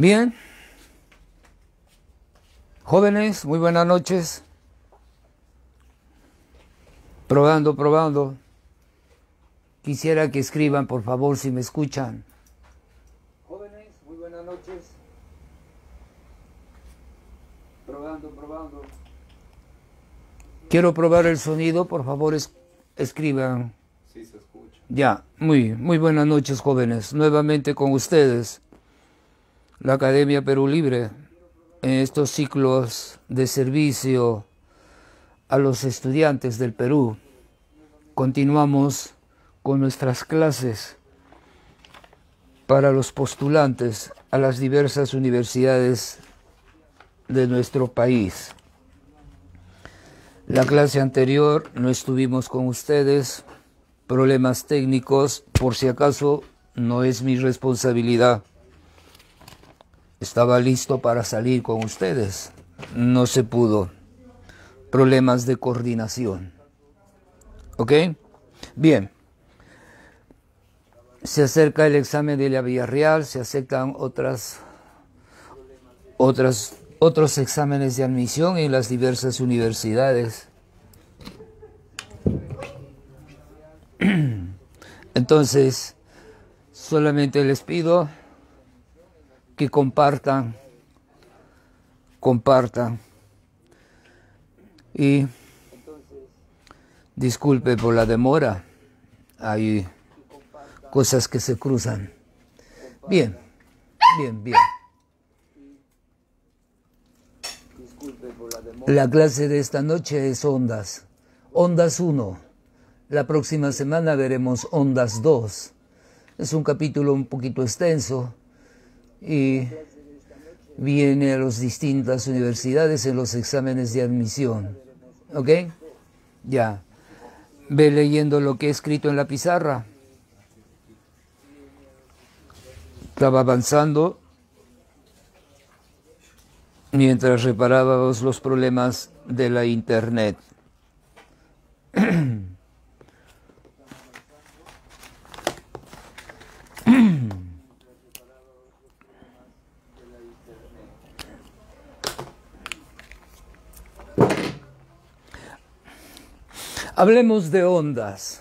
Bien, jóvenes, muy buenas noches. Probando, probando. Quisiera que escriban, por favor, si me escuchan. Jóvenes, muy buenas noches. Probando, probando. Quiero probar el sonido, por favor, escriban. Sí, se escucha. Ya, muy, muy buenas noches, jóvenes. Nuevamente con ustedes la Academia Perú Libre en estos ciclos de servicio a los estudiantes del Perú. Continuamos con nuestras clases para los postulantes a las diversas universidades de nuestro país. La clase anterior no estuvimos con ustedes, problemas técnicos, por si acaso no es mi responsabilidad. Estaba listo para salir con ustedes. No se pudo. Problemas de coordinación. ¿Ok? Bien. Se acerca el examen de la Villarreal, se acercan otras, otras, otros exámenes de admisión en las diversas universidades. Entonces, solamente les pido que compartan, compartan. Y disculpe por la demora, hay cosas que se cruzan. Bien, bien, bien. La clase de esta noche es ondas. Ondas 1. La próxima semana veremos Ondas 2. Es un capítulo un poquito extenso, y viene a las distintas universidades en los exámenes de admisión. ¿Ok? Ya. Ve leyendo lo que he escrito en la pizarra. Estaba avanzando mientras reparábamos los problemas de la internet. Hablemos de ondas.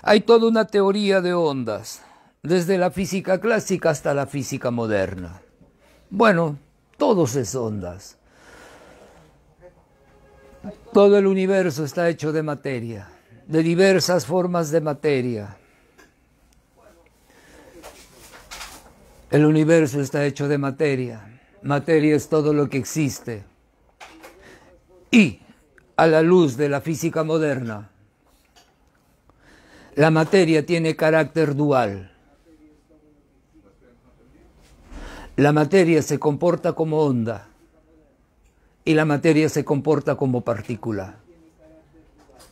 Hay toda una teoría de ondas, desde la física clásica hasta la física moderna. Bueno, todo es ondas. Todo el universo está hecho de materia, de diversas formas de materia. El universo está hecho de materia. Materia es todo lo que existe. Y a la luz de la física moderna, la materia tiene carácter dual. La materia se comporta como onda y la materia se comporta como partícula.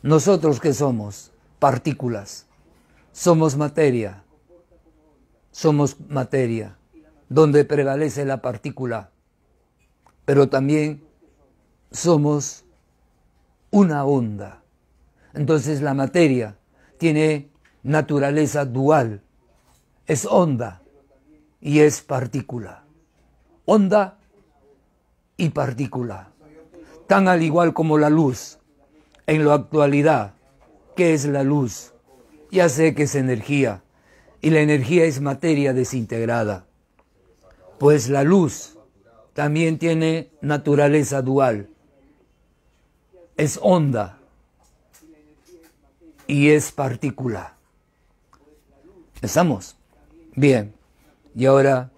Nosotros que somos partículas, somos materia, somos materia, donde prevalece la partícula, pero también somos una onda. Entonces la materia tiene naturaleza dual, es onda y es partícula. Onda y partícula. Tan al igual como la luz. En la actualidad, ¿qué es la luz? Ya sé que es energía y la energía es materia desintegrada. Pues la luz también tiene naturaleza dual es onda y es partícula. ¿Estamos? Bien. Y ahora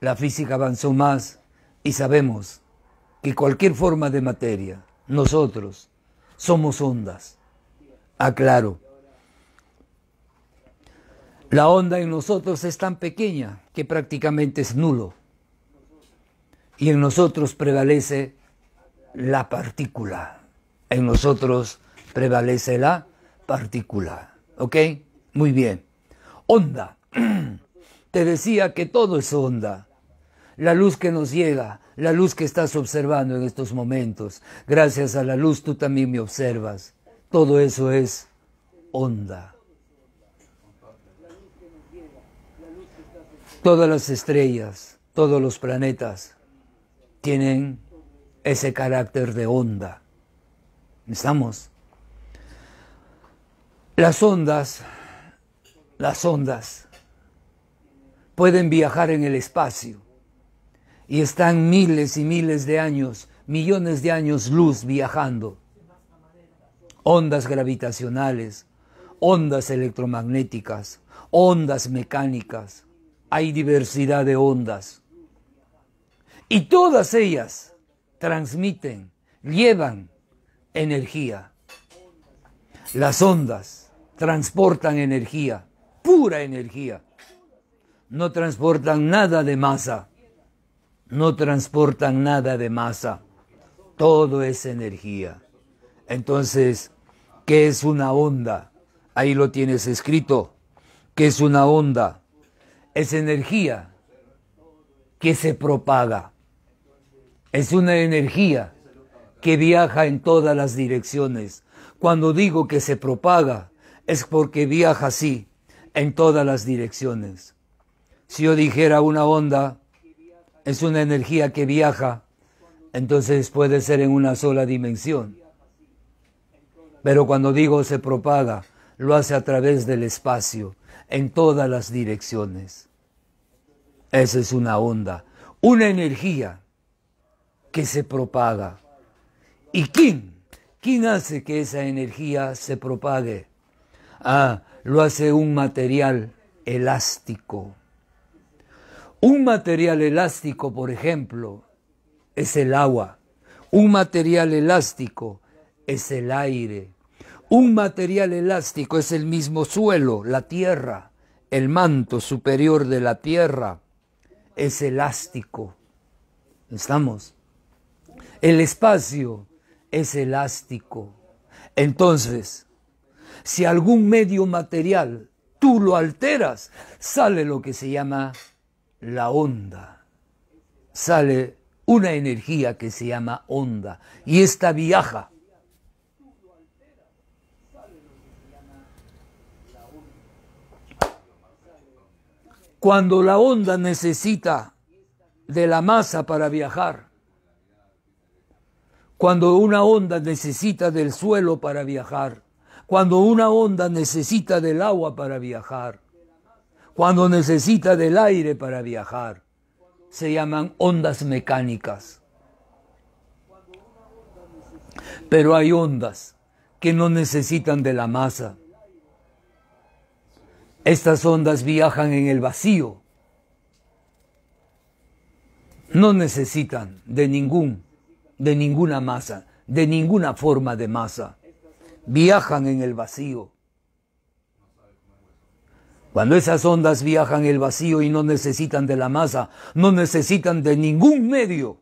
la física avanzó más y sabemos que cualquier forma de materia, nosotros, somos ondas. Aclaro. Ah, la onda en nosotros es tan pequeña que prácticamente es nulo. Y en nosotros prevalece la partícula. En nosotros prevalece la partícula. ¿Ok? Muy bien. Onda. Te decía que todo es onda. La luz que nos llega, la luz que estás observando en estos momentos. Gracias a la luz tú también me observas. Todo eso es onda. Todas las estrellas, todos los planetas tienen ese carácter de onda. ¿Estamos? Las ondas, las ondas pueden viajar en el espacio y están miles y miles de años, millones de años luz viajando. Ondas gravitacionales, ondas electromagnéticas, ondas mecánicas. Hay diversidad de ondas. Y todas ellas transmiten, llevan energía. Las ondas transportan energía, pura energía. No transportan nada de masa. No transportan nada de masa. Todo es energía. Entonces, ¿qué es una onda? Ahí lo tienes escrito. ¿Qué es una onda? Es energía que se propaga es una energía que viaja en todas las direcciones. Cuando digo que se propaga, es porque viaja así, en todas las direcciones. Si yo dijera una onda, es una energía que viaja, entonces puede ser en una sola dimensión. Pero cuando digo se propaga, lo hace a través del espacio, en todas las direcciones. Esa es una onda, una energía que se propaga. ¿Y quién? ¿Quién hace que esa energía se propague? Ah, lo hace un material elástico. Un material elástico, por ejemplo, es el agua. Un material elástico es el aire. Un material elástico es el mismo suelo, la tierra. El manto superior de la tierra es elástico. ¿Estamos? El espacio es elástico. Entonces, si algún medio material tú lo alteras, sale lo que se llama la onda. Sale una energía que se llama onda y esta viaja. Cuando la onda necesita de la masa para viajar, cuando una onda necesita del suelo para viajar, cuando una onda necesita del agua para viajar, cuando necesita del aire para viajar, se llaman ondas mecánicas. Pero hay ondas que no necesitan de la masa. Estas ondas viajan en el vacío. No necesitan de ningún de ninguna masa, de ninguna forma de masa. Viajan en el vacío. Cuando esas ondas viajan el vacío y no necesitan de la masa, no necesitan de ningún medio,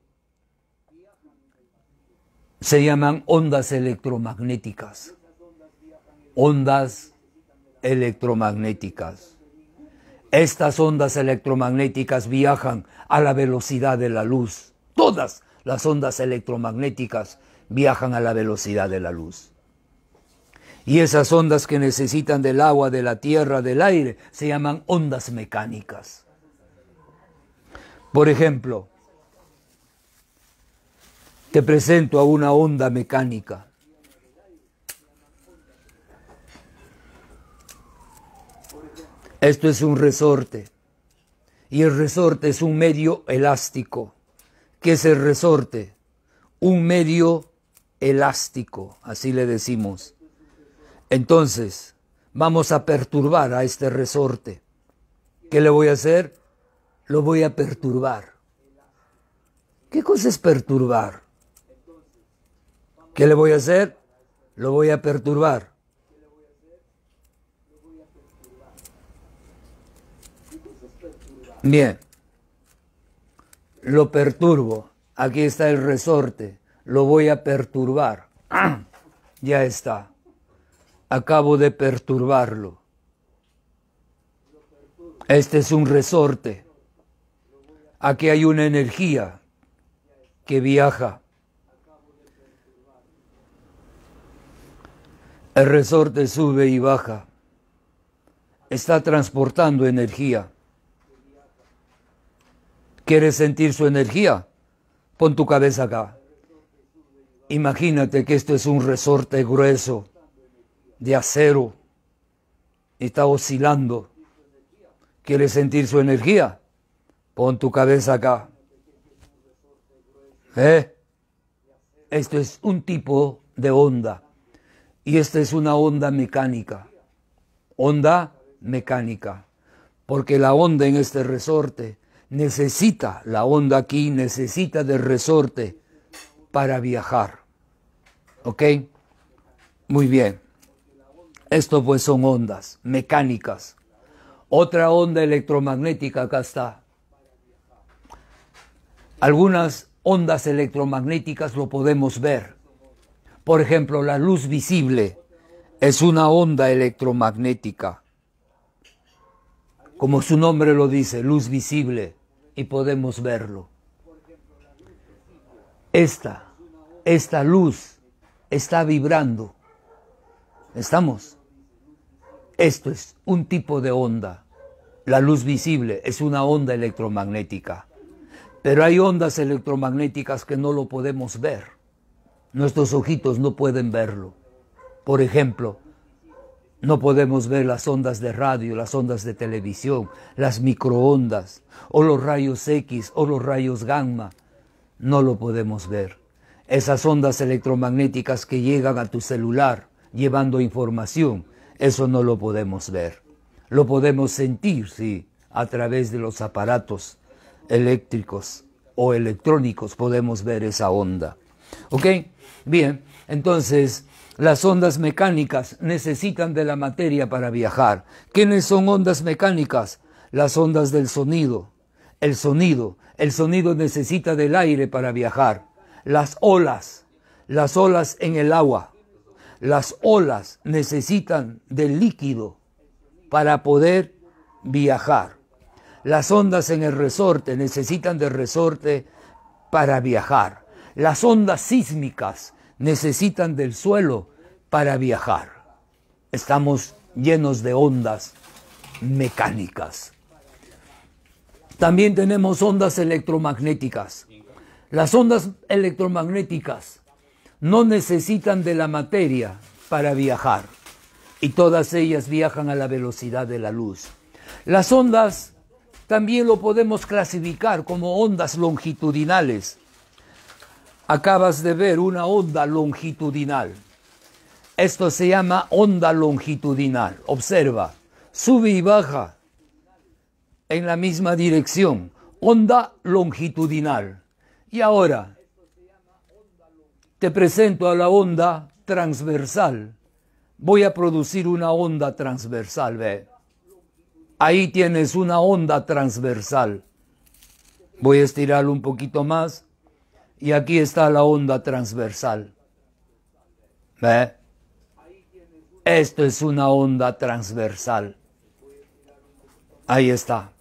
se llaman ondas electromagnéticas. Ondas electromagnéticas. Estas ondas electromagnéticas viajan a la velocidad de la luz. Todas, las ondas electromagnéticas viajan a la velocidad de la luz. Y esas ondas que necesitan del agua, de la tierra, del aire, se llaman ondas mecánicas. Por ejemplo, te presento a una onda mecánica. Esto es un resorte y el resorte es un medio elástico que es el resorte, un medio elástico, así le decimos. Entonces, vamos a perturbar a este resorte. ¿Qué le voy a hacer? Lo voy a perturbar. ¿Qué cosa es perturbar? ¿Qué le voy a hacer? Lo voy a perturbar. Bien lo perturbo, aquí está el resorte, lo voy a perturbar. Ya está, acabo de perturbarlo. Este es un resorte. Aquí hay una energía que viaja. El resorte sube y baja. Está transportando energía. ¿Quieres sentir su energía? Pon tu cabeza acá. Imagínate que esto es un resorte grueso de acero está oscilando. ¿Quieres sentir su energía? Pon tu cabeza acá. ¿Eh? Esto es un tipo de onda. Y esta es una onda mecánica. Onda mecánica. Porque la onda en este resorte necesita la onda aquí, necesita de resorte para viajar. ¿Ok? Muy bien. Esto pues son ondas mecánicas. Otra onda electromagnética acá está. Algunas ondas electromagnéticas lo podemos ver. Por ejemplo, la luz visible es una onda electromagnética como su nombre lo dice, luz visible, y podemos verlo. Esta, esta luz está vibrando. ¿Estamos? Esto es un tipo de onda. La luz visible es una onda electromagnética. Pero hay ondas electromagnéticas que no lo podemos ver. Nuestros ojitos no pueden verlo. Por ejemplo, no podemos ver las ondas de radio, las ondas de televisión, las microondas, o los rayos X, o los rayos gamma. No lo podemos ver. Esas ondas electromagnéticas que llegan a tu celular llevando información, eso no lo podemos ver. Lo podemos sentir, sí, a través de los aparatos eléctricos o electrónicos podemos ver esa onda. ¿Ok? Bien, entonces las ondas mecánicas necesitan de la materia para viajar. ¿Quiénes son ondas mecánicas? Las ondas del sonido. El sonido. El sonido necesita del aire para viajar. Las olas. Las olas en el agua. Las olas necesitan del líquido para poder viajar. Las ondas en el resorte necesitan del resorte para viajar. Las ondas sísmicas necesitan del suelo para viajar. Estamos llenos de ondas mecánicas. También tenemos ondas electromagnéticas. Las ondas electromagnéticas no necesitan de la materia para viajar y todas ellas viajan a la velocidad de la luz. Las ondas también lo podemos clasificar como ondas longitudinales acabas de ver una onda longitudinal. Esto se llama onda longitudinal. Observa, sube y baja en la misma dirección, onda longitudinal. Y ahora te presento a la onda transversal. Voy a producir una onda transversal, ve. Ahí tienes una onda transversal. Voy a estirarlo un poquito más. Y aquí está la onda transversal. ¿Ve? Esto es una onda transversal. Ahí está.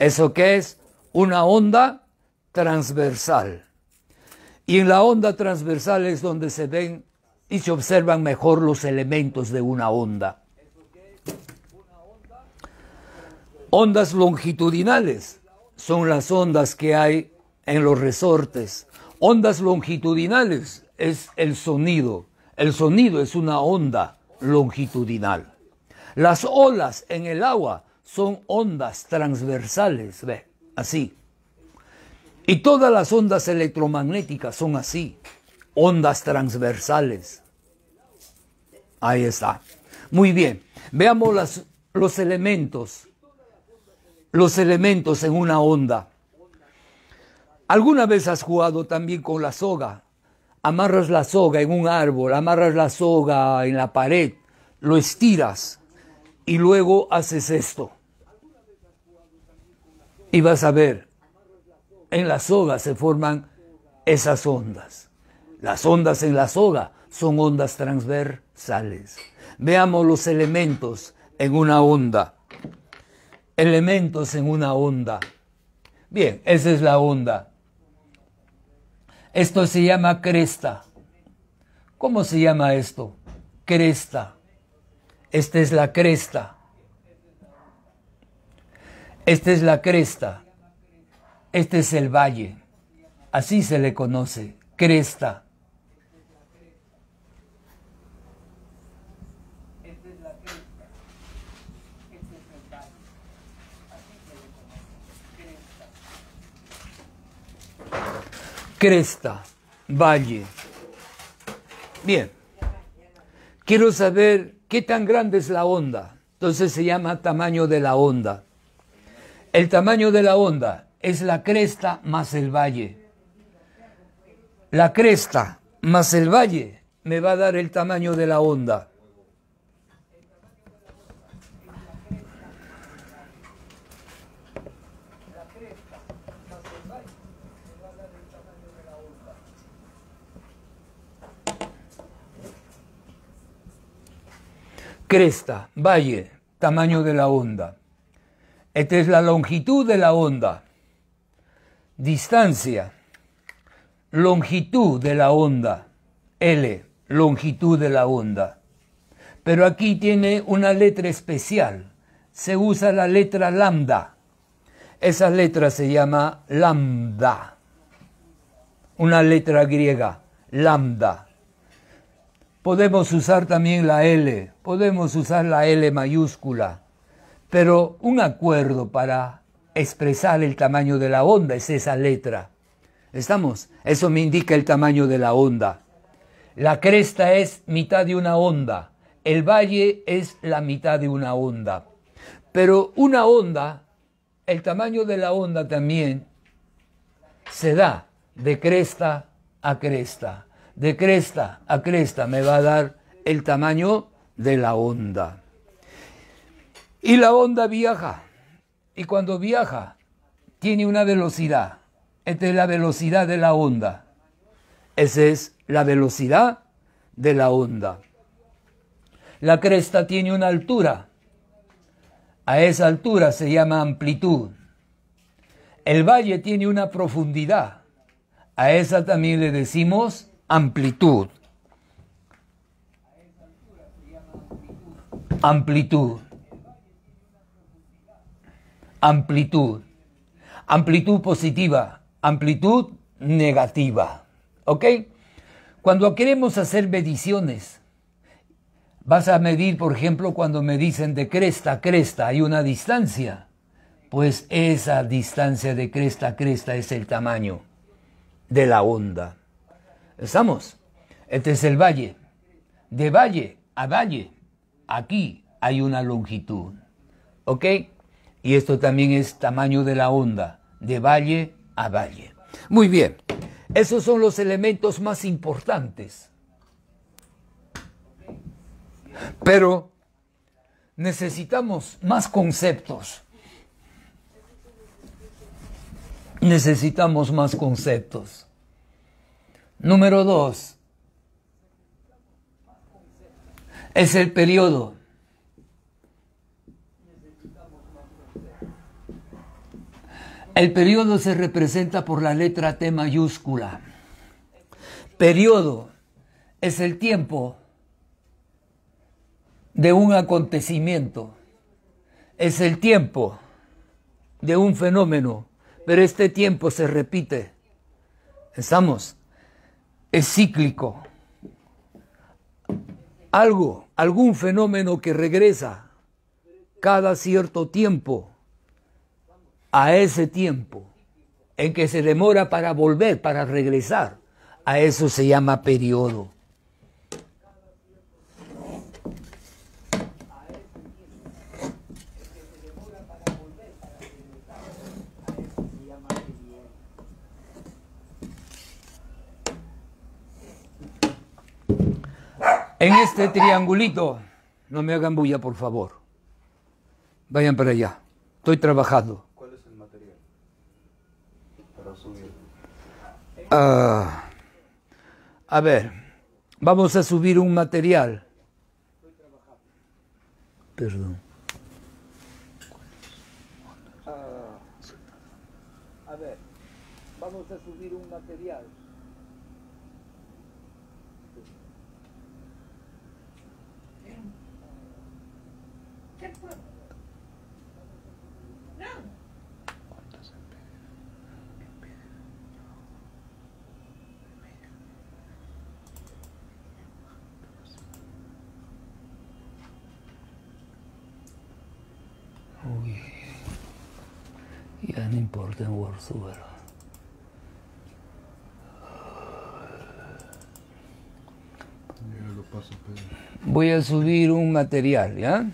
¿Eso qué es? Una onda transversal. Y en la onda transversal es donde se ven y se observan mejor los elementos de una onda. Ondas longitudinales son las ondas que hay en los resortes Ondas longitudinales es el sonido. El sonido es una onda longitudinal. Las olas en el agua son ondas transversales, ve, así. Y todas las ondas electromagnéticas son así, ondas transversales. Ahí está. Muy bien, veamos las, los elementos, los elementos en una onda. ¿Alguna vez has jugado también con la soga? Amarras la soga en un árbol, amarras la soga en la pared, lo estiras y luego haces esto. Y vas a ver, en la soga se forman esas ondas. Las ondas en la soga son ondas transversales. Veamos los elementos en una onda. Elementos en una onda. Bien, esa es la onda esto se llama cresta. ¿Cómo se llama esto? Cresta. Esta es la cresta. Esta es la cresta. Este es el valle. Así se le conoce, cresta. Cresta, Valle. Bien, quiero saber qué tan grande es la onda. Entonces se llama tamaño de la onda. El tamaño de la onda es la cresta más el valle. La cresta más el valle me va a dar el tamaño de la onda. Cresta, valle, tamaño de la onda. Esta es la longitud de la onda. Distancia, longitud de la onda. L, longitud de la onda. Pero aquí tiene una letra especial. Se usa la letra lambda. Esa letra se llama lambda. Una letra griega, lambda. Podemos usar también la L, podemos usar la L mayúscula, pero un acuerdo para expresar el tamaño de la onda es esa letra. ¿Estamos? Eso me indica el tamaño de la onda. La cresta es mitad de una onda, el valle es la mitad de una onda. Pero una onda, el tamaño de la onda también se da de cresta a cresta de cresta a cresta me va a dar el tamaño de la onda. Y la onda viaja. Y cuando viaja, tiene una velocidad. Esta es la velocidad de la onda. Esa es la velocidad de la onda. La cresta tiene una altura. A esa altura se llama amplitud. El valle tiene una profundidad. A esa también le decimos amplitud. Amplitud. Amplitud. Amplitud positiva, amplitud negativa. ¿Ok? Cuando queremos hacer mediciones, vas a medir, por ejemplo, cuando me dicen de cresta a cresta hay una distancia, pues esa distancia de cresta a cresta es el tamaño de la onda. ¿Estamos? Este es el valle. De valle a valle, aquí hay una longitud. ¿Ok? Y esto también es tamaño de la onda, de valle a valle. Muy bien, esos son los elementos más importantes. Pero necesitamos más conceptos. Necesitamos más conceptos. Número dos es el periodo. El periodo se representa por la letra T mayúscula. Periodo es el tiempo de un acontecimiento. Es el tiempo de un fenómeno, pero este tiempo se repite. ¿Estamos? es cíclico. Algo, algún fenómeno que regresa cada cierto tiempo a ese tiempo en que se demora para volver, para regresar. A eso se llama periodo. En este triangulito, no me hagan bulla, por favor. Vayan para allá. Estoy trabajando. ¿Cuál es el material? Para subir. Ah, a ver, vamos a subir un material. Estoy trabajando. Perdón. ya no importa en Warzuelo. Voy a subir un material, ¿ya?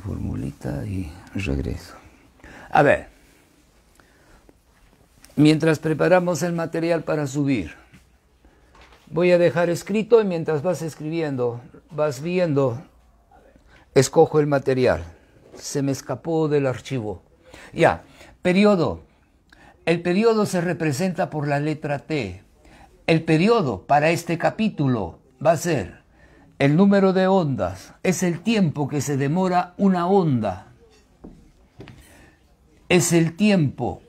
formulita y regreso. A ver, mientras preparamos el material para subir, voy a dejar escrito y mientras vas escribiendo, vas viendo, escojo el material. Se me escapó del archivo. Ya, periodo. El periodo se representa por la letra T. El periodo para este capítulo va a ser el número de ondas es el tiempo que se demora una onda. Es el tiempo,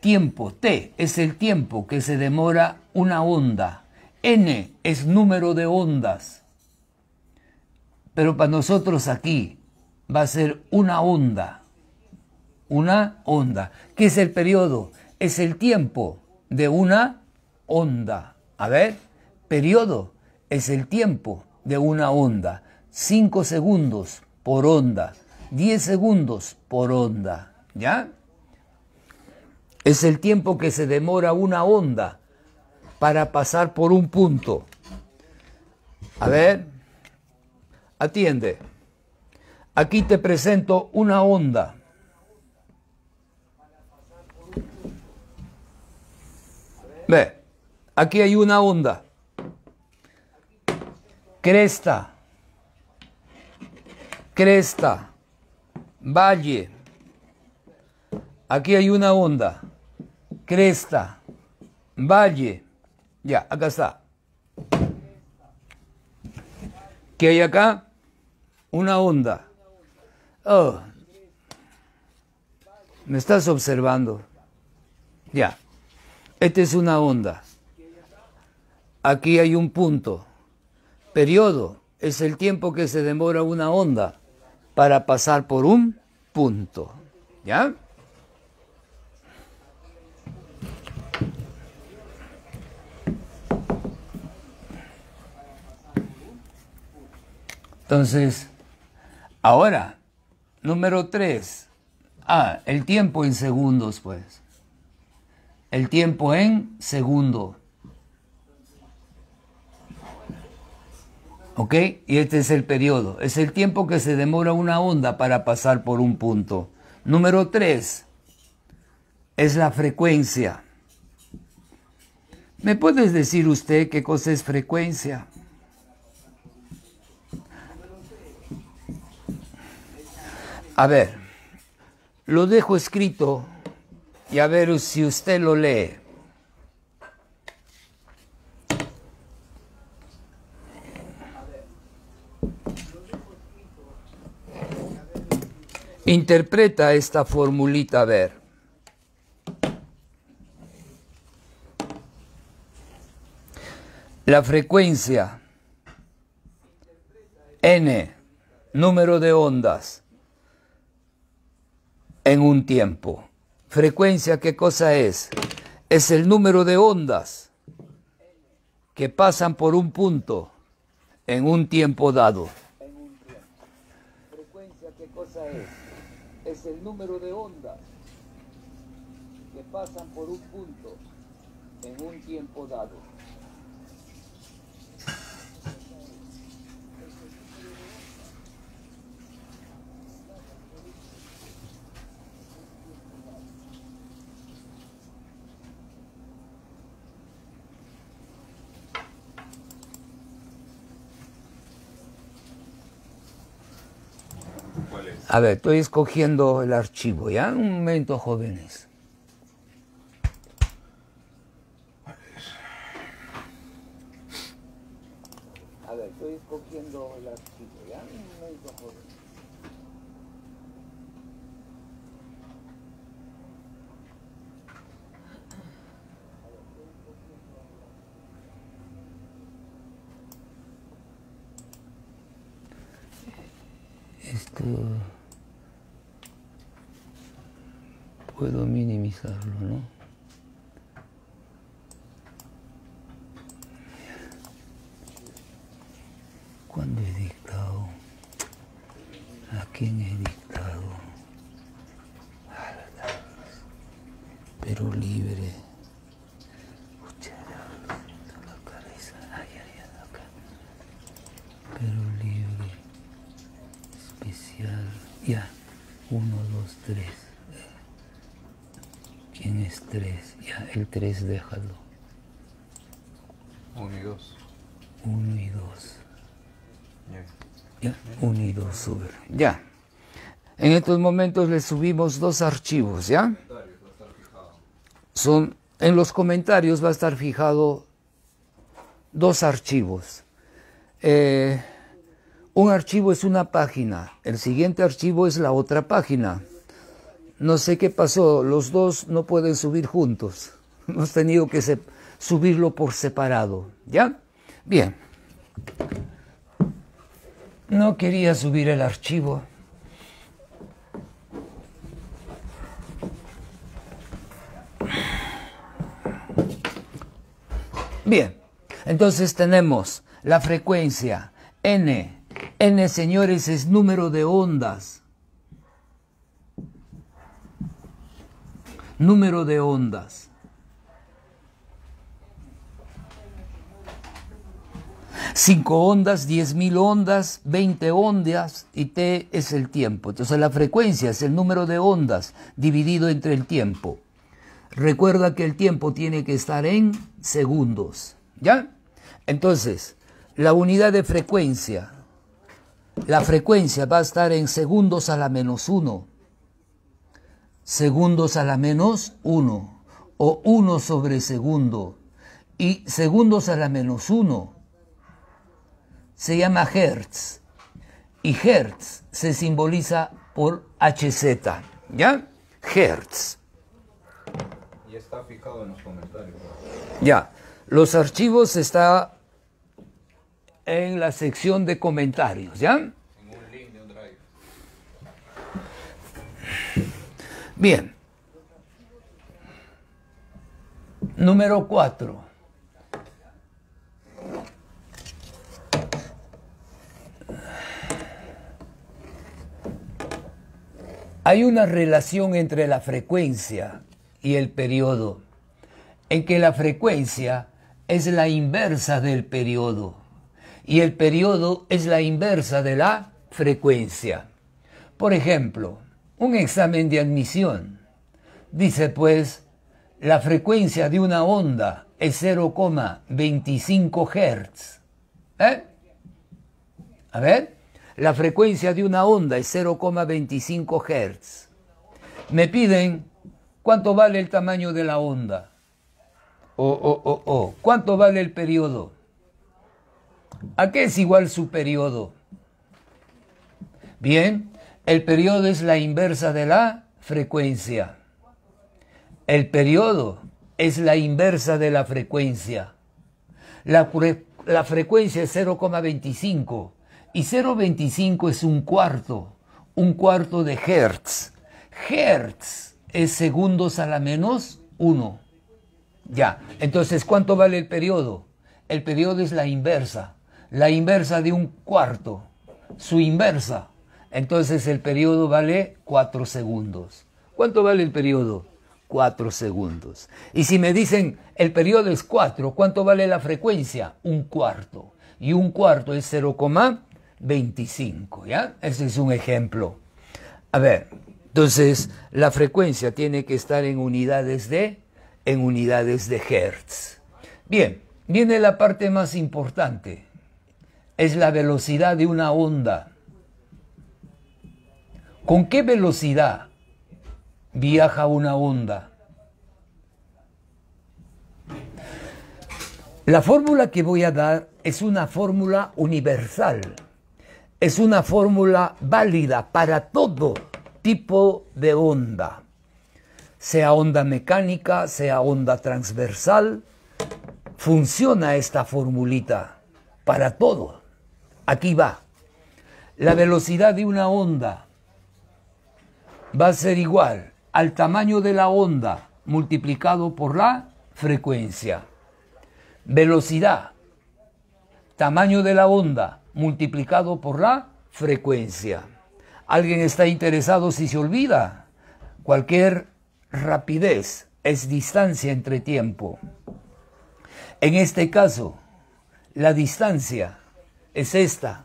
tiempo T, es el tiempo que se demora una onda. N es número de ondas. Pero para nosotros aquí va a ser una onda. Una onda. ¿Qué es el periodo? Es el tiempo de una onda. A ver, periodo es el tiempo de una onda, 5 segundos por onda, 10 segundos por onda, ¿ya? Es el tiempo que se demora una onda para pasar por un punto. A ver, atiende. Aquí te presento una onda. Ve, aquí hay una onda. Cresta, cresta, valle. Aquí hay una onda. Cresta, valle. Ya, acá está. ¿Qué hay acá? Una onda. Oh, me estás observando. Ya. Esta es una onda. Aquí hay un punto. Periodo es el tiempo que se demora una onda para pasar por un punto. ¿Ya? Entonces, ahora, número 3. Ah, el tiempo en segundos, pues. El tiempo en segundos. ¿Ok? Y este es el periodo. Es el tiempo que se demora una onda para pasar por un punto. Número tres, es la frecuencia. ¿Me puedes decir usted qué cosa es frecuencia? A ver, lo dejo escrito y a ver si usted lo lee. Interpreta esta formulita a ver. La frecuencia n, número de ondas, en un tiempo. Frecuencia, ¿qué cosa es? Es el número de ondas que pasan por un punto en un tiempo dado. el número de ondas que pasan por un punto en un tiempo dado. A ver, estoy escogiendo el archivo, ¿ya? Un momento, jóvenes. A ver, estoy escogiendo el archivo, ¿ya? Un momento, jóvenes. Esto... puedo minimizarlo, ¿no? ¿Cuándo he dictado? ¿A quién he dictado? Pero libre. Pero libre. Especial. Ya. Uno, dos, tres. ¿Quién es 3? Ya, el 3 déjalo. 1 y 2. 1 y 2. Ya, 1 y 2 sube. Ya. En estos momentos le subimos dos archivos, ¿ya? Son, en los comentarios va a estar fijado dos archivos. Eh, un archivo es una página, el siguiente archivo es la otra página. No sé qué pasó, los dos no pueden subir juntos. Hemos tenido que subirlo por separado. ¿Ya? Bien. No quería subir el archivo. Bien, entonces tenemos la frecuencia N. N, señores, es número de ondas. número de ondas. Cinco ondas, diez ondas, veinte ondas y T es el tiempo. Entonces la frecuencia es el número de ondas dividido entre el tiempo. Recuerda que el tiempo tiene que estar en segundos. ¿Ya? Entonces, la unidad de frecuencia. La frecuencia va a estar en segundos a la menos uno segundos a la menos 1 o 1 sobre segundo y segundos a la menos 1 se llama Hertz y Hertz se simboliza por HZ, ¿ya? Hertz. Ya está fijado en los comentarios. Ya, los archivos está en la sección de comentarios, ¿ya? Bien. Número 4, Hay una relación entre la frecuencia y el periodo, en que la frecuencia es la inversa del periodo y el periodo es la inversa de la frecuencia. Por ejemplo, un examen de admisión. Dice pues, la frecuencia de una onda es 0,25 Hz. ¿Eh? A ver, la frecuencia de una onda es 0,25 Hz. Me piden cuánto vale el tamaño de la onda. O, oh, oh, oh, ¿Cuánto vale el periodo? ¿A qué es igual su periodo? Bien, el periodo es la inversa de la frecuencia. El periodo es la inversa de la frecuencia. La, frecuencia es 0,25 y 0,25 es un cuarto, un cuarto de hertz. Hertz es segundos a la menos 1. Ya, entonces, ¿cuánto vale el periodo? El periodo es la inversa, la inversa de un cuarto, su inversa. Entonces el periodo vale 4 segundos. ¿Cuánto vale el periodo? 4 segundos. Y si me dicen el periodo es 4, ¿cuánto vale la frecuencia? Un cuarto. Y un cuarto es 0,25, ¿ya? Ese es un ejemplo. A ver, entonces la frecuencia tiene que estar en unidades de en unidades de hertz. Bien, viene la parte más importante. Es la velocidad de una onda. ¿Con qué velocidad viaja una onda? La fórmula que voy a dar es una fórmula universal, es una fórmula válida para todo tipo de onda, sea onda mecánica, sea onda transversal, funciona esta formulita para todo. Aquí va. La velocidad de una onda va a ser igual al tamaño de la onda multiplicado por la frecuencia. Velocidad, tamaño de la onda multiplicado por la frecuencia. ¿Alguien está interesado si se olvida? Cualquier rapidez es distancia entre tiempo. En este caso, la distancia es esta,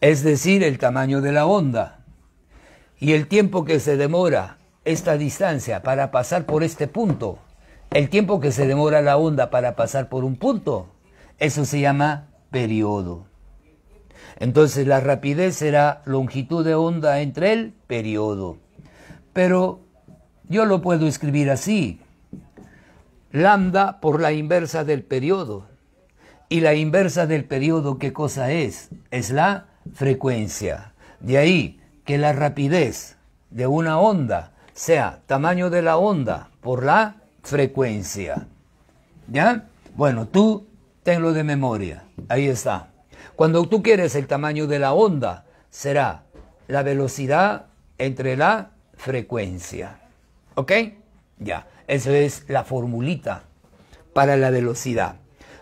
es decir, el tamaño de la onda y el tiempo que se demora esta distancia para pasar por este punto, el tiempo que se demora la onda para pasar por un punto, eso se llama periodo. Entonces la rapidez será longitud de onda entre el periodo. Pero yo lo puedo escribir así. Lambda por la inversa del periodo. Y la inversa del periodo, ¿qué cosa es? Es la frecuencia. De ahí, que la rapidez de una onda sea tamaño de la onda por la frecuencia. ¿Ya? Bueno, tú tenlo de memoria. Ahí está. Cuando tú quieres el tamaño de la onda, será la velocidad entre la frecuencia. ¿Ok? Ya. Esa es la formulita para la velocidad.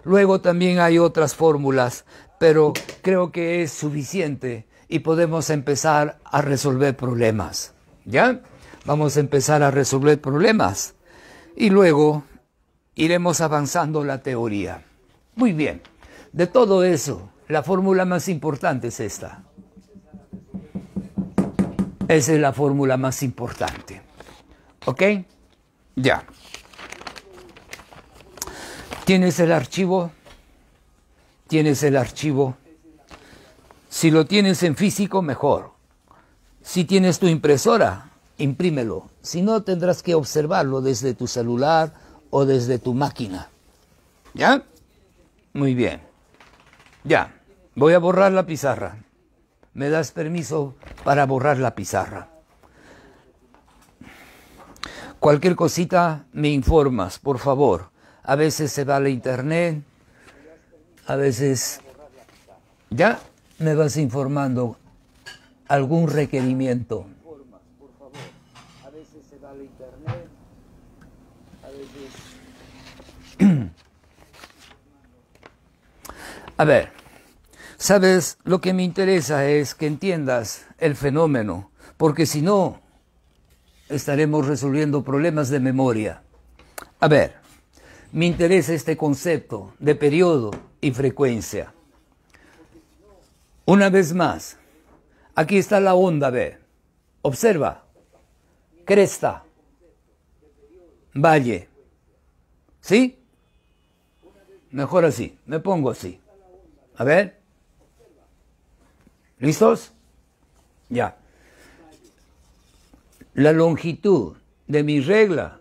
Luego también hay otras fórmulas, pero creo que es suficiente y podemos empezar a resolver problemas. ¿Ya? Vamos a empezar a resolver problemas y luego iremos avanzando la teoría. Muy bien, de todo eso, la fórmula más importante es esta. Esa es la fórmula más importante. ¿Ok? Ya. ¿Tienes el archivo? ¿Tienes el archivo? Si lo tienes en físico, mejor. Si tienes tu impresora, imprímelo. Si no, tendrás que observarlo desde tu celular o desde tu máquina. ¿Ya? Muy bien. Ya. Voy a borrar la pizarra. ¿Me das permiso para borrar la pizarra? Cualquier cosita me informas, por favor. A veces se va la internet, a veces... ¿Ya? me vas informando algún requerimiento. A ver, sabes, lo que me interesa es que entiendas el fenómeno, porque si no, estaremos resolviendo problemas de memoria. A ver, me interesa este concepto de periodo y frecuencia. Una vez más, aquí está la onda B. Observa. Cresta. Valle. ¿Sí? Mejor así. Me pongo así. A ver. ¿Listos? Ya. La longitud de mi regla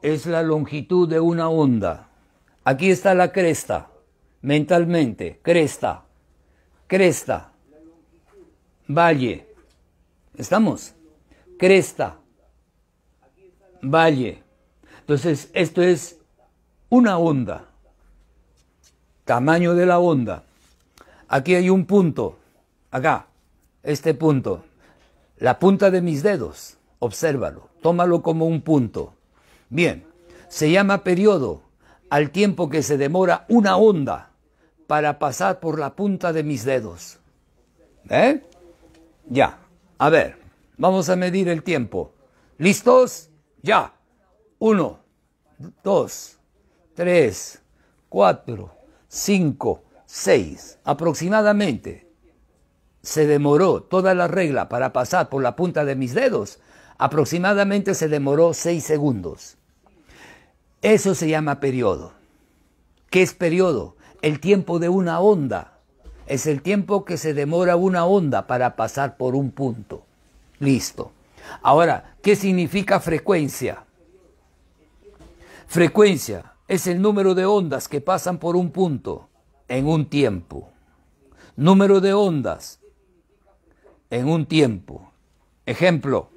es la longitud de una onda. Aquí está la cresta. Mentalmente. Cresta cresta, valle. ¿Estamos? Cresta, valle. Entonces, esto es una onda, tamaño de la onda. Aquí hay un punto, acá, este punto, la punta de mis dedos, obsérvalo, tómalo como un punto. Bien, se llama periodo al tiempo que se demora una onda para pasar por la punta de mis dedos. ¿Eh? Ya. A ver, vamos a medir el tiempo. ¿Listos? Ya. Uno, dos, tres, cuatro, cinco, seis. Aproximadamente. Se demoró toda la regla para pasar por la punta de mis dedos. Aproximadamente se demoró seis segundos. Eso se llama periodo. ¿Qué es periodo? el tiempo de una onda. Es el tiempo que se demora una onda para pasar por un punto. Listo. Ahora, ¿qué significa frecuencia? Frecuencia es el número de ondas que pasan por un punto en un tiempo. Número de ondas en un tiempo. Ejemplo.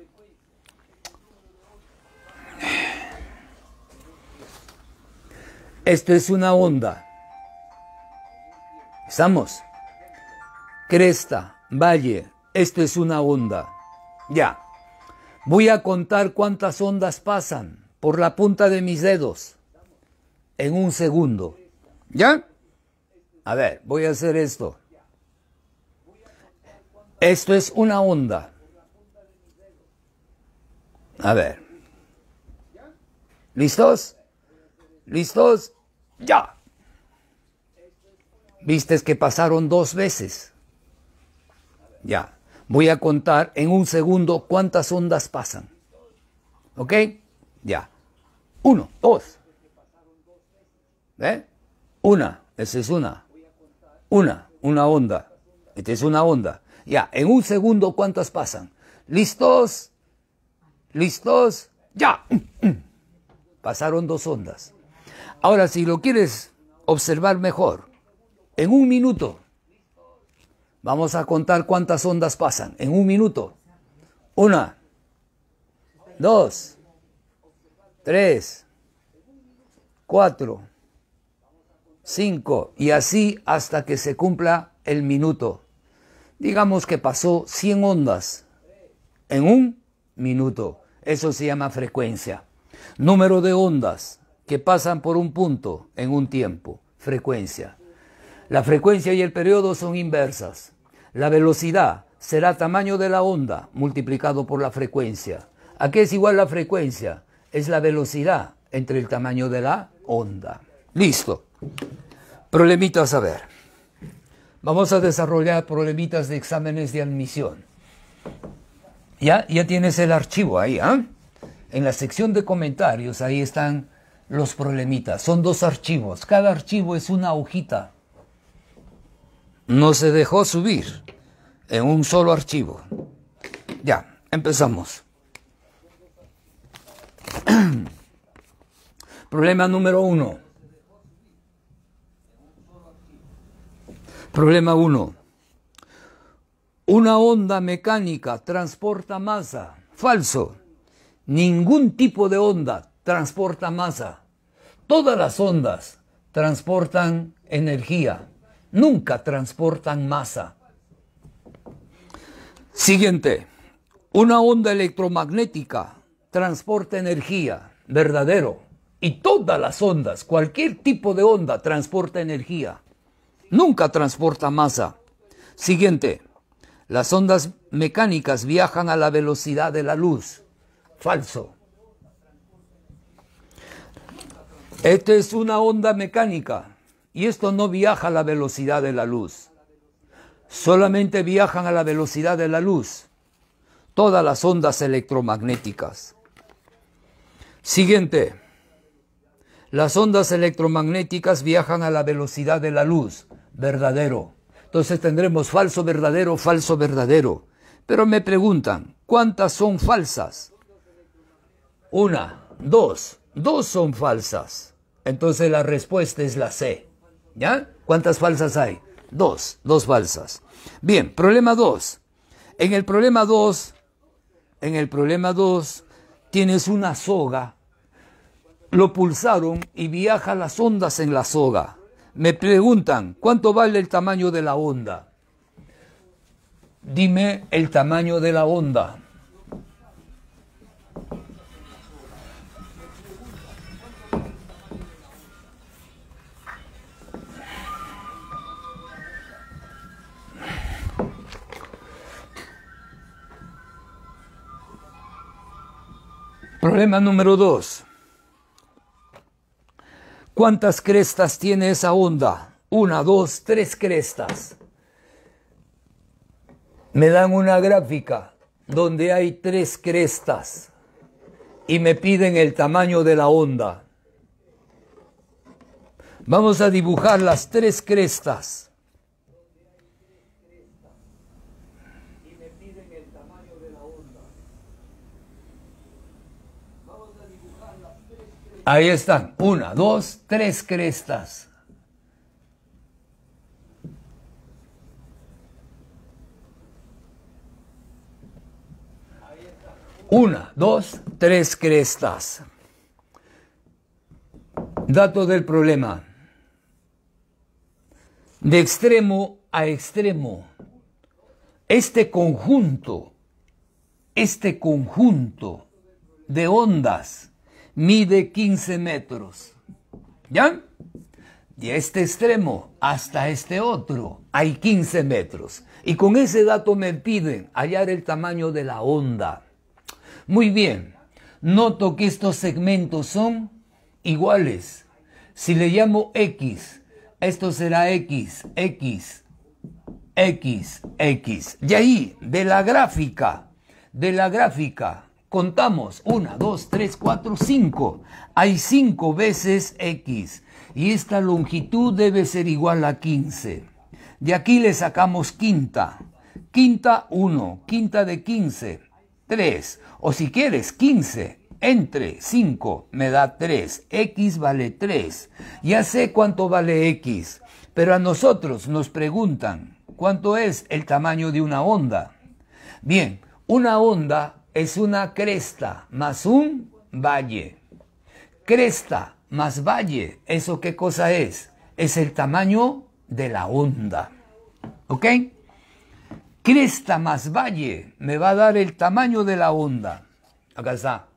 Esto es una onda. ¿Estamos? Cresta, valle, esto es una onda. Ya. Voy a contar cuántas ondas pasan por la punta de mis dedos en un segundo. ¿Ya? A ver, voy a hacer esto. Esto es una onda. A ver. ¿Listos? ¿Listos? ¡Ya! Vistes que pasaron dos veces. Ya. Voy a contar en un segundo cuántas ondas pasan. ¿Ok? Ya. Uno, dos. ¿Eh? Una, esa es una. Una, una onda. Esta es una onda. Ya, en un segundo, ¿cuántas pasan? ¿Listos? ¿Listos? Ya. Pasaron dos ondas. Ahora, si lo quieres observar mejor, en un minuto. Vamos a contar cuántas ondas pasan. En un minuto. Una. Dos. Tres. Cuatro. Cinco. Y así hasta que se cumpla el minuto. Digamos que pasó 100 ondas en un minuto. Eso se llama frecuencia. Número de ondas que pasan por un punto en un tiempo. Frecuencia. La frecuencia y el periodo son inversas. La velocidad será tamaño de la onda multiplicado por la frecuencia. ¿A qué es igual la frecuencia? Es la velocidad entre el tamaño de la onda. Listo. Problemitas a ver. Vamos a desarrollar problemitas de exámenes de admisión. Ya, ya tienes el archivo ahí, ¿ah? En la sección de comentarios, ahí están los problemitas. Son dos archivos. Cada archivo es una hojita no se dejó subir en un solo archivo. Ya, empezamos. Problema número uno. Problema uno. Una onda mecánica transporta masa. Falso. Ningún tipo de onda transporta masa. Todas las ondas transportan energía nunca transportan masa. Siguiente, una onda electromagnética transporta energía, verdadero. Y todas las ondas, cualquier tipo de onda transporta energía. Nunca transporta masa. Siguiente, las ondas mecánicas viajan a la velocidad de la luz. Falso. Esta es una onda mecánica y esto no viaja a la velocidad de la luz. Solamente viajan a la velocidad de la luz todas las ondas electromagnéticas. Siguiente. Las ondas electromagnéticas viajan a la velocidad de la luz, verdadero. Entonces tendremos falso, verdadero, falso, verdadero. Pero me preguntan, ¿cuántas son falsas? Una, dos, dos son falsas. Entonces la respuesta es la C. ¿Ya? ¿Cuántas falsas hay? Dos, dos falsas. Bien, problema dos. En el problema dos, en el problema dos, tienes una soga. Lo pulsaron y viajan las ondas en la soga. Me preguntan, ¿cuánto vale el tamaño de la onda? Dime el tamaño de la onda. Problema número dos. ¿Cuántas crestas tiene esa onda? Una, dos, tres crestas. Me dan una gráfica donde hay tres crestas y me piden el tamaño de la onda. Vamos a dibujar las tres crestas. Ahí están, una, dos, tres crestas. Una, dos, tres crestas. Dato del problema. De extremo a extremo, este conjunto, este conjunto de ondas mide 15 metros. ¿Ya? De este extremo hasta este otro hay 15 metros. Y con ese dato me piden hallar el tamaño de la onda. Muy bien, noto que estos segmentos son iguales. Si le llamo X, esto será X, X, X, X. Y ahí, de la gráfica, de la gráfica, Contamos, 1, 2, 3, 4, 5. Hay 5 veces X y esta longitud debe ser igual a 15. De aquí le sacamos quinta. Quinta 1, quinta de 15, 3. O si quieres 15, entre 5 me da 3. X vale 3. Ya sé cuánto vale X, pero a nosotros nos preguntan cuánto es el tamaño de una onda. Bien, una onda es una cresta más un valle. Cresta más valle, ¿eso qué cosa es? Es el tamaño de la onda. ¿Ok? Cresta más valle me va a dar el tamaño de la onda. Acá está.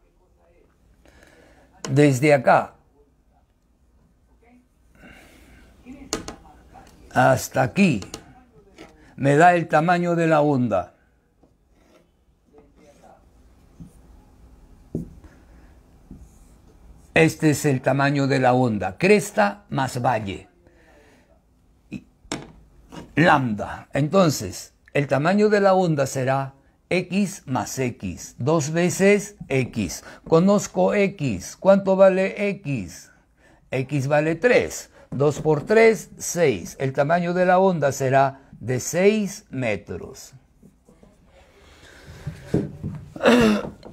Desde acá. Hasta aquí. Me da el tamaño de la onda. Este es el tamaño de la onda, cresta más valle. Lambda. Entonces, el tamaño de la onda será x más x, dos veces x. Conozco x, ¿cuánto vale x? x vale 3, 2 por 3, 6. El tamaño de la onda será de 6 metros.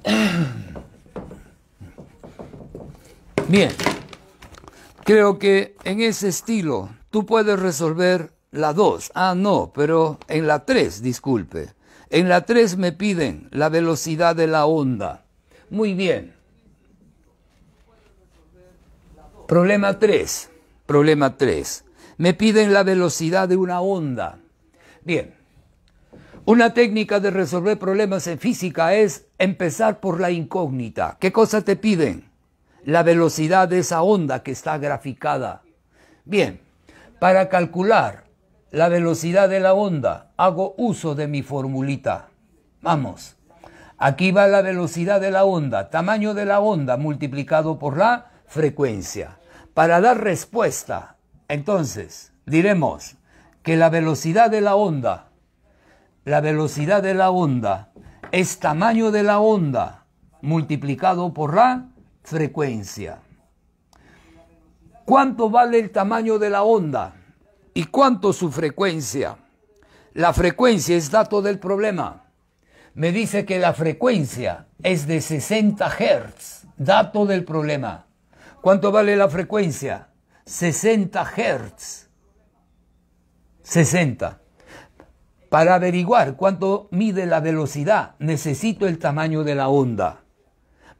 Bien, creo que en ese estilo tú puedes resolver la 2. Ah, no, pero en la 3, disculpe. En la 3 me piden la velocidad de la onda. Muy bien. Problema 3. Problema 3. Me piden la velocidad de una onda. Bien. Una técnica de resolver problemas en física es empezar por la incógnita. ¿Qué cosa te piden? la velocidad de esa onda que está graficada. Bien, para calcular la velocidad de la onda hago uso de mi formulita. Vamos, aquí va la velocidad de la onda, tamaño de la onda multiplicado por la frecuencia. Para dar respuesta, entonces, diremos que la velocidad de la onda, la velocidad de la onda es tamaño de la onda multiplicado por la frecuencia. ¿Cuánto vale el tamaño de la onda? ¿Y cuánto su frecuencia? La frecuencia es dato del problema. Me dice que la frecuencia es de 60 Hz, dato del problema. ¿Cuánto vale la frecuencia? 60 Hz. 60. Para averiguar cuánto mide la velocidad, necesito el tamaño de la onda.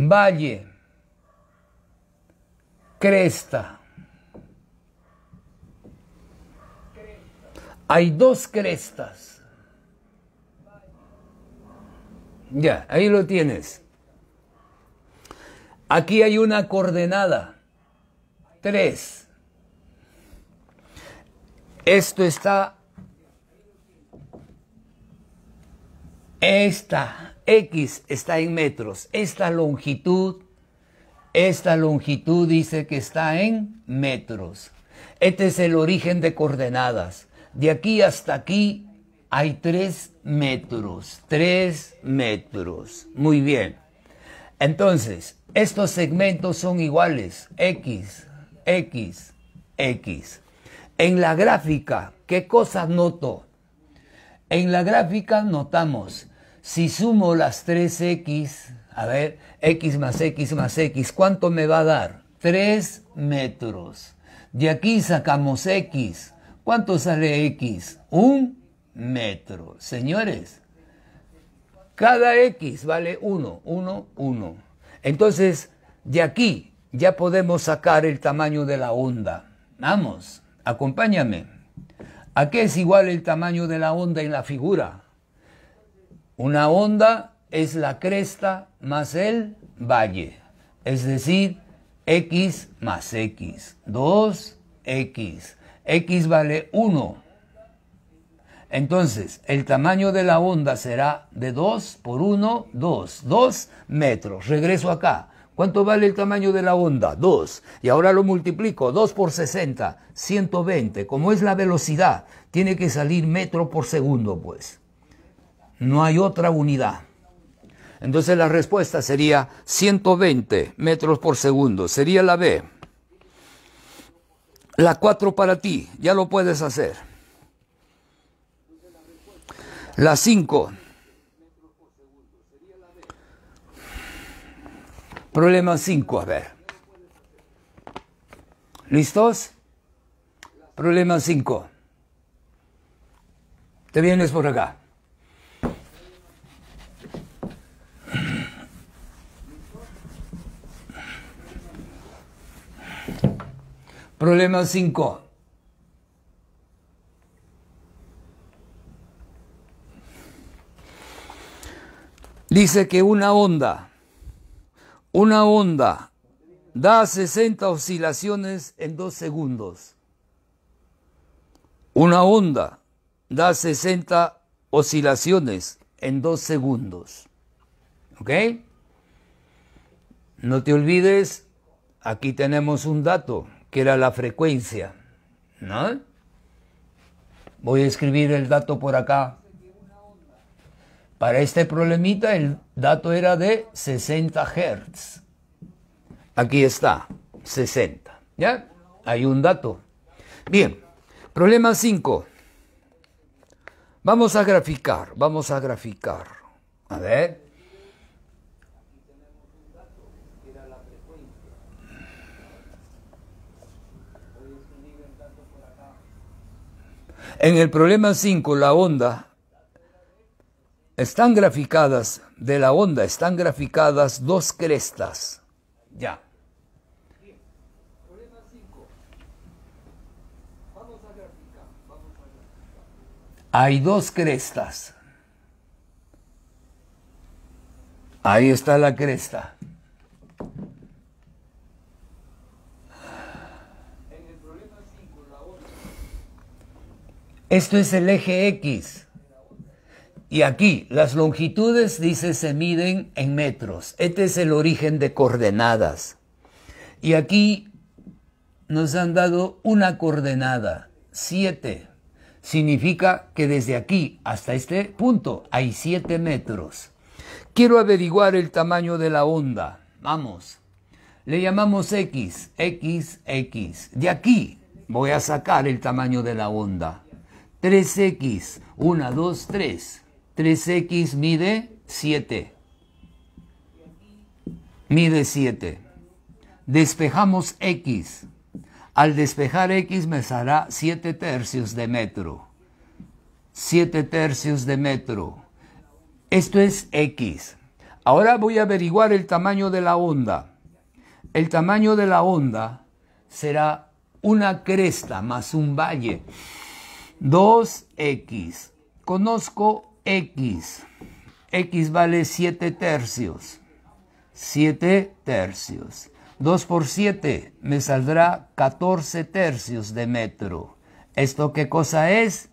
Valle, cresta. Hay dos crestas. Ya, ahí lo tienes. Aquí hay una coordenada. Tres. Esto está... Esta X está en metros. Esta longitud, esta longitud dice que está en metros. Este es el origen de coordenadas. De aquí hasta aquí hay tres metros. Tres metros. Muy bien. Entonces, estos segmentos son iguales. X, X, X. En la gráfica, ¿qué cosas noto? En la gráfica notamos si sumo las tres x a ver, x más x más x, ¿cuánto me va a dar? 3 metros. De aquí sacamos x. ¿Cuánto sale x? Un metro. Señores, cada x vale 1, 1, 1. Entonces, de aquí ya podemos sacar el tamaño de la onda. Vamos, acompáñame. ¿A qué es igual el tamaño de la onda en la figura? Una onda es la cresta más el valle, es decir, x más x, 2x. x vale 1. Entonces, el tamaño de la onda será de 2 por 1, 2. 2 metros. Regreso acá. ¿Cuánto vale el tamaño de la onda? 2. Y ahora lo multiplico. 2 por 60, 120. Como es la velocidad, tiene que salir metro por segundo, pues. No hay otra unidad. Entonces la respuesta sería 120 metros por segundo. Sería la B. La 4 para ti, ya lo puedes hacer. La 5. Problema 5, a ver. ¿Listos? Problema 5. Te vienes por acá. Problema 5. Dice que una onda, una onda da 60 oscilaciones en 2 segundos. Una onda da 60 oscilaciones en 2 segundos. ¿Ok? No te olvides, aquí tenemos un dato que era la frecuencia. ¿no? Voy a escribir el dato por acá. Para este problemita el dato era de 60 Hz. Aquí está, 60. ¿Ya? Hay un dato. Bien, problema 5. Vamos a graficar, vamos a graficar. A ver. En el problema 5, la onda, están graficadas, de la onda están graficadas dos crestas. Ya. Hay dos crestas. Ahí está la cresta. Esto es el eje X. Y aquí las longitudes, dice, se miden en metros. Este es el origen de coordenadas. Y aquí nos han dado una coordenada, 7. Significa que desde aquí hasta este punto hay 7 metros. Quiero averiguar el tamaño de la onda. Vamos. Le llamamos X, X, X. De aquí voy a sacar el tamaño de la onda. 3x, 1, 2, 3. 3x mide 7. Mide 7. Despejamos x. Al despejar x me saldrá 7 tercios de metro. 7 tercios de metro. Esto es x. Ahora voy a averiguar el tamaño de la onda. El tamaño de la onda será una cresta más un valle. 2x. Conozco x. x vale 7 tercios. 7 tercios. 2 por 7 me saldrá 14 tercios de metro. ¿Esto qué cosa es?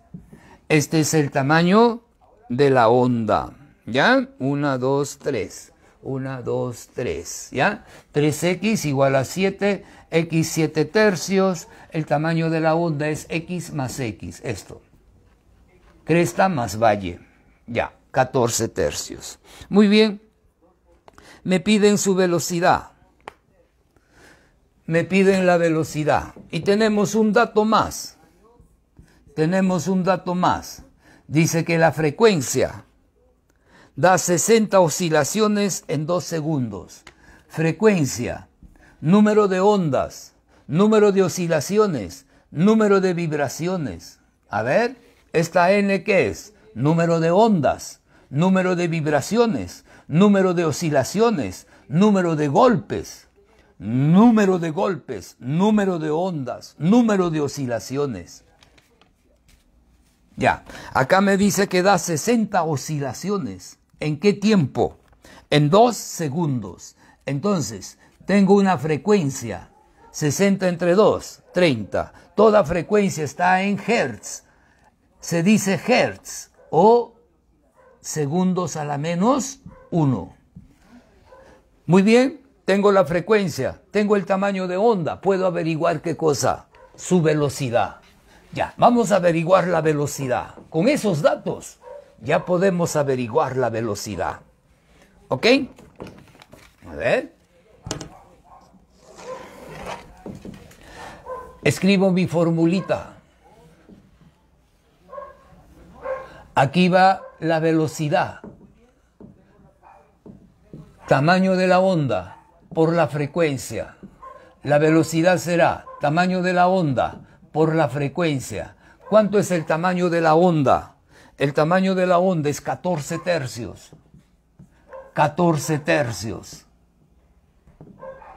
Este es el tamaño de la onda. ¿Ya? 1, 2, 3. 1, 2, 3. ¿Ya? 3x igual a 7 X 7 tercios, el tamaño de la onda es X más X, esto. Cresta más valle, ya, 14 tercios. Muy bien, me piden su velocidad. Me piden la velocidad. Y tenemos un dato más. Tenemos un dato más. Dice que la frecuencia da 60 oscilaciones en 2 segundos. Frecuencia número de ondas, número de oscilaciones, número de vibraciones. A ver, esta N qué es? Número de ondas, número de vibraciones, número de oscilaciones, número de golpes, número de golpes, número de ondas, número de oscilaciones. Ya, acá me dice que da 60 oscilaciones. ¿En qué tiempo? En dos segundos. Entonces, tengo una frecuencia, 60 entre 2, 30. Toda frecuencia está en hertz. Se dice hertz o segundos a la menos 1. Muy bien, tengo la frecuencia, tengo el tamaño de onda, puedo averiguar qué cosa, su velocidad. Ya, vamos a averiguar la velocidad. Con esos datos ya podemos averiguar la velocidad. ¿Ok? A ver. Escribo mi formulita. Aquí va la velocidad, tamaño de la onda por la frecuencia. La velocidad será tamaño de la onda por la frecuencia. ¿Cuánto es el tamaño de la onda? El tamaño de la onda es 14 tercios. 14 tercios.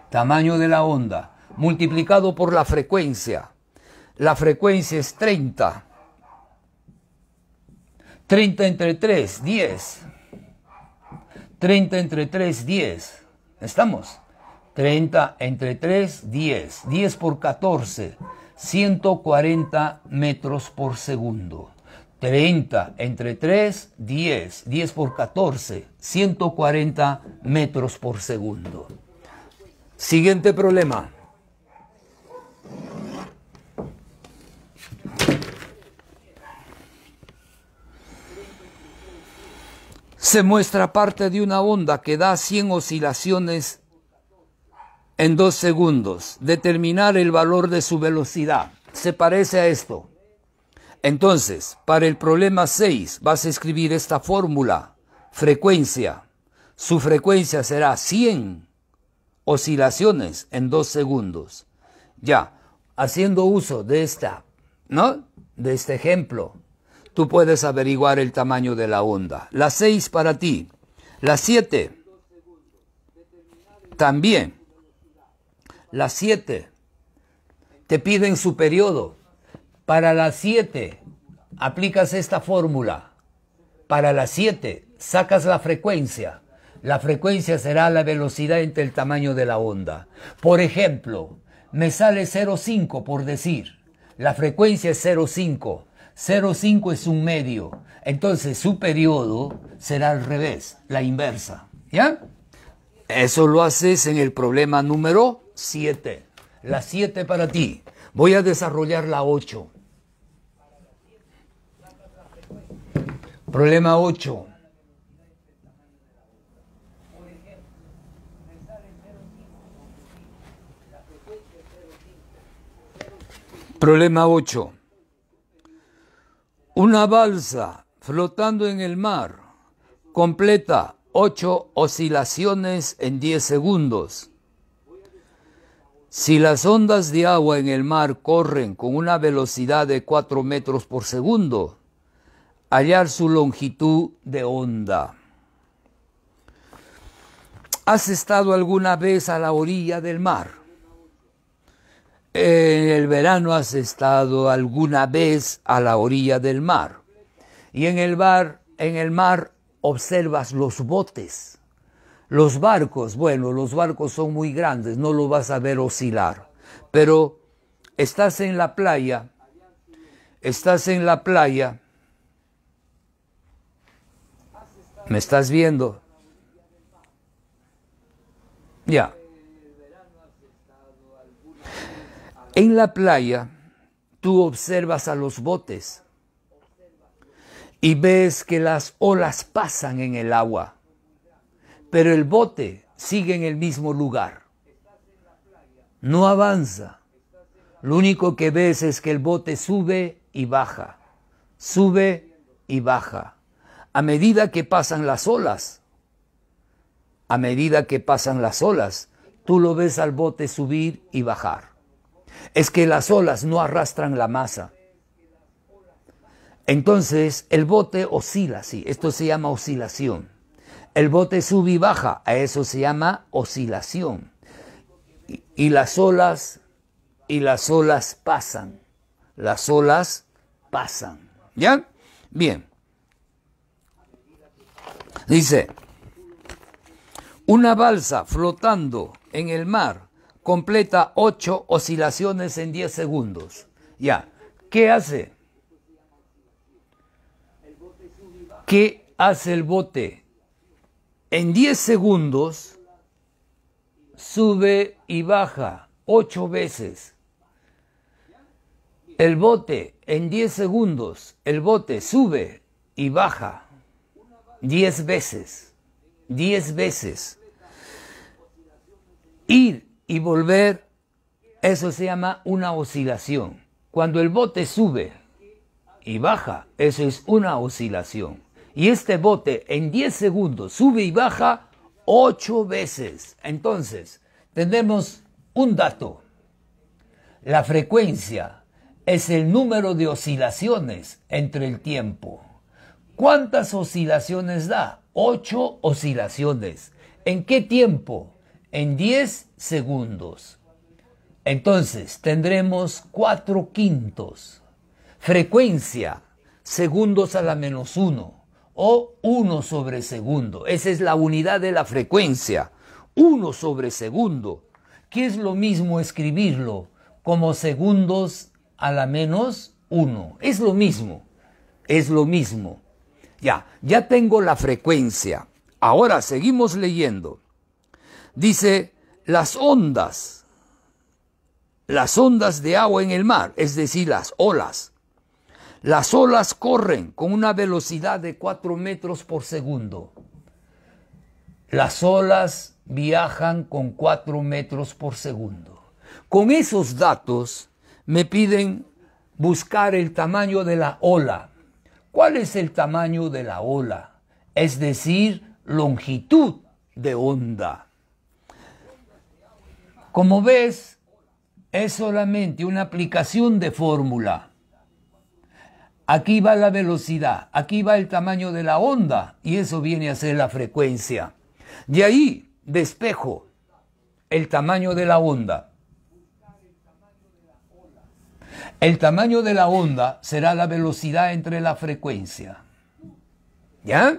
Tamaño de la onda multiplicado por la frecuencia. La frecuencia es 30. 30 entre 3, 10. 30 entre 3, 10. ¿Estamos? 30 entre 3, 10. 10 por 14, 140 metros por segundo. 30 entre 3, 10. 10 por 14, 140 metros por segundo. Siguiente problema. se muestra parte de una onda que da 100 oscilaciones en 2 segundos. Determinar el valor de su velocidad. Se parece a esto. Entonces, para el problema 6 vas a escribir esta fórmula. Frecuencia. Su frecuencia será 100 oscilaciones en 2 segundos. Ya, haciendo uso de esta, ¿no? De este ejemplo tú puedes averiguar el tamaño de la onda. La 6 para ti. La 7 también. La 7 te piden su periodo. Para la 7 aplicas esta fórmula. Para la 7 sacas la frecuencia. La frecuencia será la velocidad entre el tamaño de la onda. Por ejemplo, me sale 0,5 por decir. La frecuencia es 0,5. 0,5 es un medio. Entonces su periodo será al revés, la inversa. ¿Ya? Eso lo haces en el problema número 7. La 7 para ti. Voy a desarrollar la 8. Problema 8. Problema 8. Una balsa flotando en el mar completa ocho oscilaciones en diez segundos. Si las ondas de agua en el mar corren con una velocidad de 4 metros por segundo, hallar su longitud de onda. ¿Has estado alguna vez a la orilla del mar? En el verano has estado alguna vez a la orilla del mar y en el, bar, en el mar observas los botes. Los barcos, bueno, los barcos son muy grandes, no los vas a ver oscilar, pero estás en la playa, estás en la playa, ¿me estás viendo? Ya. En la playa tú observas a los botes y ves que las olas pasan en el agua, pero el bote sigue en el mismo lugar. No avanza. Lo único que ves es que el bote sube y baja, sube y baja. A medida que pasan las olas, a medida que pasan las olas, tú lo ves al bote subir y bajar es que las olas no arrastran la masa. Entonces el bote oscila, sí, esto se llama oscilación. El bote sube y baja, a eso se llama oscilación. Y, las olas, y las olas pasan, las olas pasan. ¿Ya? Bien. Dice, una balsa flotando en el mar completa 8 oscilaciones en 10 segundos. Ya, ¿qué hace? ¿Qué hace el bote? En 10 segundos sube y baja 8 veces. El bote en 10 segundos, el bote sube y baja 10 veces. 10 veces. Ir y volver, eso se llama una oscilación. Cuando el bote sube y baja, eso es una oscilación. Y este bote en 10 segundos sube y baja 8 veces. Entonces, tenemos un dato. La frecuencia es el número de oscilaciones entre el tiempo. ¿Cuántas oscilaciones da? 8 oscilaciones. ¿En qué tiempo? En 10 segundos. Entonces tendremos cuatro quintos. Frecuencia, segundos a la menos uno, o uno sobre segundo. Esa es la unidad de la frecuencia. uno sobre segundo, ¿Qué es lo mismo escribirlo como segundos a la menos uno? Es lo mismo. Es lo mismo. Ya, ya tengo la frecuencia. Ahora seguimos leyendo. Dice las ondas, las ondas de agua en el mar, es decir, las olas. Las olas corren con una velocidad de 4 metros por segundo. Las olas viajan con 4 metros por segundo. Con esos datos me piden buscar el tamaño de la ola. ¿Cuál es el tamaño de la ola? Es decir, longitud de onda. Como ves, es solamente una aplicación de fórmula. Aquí va la velocidad, aquí va el tamaño de la onda y eso viene a ser la frecuencia. De ahí despejo el tamaño de la onda. El tamaño de la onda será la velocidad entre la frecuencia. ¿Ya?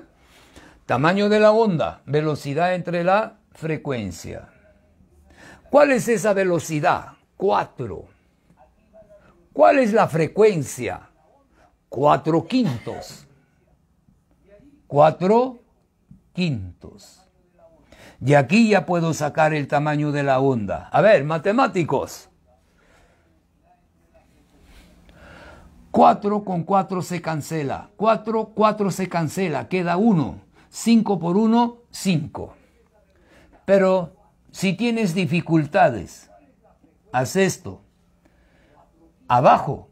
Tamaño de la onda, velocidad entre la frecuencia. ¿Cuál es esa velocidad? 4. ¿Cuál es la frecuencia? 4 quintos. 4 quintos. De aquí ya puedo sacar el tamaño de la onda. A ver, matemáticos. 4 con 4 se cancela. 4, 4 se cancela. Queda 1. 5 por 1, 5. Pero si tienes dificultades, haz esto. Abajo,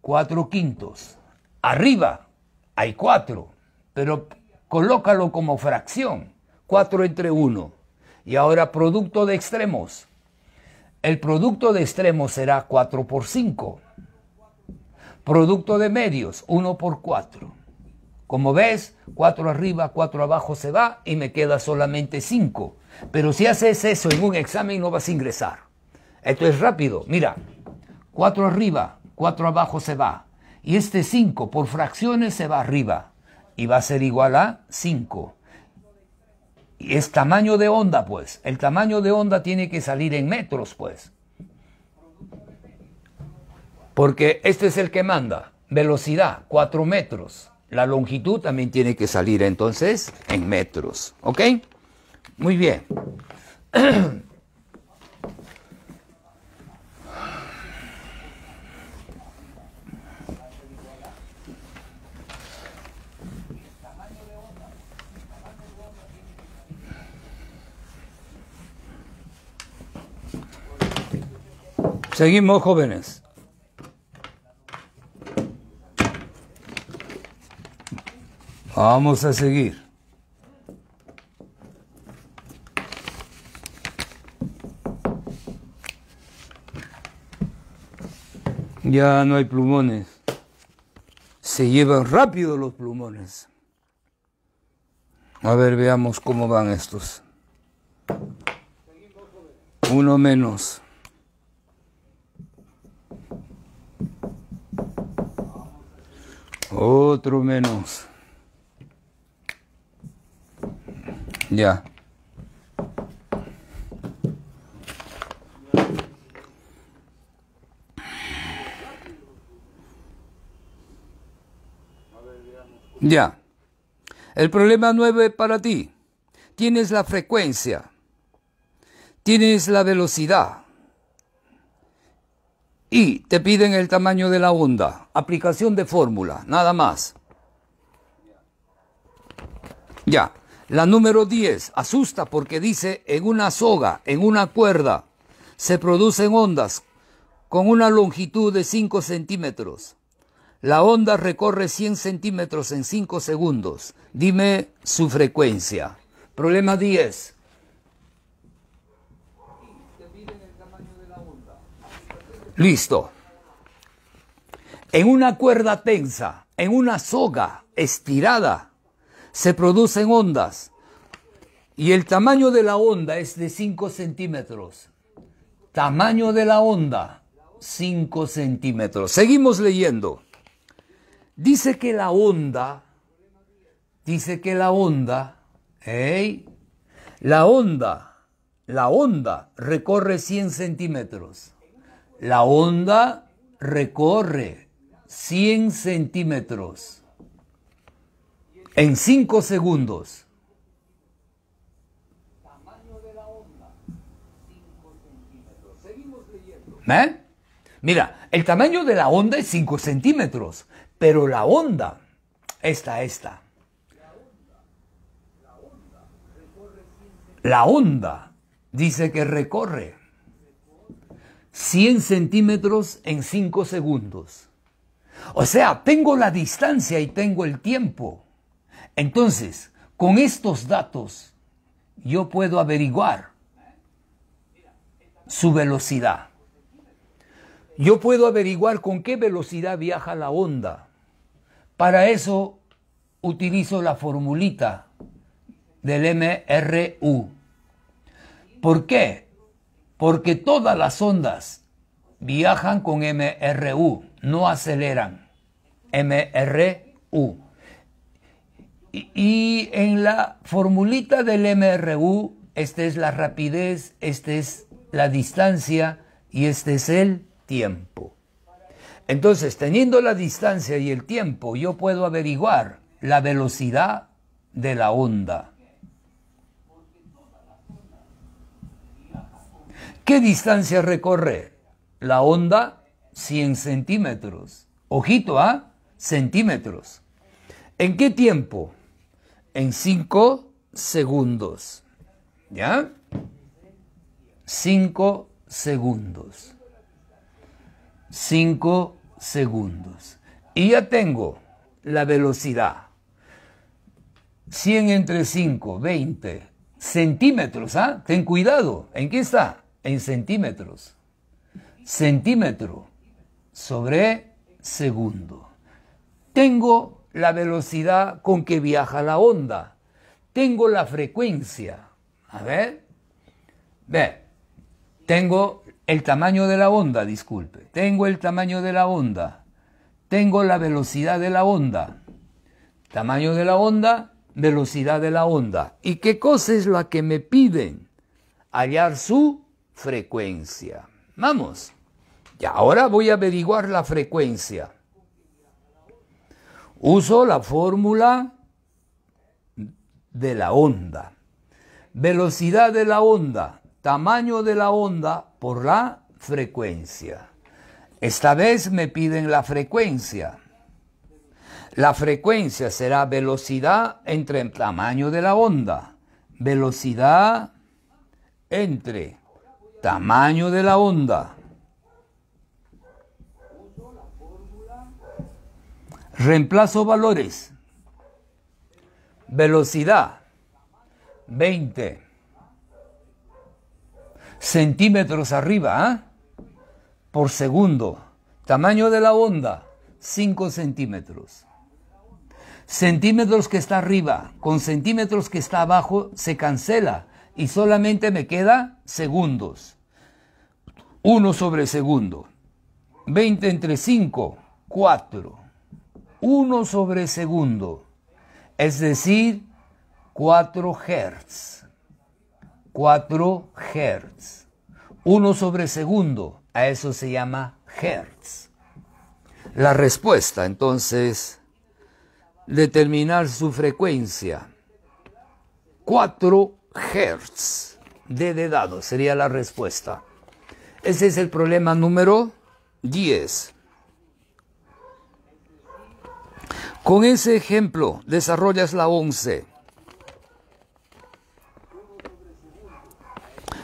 cuatro quintos. Arriba, hay cuatro, pero colócalo como fracción. Cuatro entre uno. Y ahora producto de extremos. El producto de extremos será 4 por 5. Producto de medios, 1 por 4. Como ves, 4 arriba, 4 abajo se va y me queda solamente 5. Pero si haces eso en un examen no vas a ingresar. Esto es rápido. Mira, 4 arriba, 4 abajo se va. Y este 5 por fracciones se va arriba. Y va a ser igual a 5. Y es tamaño de onda, pues. El tamaño de onda tiene que salir en metros, pues. Porque este es el que manda. Velocidad, 4 metros. La longitud también tiene que salir entonces en metros. ¿Ok? Muy bien. Seguimos jóvenes. Vamos a seguir. Ya no hay plumones. Se llevan rápido los plumones. A ver, veamos cómo van estos. Uno menos. Otro menos. Ya. Ya. El problema nueve para ti. Tienes la frecuencia. Tienes la velocidad. Y te piden el tamaño de la onda. Aplicación de fórmula, nada más. Ya. La número 10 asusta porque dice en una soga, en una cuerda, se producen ondas con una longitud de 5 centímetros. La onda recorre 100 centímetros en 5 segundos. Dime su frecuencia. Problema 10. Listo. En una cuerda tensa, en una soga estirada, se producen ondas y el tamaño de la onda es de 5 centímetros. Tamaño de la onda, 5 centímetros. Seguimos leyendo. Dice que la onda, dice que la onda, ¿eh? la onda, la onda recorre 100 centímetros. La onda recorre 100 centímetros en 5 segundos. ¿Eh? Mira, el tamaño de la onda es 5 centímetros. Pero la onda está esta. La onda dice que recorre 100 centímetros en 5 segundos. O sea, tengo la distancia y tengo el tiempo. Entonces, con estos datos, yo puedo averiguar su velocidad. Yo puedo averiguar con qué velocidad viaja la onda. Para eso utilizo la formulita del MRU. ¿Por qué? Porque todas las ondas viajan con MRU, no aceleran. MRU. Y, en la formulita del MRU, esta es la rapidez, esta es la distancia y este es el tiempo. Entonces, teniendo la distancia y el tiempo, yo puedo averiguar la velocidad de la onda. ¿Qué distancia recorre? La onda 100 centímetros. Ojito ¿ah? centímetros. ¿En qué tiempo? En 5 segundos. ¿Ya? 5 segundos. 5 segundos. Y ya tengo la velocidad. 100 entre 5, 20 centímetros. ¿ah? Ten cuidado. ¿En qué está? En centímetros. Centímetro sobre segundo. Tengo la velocidad con que viaja la onda. Tengo la frecuencia. A ver. Ve. Tengo el tamaño de la onda, disculpe. Tengo el tamaño de la onda. Tengo la velocidad de la onda. Tamaño de la onda, velocidad de la onda. ¿Y qué cosa es la que me piden? Hallar su frecuencia. Vamos. Y ahora voy a averiguar la frecuencia. Uso la fórmula de la onda. Velocidad de la onda, tamaño de la onda por la frecuencia. Esta vez me piden la frecuencia. La frecuencia será velocidad entre el tamaño de la onda. Velocidad entre tamaño de la onda. Reemplazo valores. Velocidad 20 centímetros arriba ¿ah? por segundo. Tamaño de la onda, 5 centímetros. Centímetros que está arriba con centímetros que está abajo se cancela y solamente me queda segundos. 1 sobre segundo. 20 entre 5, 4. 1 sobre segundo. Es decir, 4 hertz. 4 Hz. 1 sobre segundo, a eso se llama Hertz. La respuesta, entonces, determinar su frecuencia. 4 Hz de dado, sería la respuesta. Ese es el problema número 10. Con ese ejemplo desarrollas la 11.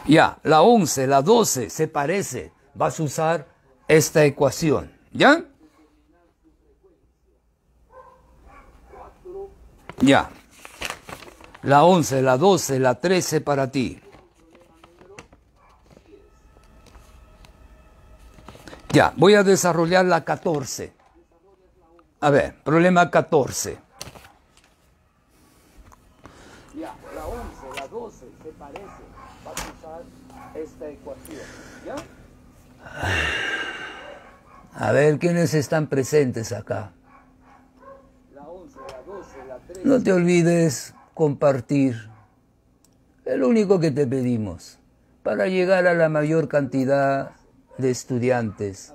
Ya, la 11, la 12 se parece. Vas a usar esta ecuación. ¿Ya? Ya. La 11, la 12, la 13 para ti. Ya, voy a desarrollar la 14. A ver, problema 14. A ver, ¿quiénes están presentes acá? No te olvides compartir. El único que te pedimos para llegar a la mayor cantidad de estudiantes.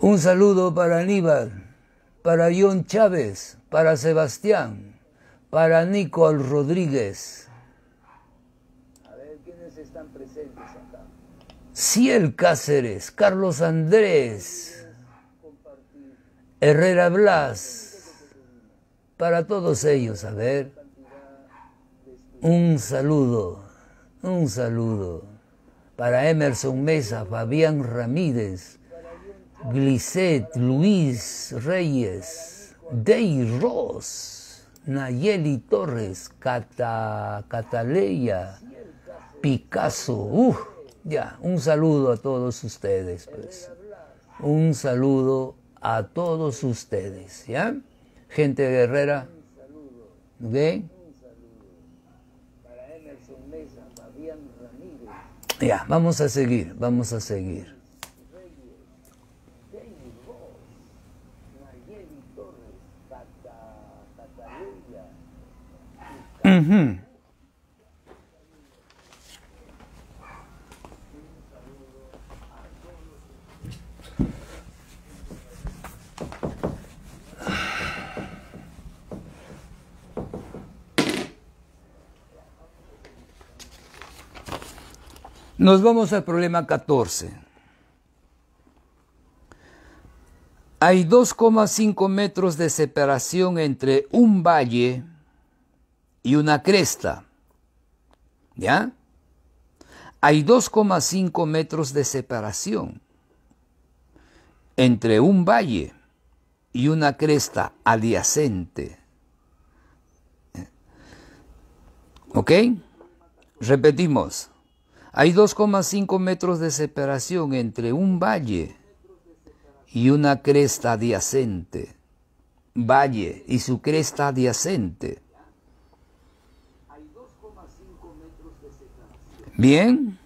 Un saludo para Aníbal, para John Chávez, para Sebastián, para Nicole Rodríguez. Ciel Cáceres, Carlos Andrés, Herrera Blas, para todos ellos, a ver, un saludo, un saludo para Emerson Mesa, Fabián Ramírez, Glisset, Luis Reyes, Dey Ross, Nayeli Torres, Cata, Cataleya, Picasso, uff. Uh, ya, un saludo a todos ustedes, pues. Un saludo a todos ustedes, ¿ya? Gente guerrera. Ramírez. Ya, vamos a seguir, vamos a seguir. Ajá. Nos vamos al problema 14. Hay 2,5 metros de separación entre un valle y una cresta. ¿Ya? Hay 2,5 metros de separación entre un valle y una cresta adyacente. ¿Ok? Repetimos. Hay 2,5 metros de separación entre un valle y una cresta adyacente. Valle y su cresta adyacente. Bien.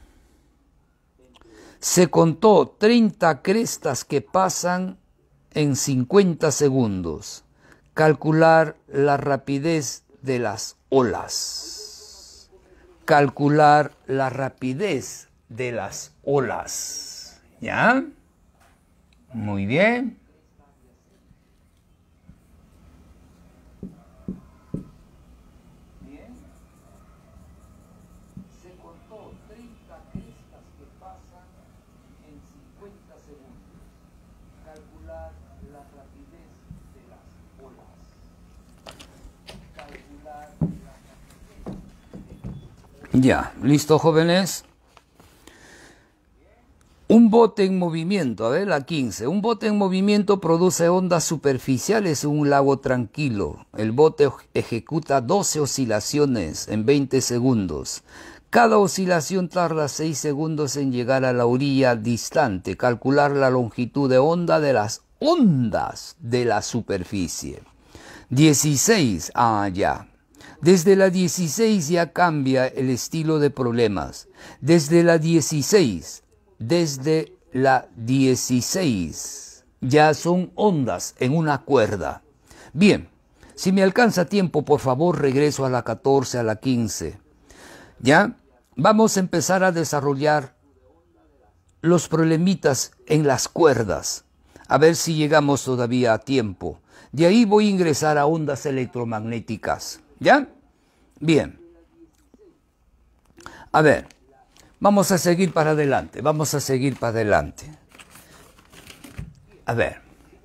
Se contó 30 crestas que pasan en 50 segundos. Calcular la rapidez de las olas calcular la rapidez de las olas. ¿Ya? Muy bien. Ya, listo jóvenes. Un bote en movimiento, a ver la 15. Un bote en movimiento produce ondas superficiales en un lago tranquilo. El bote ejecuta 12 oscilaciones en 20 segundos. Cada oscilación tarda 6 segundos en llegar a la orilla distante. Calcular la longitud de onda de las ondas de la superficie. 16. Ah, ya. Desde la 16 ya cambia el estilo de problemas. Desde la 16, desde la 16, ya son ondas en una cuerda. Bien, si me alcanza tiempo, por favor, regreso a la 14, a la 15. ¿Ya? Vamos a empezar a desarrollar los problemitas en las cuerdas. A ver si llegamos todavía a tiempo. De ahí voy a ingresar a ondas electromagnéticas. ¿Ya? Bien. A ver, vamos a seguir para adelante, vamos a seguir para adelante. A ver,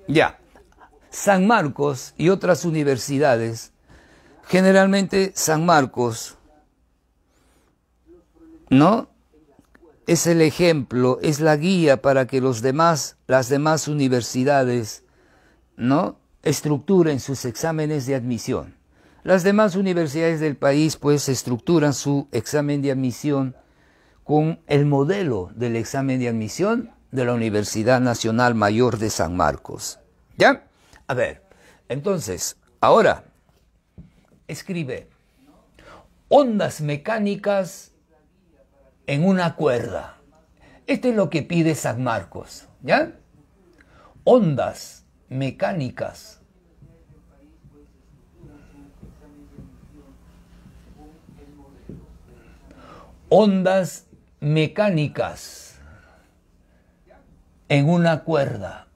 ya. San Marcos y otras universidades, generalmente San Marcos, ¿no? Es el ejemplo, es la guía para que los demás, las demás universidades, ¿no? Estructuren sus exámenes de admisión. Las demás universidades del país pues estructuran su examen de admisión con el modelo del examen de admisión de la Universidad Nacional Mayor de San Marcos. ¿Ya? A ver, entonces, ahora, escribe ondas mecánicas en una cuerda. Esto es lo que pide San Marcos, ¿ya? Ondas mecánicas ondas mecánicas en una cuerda.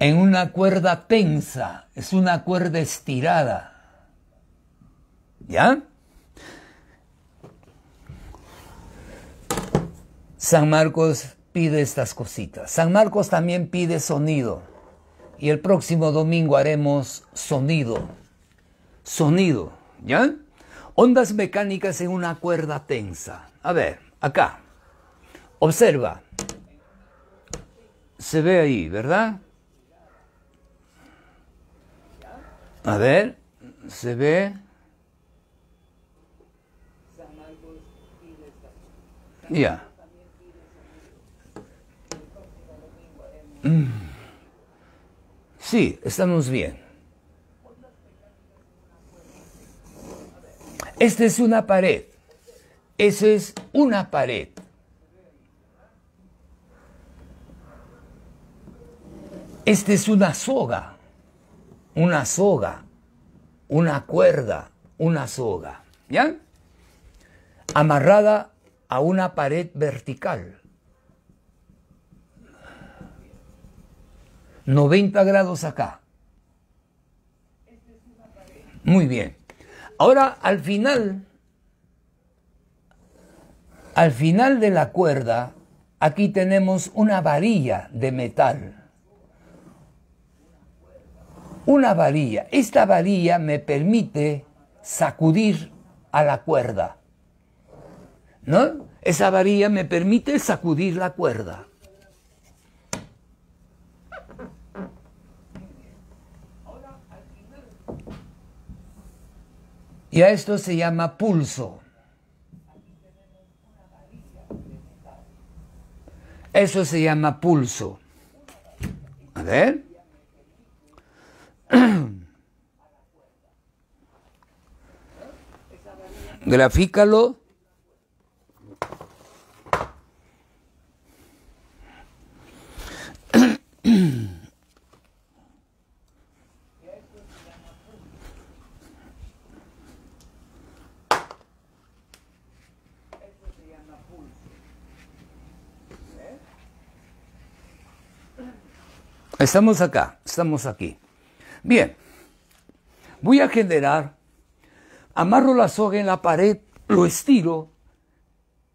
En una cuerda tensa, es una cuerda estirada. ¿Ya? San Marcos pide estas cositas. San Marcos también pide sonido. Y el próximo domingo haremos sonido. Sonido, ¿ya? Ondas mecánicas en una cuerda tensa. A ver, acá. Observa. Se ve ahí, ¿verdad? A ver, se ve. Ya. Mm. Sí, estamos bien. Esta es una pared. Esa es una pared. Esta es una soga. Una soga. Una cuerda. Una soga. ¿Ya? Amarrada a una pared vertical. 90 grados acá. Muy bien. Ahora, al final, al final de la cuerda, aquí tenemos una varilla de metal. Una varilla. Esta varilla me permite sacudir a la cuerda. ¿No? Esa varilla me permite sacudir la cuerda. Y esto se llama pulso. Eso se llama pulso. A ver. Grafícalo Estamos acá, estamos aquí. Bien, voy a generar, amarro la soga en la pared, lo estiro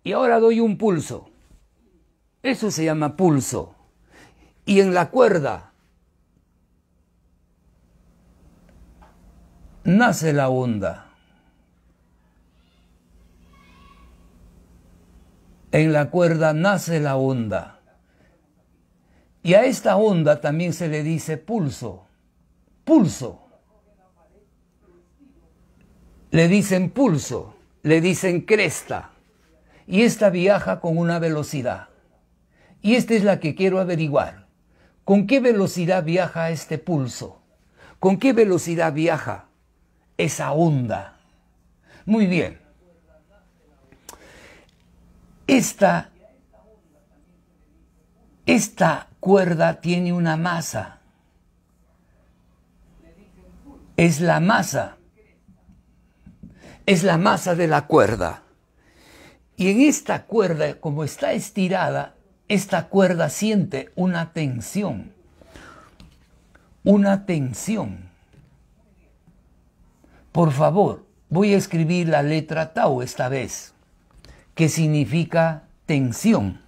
y ahora doy un pulso. Eso se llama pulso. Y en la cuerda nace la onda. En la cuerda nace la onda. Y a esta onda también se le dice pulso, pulso. Le dicen pulso, le dicen cresta. Y esta viaja con una velocidad. Y esta es la que quiero averiguar. ¿Con qué velocidad viaja este pulso? ¿Con qué velocidad viaja esa onda? Muy bien. Esta esta cuerda tiene una masa. Es la masa. Es la masa de la cuerda. Y en esta cuerda, como está estirada, esta cuerda siente una tensión. Una tensión. Por favor, voy a escribir la letra tau esta vez, que significa tensión.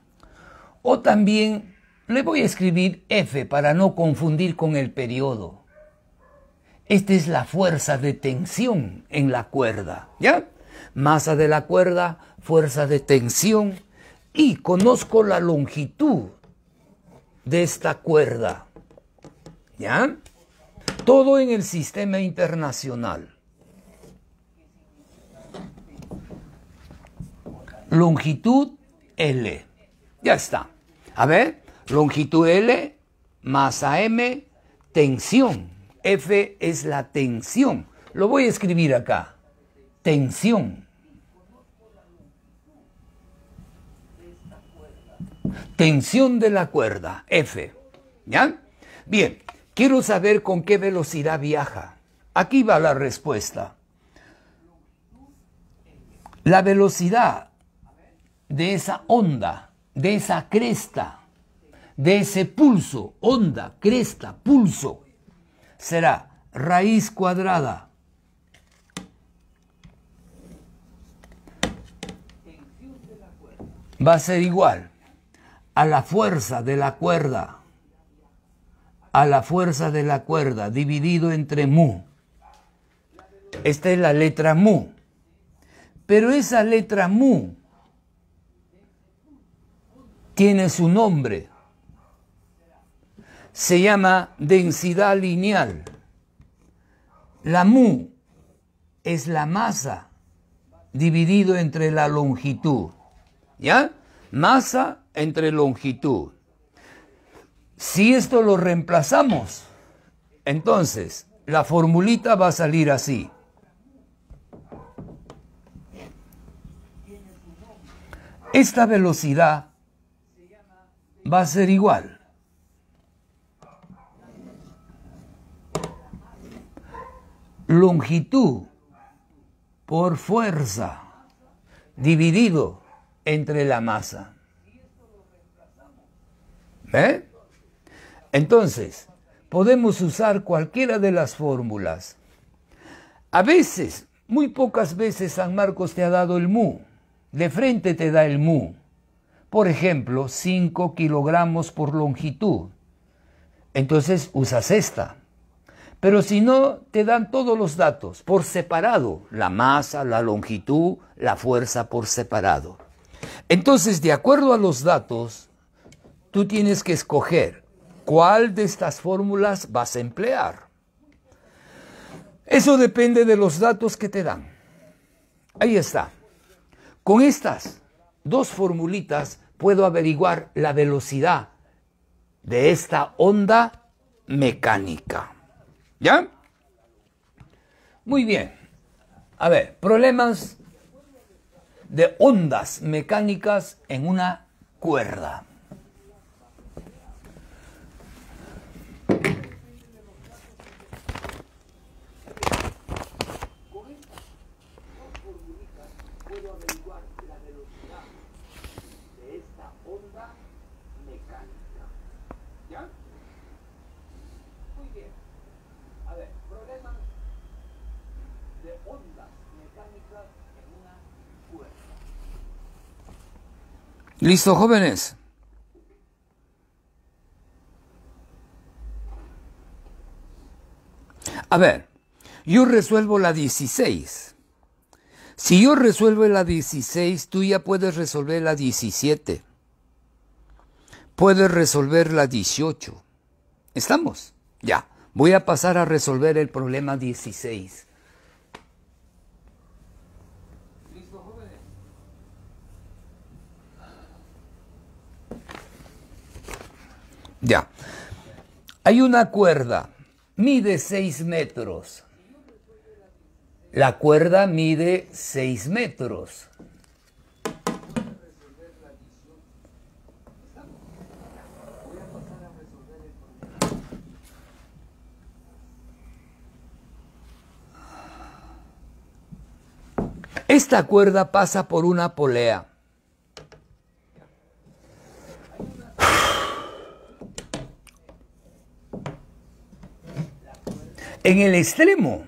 O también le voy a escribir F para no confundir con el periodo. Esta es la fuerza de tensión en la cuerda, ¿ya? Masa de la cuerda, fuerza de tensión y conozco la longitud de esta cuerda, ¿ya? Todo en el sistema internacional. Longitud L. Ya está. A ver, longitud L, masa M, tensión. F es la tensión. Lo voy a escribir acá. Tensión. Tensión de la cuerda, F. ¿Ya? Bien, quiero saber con qué velocidad viaja. Aquí va la respuesta. La velocidad de esa onda de esa cresta, de ese pulso, onda, cresta, pulso, será raíz cuadrada va a ser igual a la fuerza de la cuerda, a la fuerza de la cuerda dividido entre mu. Esta es la letra mu. Pero esa letra mu tiene su nombre. Se llama densidad lineal. La mu es la masa dividido entre la longitud. ¿Ya? Masa entre longitud. Si esto lo reemplazamos, entonces la formulita va a salir así. Esta velocidad va a ser igual. Longitud por fuerza dividido entre la masa. ¿Eh? Entonces, podemos usar cualquiera de las fórmulas. A veces, muy pocas veces San Marcos te ha dado el mu, de frente te da el mu, por ejemplo, 5 kilogramos por longitud. Entonces usas esta. Pero si no, te dan todos los datos por separado, la masa, la longitud, la fuerza por separado. Entonces, de acuerdo a los datos, tú tienes que escoger cuál de estas fórmulas vas a emplear. Eso depende de los datos que te dan. Ahí está. Con estas dos formulitas puedo averiguar la velocidad de esta onda mecánica. ¿Ya? Muy bien. A ver, problemas de ondas mecánicas en una cuerda. Listo, jóvenes. A ver, yo resuelvo la 16. Si yo resuelvo la 16, tú ya puedes resolver la 17. Puedes resolver la 18. ¿Estamos? Ya. Voy a pasar a resolver el problema 16. Ya. Hay una cuerda, mide 6 metros. La cuerda mide 6 metros. Esta cuerda pasa por una polea. En el extremo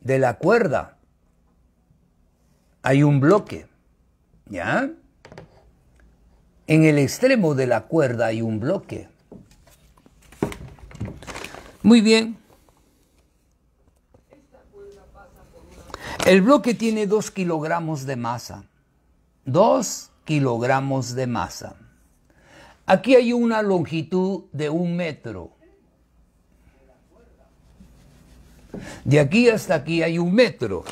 de la cuerda hay un bloque, ¿ya? En el extremo de la cuerda hay un bloque. Muy bien. El bloque tiene dos kilogramos de masa. Dos kilogramos de masa. Aquí hay una longitud de un metro. De aquí hasta aquí hay un metro.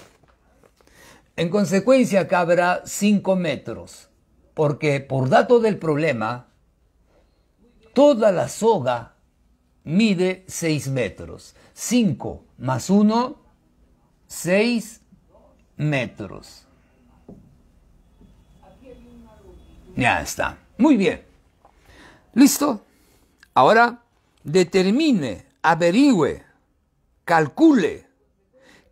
En consecuencia, cabrá cinco 5 metros, porque por dato del problema, toda la soga mide 6 metros. 5 más 1, 6 metros. Ya está. Muy bien. ¿Listo? Ahora determine, averigüe calcule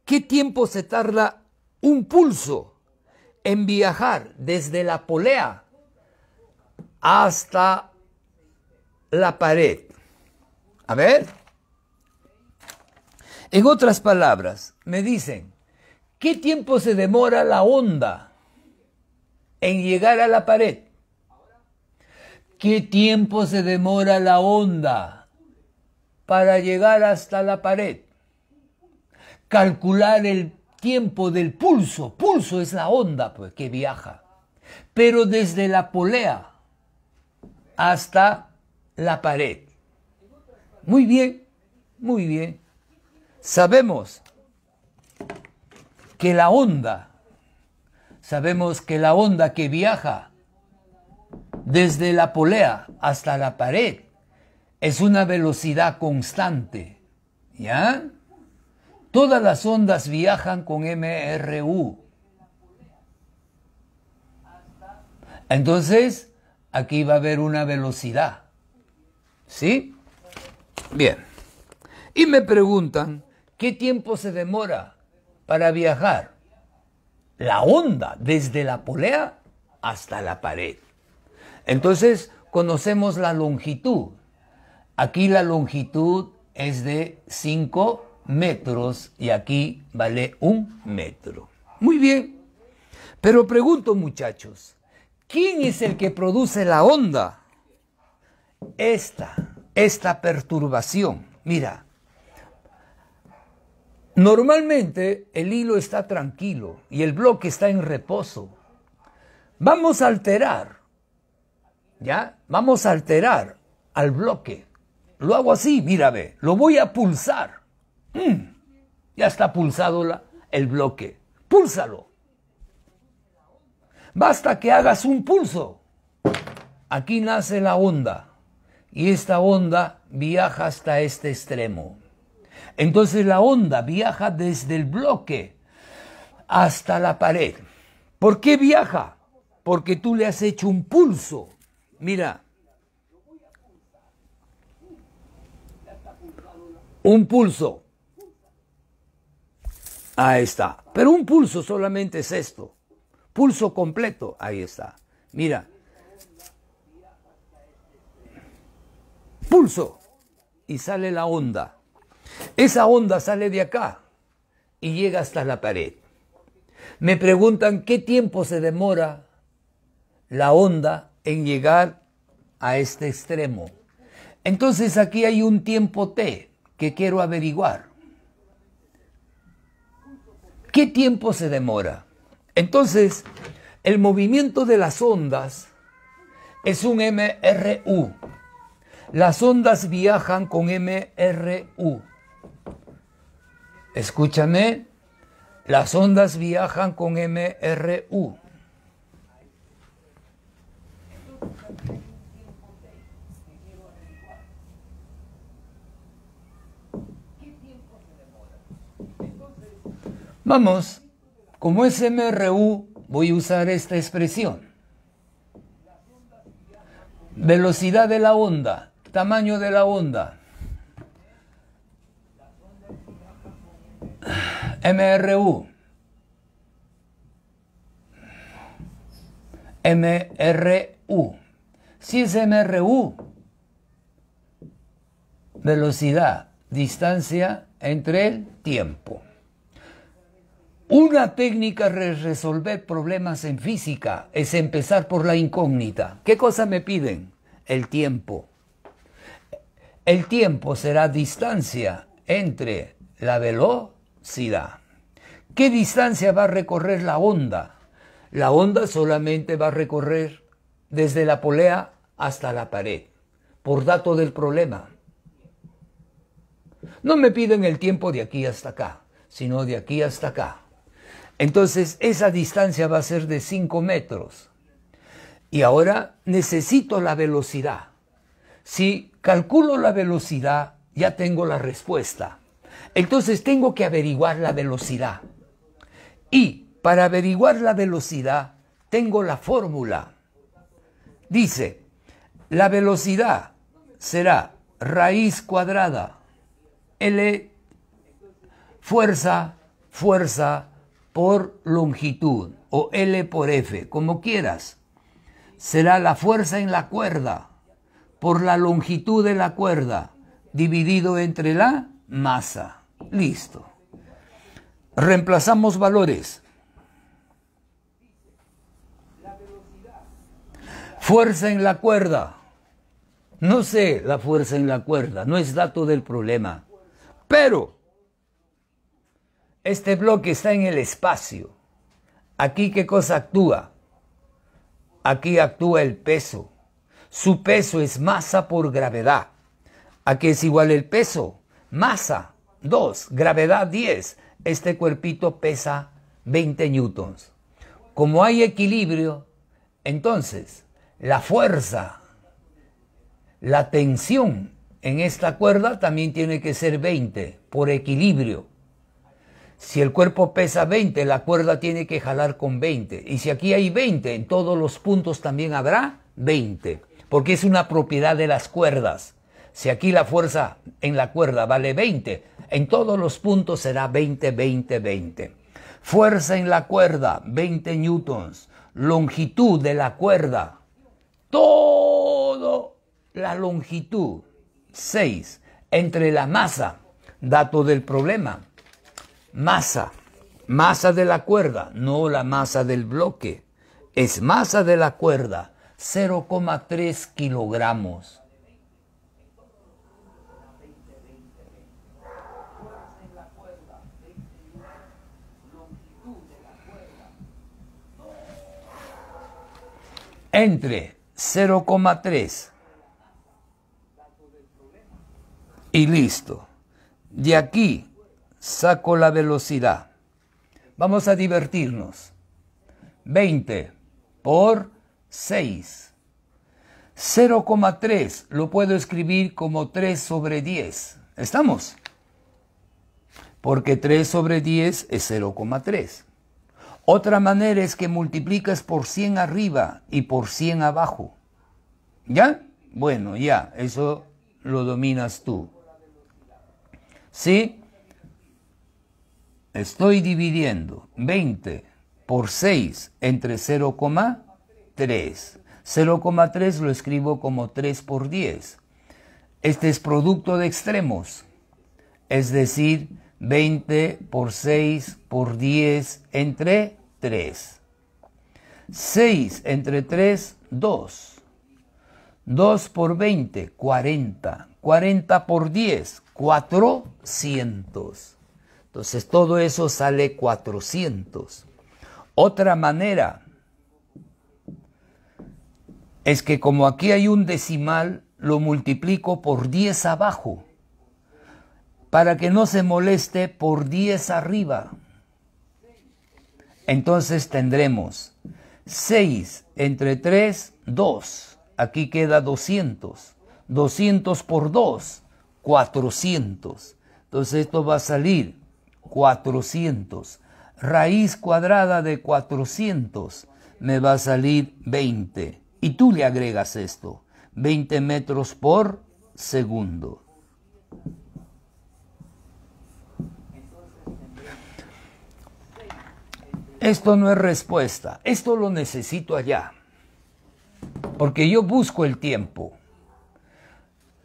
qué tiempo se tarda un pulso en viajar desde la polea hasta la pared. A ver. En otras palabras, me dicen, ¿qué tiempo se demora la onda en llegar a la pared? ¿Qué tiempo se demora la onda para llegar hasta la pared? calcular el tiempo del pulso. Pulso es la onda pues, que viaja. Pero desde la polea hasta la pared. Muy bien, muy bien. Sabemos que la onda, sabemos que la onda que viaja desde la polea hasta la pared es una velocidad constante. ¿Ya? Todas las ondas viajan con MRU. Entonces, aquí va a haber una velocidad. ¿Sí? Bien. Y me preguntan, ¿qué tiempo se demora para viajar? La onda desde la polea hasta la pared. Entonces, conocemos la longitud. Aquí la longitud es de 5 metros y aquí vale un metro. Muy bien. Pero pregunto muchachos, ¿quién es el que produce la onda? Esta, esta perturbación. Mira, normalmente el hilo está tranquilo y el bloque está en reposo. Vamos a alterar, ¿ya? Vamos a alterar al bloque. Lo hago así, mira, ve, lo voy a pulsar Mm, ya está pulsado el bloque. Púlsalo. Basta que hagas un pulso. Aquí nace la onda. Y esta onda viaja hasta este extremo. Entonces la onda viaja desde el bloque hasta la pared. ¿Por qué viaja? Porque tú le has hecho un pulso. Mira. Un pulso. Ahí está. Pero un pulso solamente es esto. Pulso completo. Ahí está. Mira. Pulso. Y sale la onda. Esa onda sale de acá y llega hasta la pared. Me preguntan qué tiempo se demora la onda en llegar a este extremo. Entonces aquí hay un tiempo T que quiero averiguar. ¿Qué tiempo se demora? Entonces, el movimiento de las ondas es un MRU. Las ondas viajan con MRU. Escúchame, las ondas viajan con MRU. Vamos, como es MRU, voy a usar esta expresión. Velocidad de la onda, tamaño de la onda. MRU. MRU. Si es MRU, velocidad, distancia entre el tiempo. Una técnica de resolver problemas en física es empezar por la incógnita. ¿Qué cosa me piden? El tiempo. El tiempo será distancia entre la velocidad. ¿Qué distancia va a recorrer la onda? La onda solamente va a recorrer desde la polea hasta la pared, por dato del problema. No me piden el tiempo de aquí hasta acá, sino de aquí hasta acá. Entonces esa distancia va a ser de 5 metros. Y ahora necesito la velocidad. Si calculo la velocidad, ya tengo la respuesta. Entonces tengo que averiguar la velocidad. Y para averiguar la velocidad, tengo la fórmula. Dice, la velocidad será raíz cuadrada, L, fuerza, fuerza, por longitud o L por F, como quieras. Será la fuerza en la cuerda por la longitud de la cuerda dividido entre la masa. Listo. Reemplazamos valores. Fuerza en la cuerda. No sé la fuerza en la cuerda, no es dato del problema. Pero este bloque está en el espacio. Aquí qué cosa actúa? Aquí actúa el peso. Su peso es masa por gravedad. Aquí es igual el peso. Masa 2, gravedad 10. Este cuerpito pesa 20 newtons. Como hay equilibrio, entonces la fuerza, la tensión en esta cuerda también tiene que ser 20 por equilibrio. Si el cuerpo pesa 20, la cuerda tiene que jalar con 20. Y si aquí hay 20, en todos los puntos también habrá 20, porque es una propiedad de las cuerdas. Si aquí la fuerza en la cuerda vale 20, en todos los puntos será 20, 20, 20. Fuerza en la cuerda, 20 newtons. Longitud de la cuerda, todo la longitud, 6. Entre la masa, dato del problema, masa, masa de la cuerda, no la masa del bloque, es masa de la cuerda, 0,3 kilogramos. Entre 0,3 y listo. De aquí Saco la velocidad. Vamos a divertirnos. 20 por 6. 0,3 lo puedo escribir como 3 sobre 10. ¿Estamos? Porque 3 sobre 10 es 0,3. Otra manera es que multiplicas por 100 arriba y por 100 abajo. ¿Ya? Bueno, ya, eso lo dominas tú. ¿Sí? Estoy dividiendo 20 por 6 entre 0,3. 0,3 lo escribo como 3 por 10. Este es producto de extremos, es decir, 20 por 6 por 10 entre 3. 6 entre 3, 2. 2 por 20, 40. 40 por 10, 400. Entonces todo eso sale 400. Otra manera es que como aquí hay un decimal, lo multiplico por 10 abajo, para que no se moleste por 10 arriba. Entonces tendremos 6 entre 3, 2. Aquí queda 200. 200 por 2, 400. Entonces esto va a salir 400. Raíz cuadrada de 400 me va a salir 20. Y tú le agregas esto, 20 metros por segundo. Esto no es respuesta, esto lo necesito allá, porque yo busco el tiempo.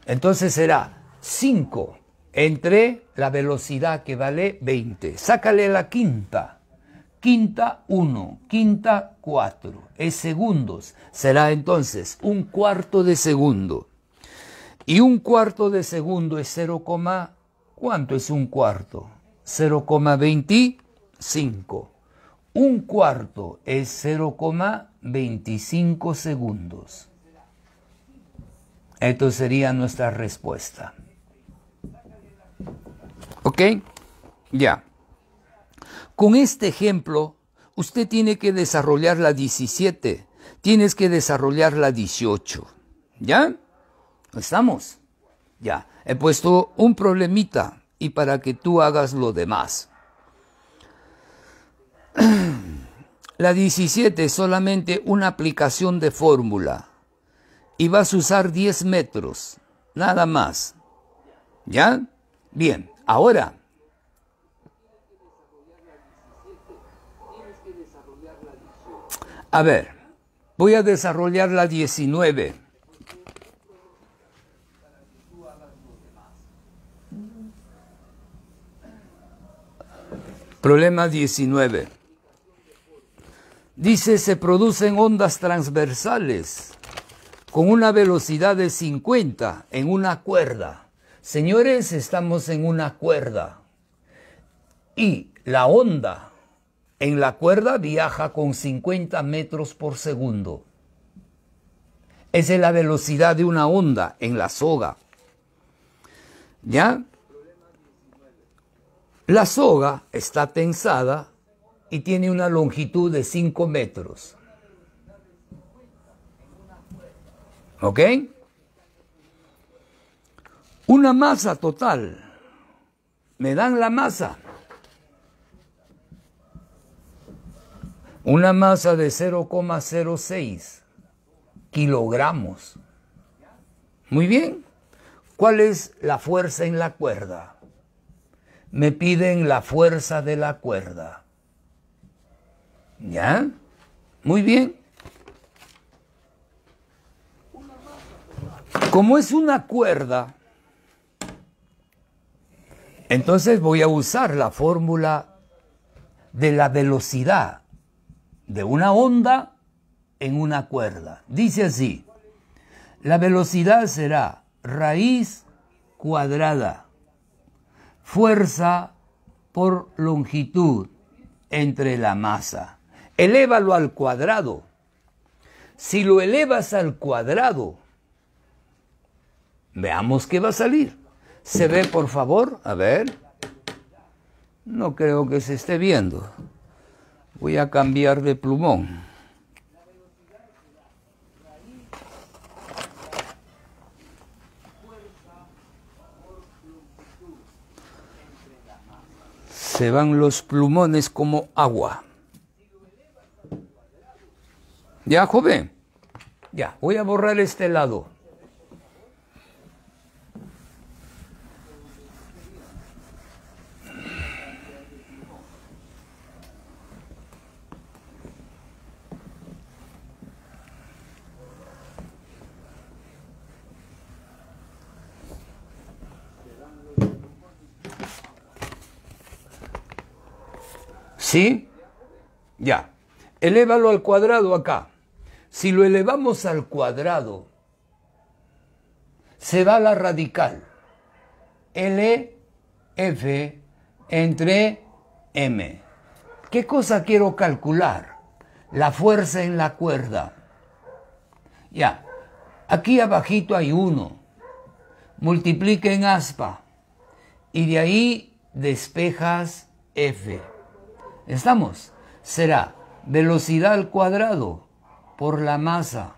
Entonces será 5 entre la velocidad que vale 20. Sácale la quinta. Quinta 1, quinta 4. Es segundos. Será entonces un cuarto de segundo. Y un cuarto de segundo es 0, ¿cuánto es un cuarto? 0,25. Un cuarto es 0,25 segundos. Esto sería nuestra respuesta. ¿Ok? Ya. Con este ejemplo, usted tiene que desarrollar la 17, tienes que desarrollar la 18. ¿Ya? ¿Estamos? Ya. He puesto un problemita y para que tú hagas lo demás. La 17 es solamente una aplicación de fórmula y vas a usar 10 metros, nada más. ¿Ya? Bien, ahora A ver, voy a desarrollar la 19. Problema 19. Dice, se producen ondas transversales con una velocidad de 50 en una cuerda. Señores, estamos en una cuerda y la onda en la cuerda viaja con 50 metros por segundo. Esa es la velocidad de una onda en la soga. ¿Ya? La soga está tensada y tiene una longitud de 5 metros. ¿Ok? Una masa total. Me dan la masa. Una masa de 0,06 kilogramos. Muy bien. ¿Cuál es la fuerza en la cuerda? Me piden la fuerza de la cuerda. ¿Ya? Muy bien. Como es una cuerda, entonces voy a usar la fórmula de la velocidad de una onda en una cuerda. Dice así, la velocidad será raíz cuadrada, fuerza por longitud entre la masa. Elévalo al cuadrado. Si lo elevas al cuadrado, veamos qué va a salir. ¿Se ve, por favor? A ver. No creo que se esté viendo. Voy a cambiar de plumón. Se van los plumones como agua. Ya, joven. Ya, voy a borrar este lado. ¿Sí? Ya. Elévalo al cuadrado acá. Si lo elevamos al cuadrado, se va la radical. LF entre M. ¿Qué cosa quiero calcular? La fuerza en la cuerda. Ya. Aquí abajito hay 1. Multiplica en aspa. Y de ahí despejas F. ¿Estamos? Será velocidad al cuadrado por la masa.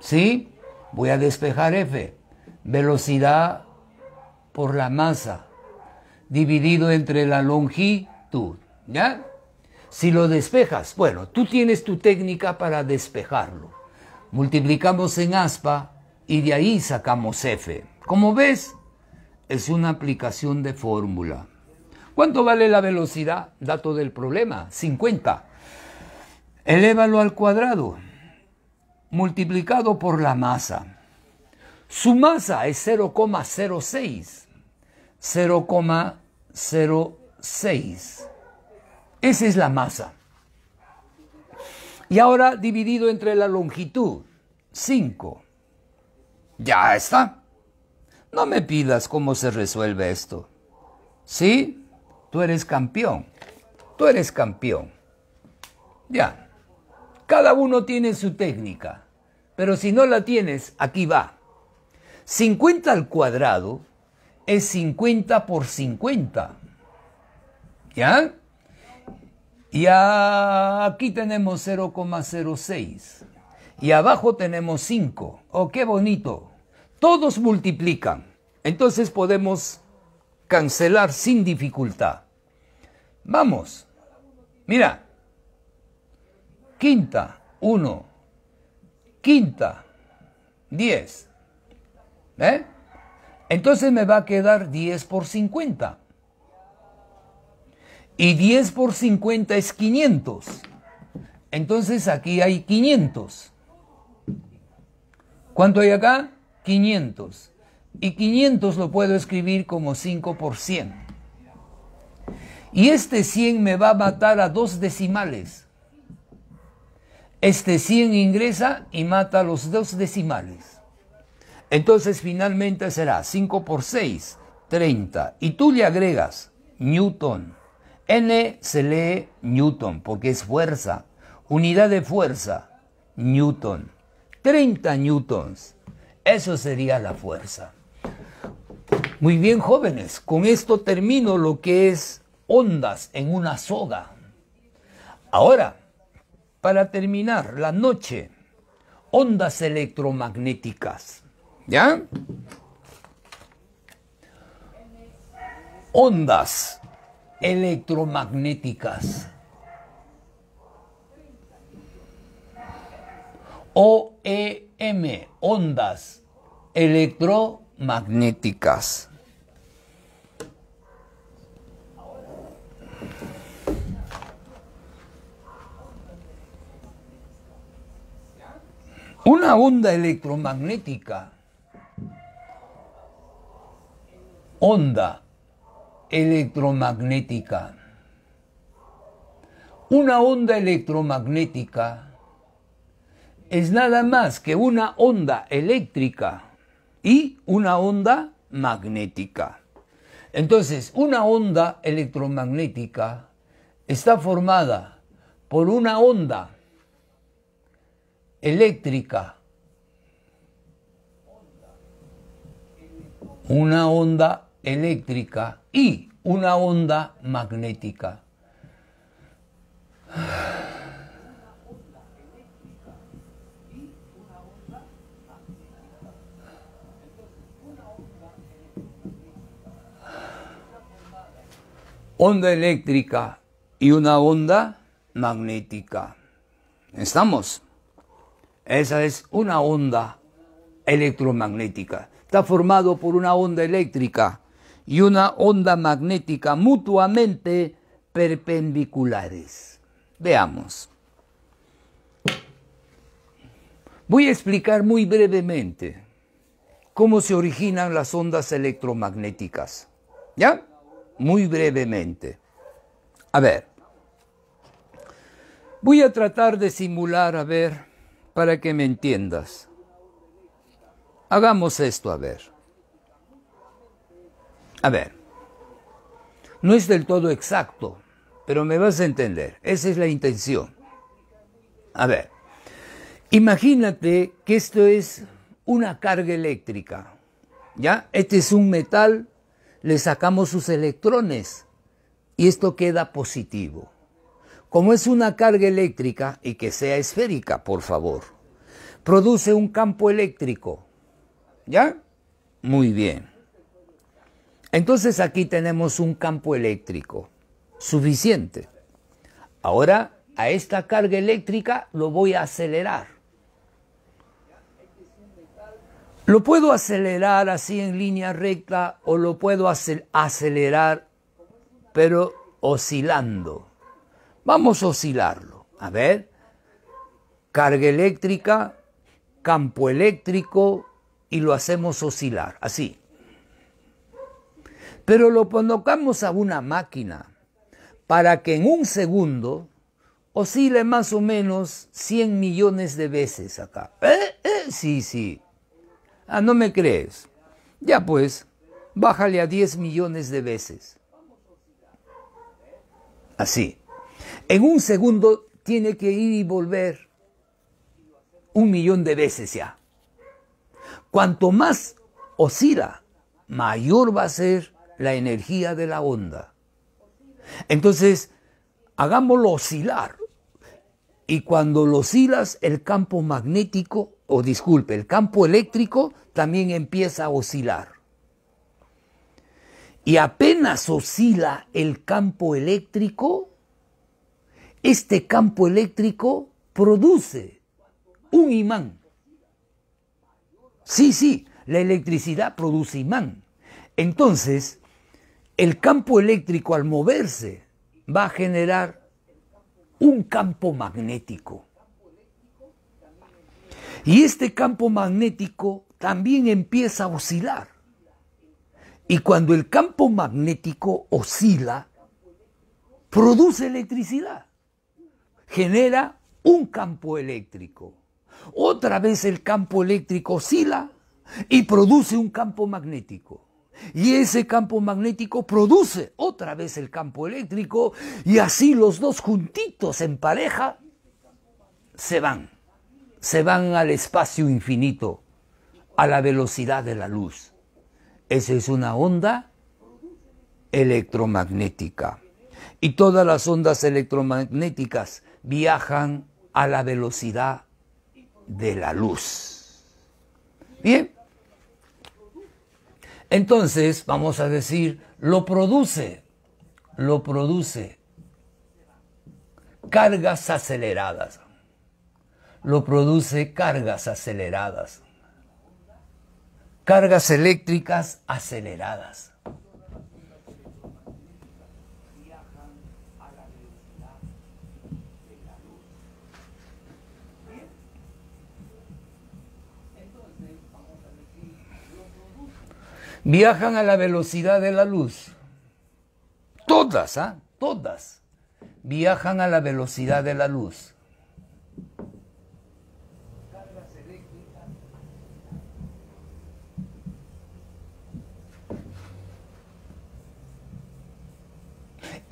¿Sí? Voy a despejar F. Velocidad por la masa dividido entre la longitud. ¿Ya? Si lo despejas, bueno, tú tienes tu técnica para despejarlo. Multiplicamos en aspa y de ahí sacamos F. Como ves, es una aplicación de fórmula. ¿Cuánto vale la velocidad? Dato del problema, 50. Elévalo al cuadrado, multiplicado por la masa. Su masa es 0,06. 0,06. Esa es la masa. Y ahora dividido entre la longitud, 5. Ya está. No me pidas cómo se resuelve esto. ¿Sí? Tú eres campeón. Tú eres campeón. Ya. Cada uno tiene su técnica. Pero si no la tienes, aquí va. 50 al cuadrado es 50 por 50. ¿Ya? Y aquí tenemos 0,06. Y abajo tenemos 5. ¡Oh, qué bonito! Todos multiplican. Entonces podemos cancelar sin dificultad. Vamos, mira, quinta, 1, quinta, 10. ¿Eh? Entonces me va a quedar 10 por 50. Y 10 por 50 es 500. Entonces aquí hay 500. ¿Cuánto hay acá? 500 y 500 lo puedo escribir como 5 por 100. Y este 100 me va a matar a dos decimales. Este 100 ingresa y mata a los dos decimales. Entonces finalmente será 5 por 6, 30. Y tú le agregas Newton. N se lee Newton porque es fuerza. Unidad de fuerza, Newton. 30 newtons. Eso sería la fuerza. Muy bien, jóvenes, con esto termino lo que es ondas en una soga. Ahora, para terminar, la noche, ondas electromagnéticas. ¿Ya? Ondas electromagnéticas. OEM, ondas electromagnéticas magnéticas. Una onda electromagnética, onda electromagnética, una onda electromagnética es nada más que una onda eléctrica y una onda magnética. Entonces, una onda electromagnética está formada por una onda eléctrica, una onda eléctrica y una onda magnética. onda eléctrica y una onda magnética. ¿Estamos? Esa es una onda electromagnética. Está formado por una onda eléctrica y una onda magnética mutuamente perpendiculares. Veamos. Voy a explicar muy brevemente cómo se originan las ondas electromagnéticas. ¿Ya? muy brevemente. A ver, voy a tratar de simular, a ver, para que me entiendas. Hagamos esto, a ver. A ver, no es del todo exacto, pero me vas a entender, esa es la intención. A ver, imagínate que esto es una carga eléctrica, ¿ya? Este es un metal le sacamos sus electrones y esto queda positivo. Como es una carga eléctrica y que sea esférica, por favor, produce un campo eléctrico. ¿Ya? Muy bien. Entonces aquí tenemos un campo eléctrico suficiente. Ahora a esta carga eléctrica lo voy a acelerar. Lo puedo acelerar así en línea recta o lo puedo acelerar pero oscilando. Vamos a oscilarlo. A ver, carga eléctrica, campo eléctrico y lo hacemos oscilar, así. Pero lo colocamos a una máquina para que en un segundo oscile más o menos 100 millones de veces acá. ¿Eh? ¿Eh? Sí, sí. Ah, no me crees. Ya pues, bájale a 10 millones de veces. Así. En un segundo tiene que ir y volver un millón de veces ya. Cuanto más oscila, mayor va a ser la energía de la onda. Entonces, hagámoslo oscilar. Y cuando lo oscilas, el campo magnético o disculpe, el campo eléctrico también empieza a oscilar. Y apenas oscila el campo eléctrico, este campo eléctrico produce un imán. Sí, sí, la electricidad produce imán. Entonces, el campo eléctrico al moverse va a generar un campo magnético. Y este campo magnético también empieza a oscilar. Y cuando el campo magnético oscila, produce electricidad. Genera un campo eléctrico. Otra vez el campo eléctrico oscila y produce un campo magnético. Y ese campo magnético produce otra vez el campo eléctrico y así los dos juntitos en pareja se van se van al espacio infinito, a la velocidad de la luz. Esa es una onda electromagnética. Y todas las ondas electromagnéticas viajan a la velocidad de la luz. Bien. Entonces, vamos a decir, lo produce, lo produce. Cargas aceleradas lo produce cargas aceleradas, cargas eléctricas aceleradas. Viajan a la velocidad de la luz. Todas, ¿ah? Todas. Viajan a la velocidad de la luz.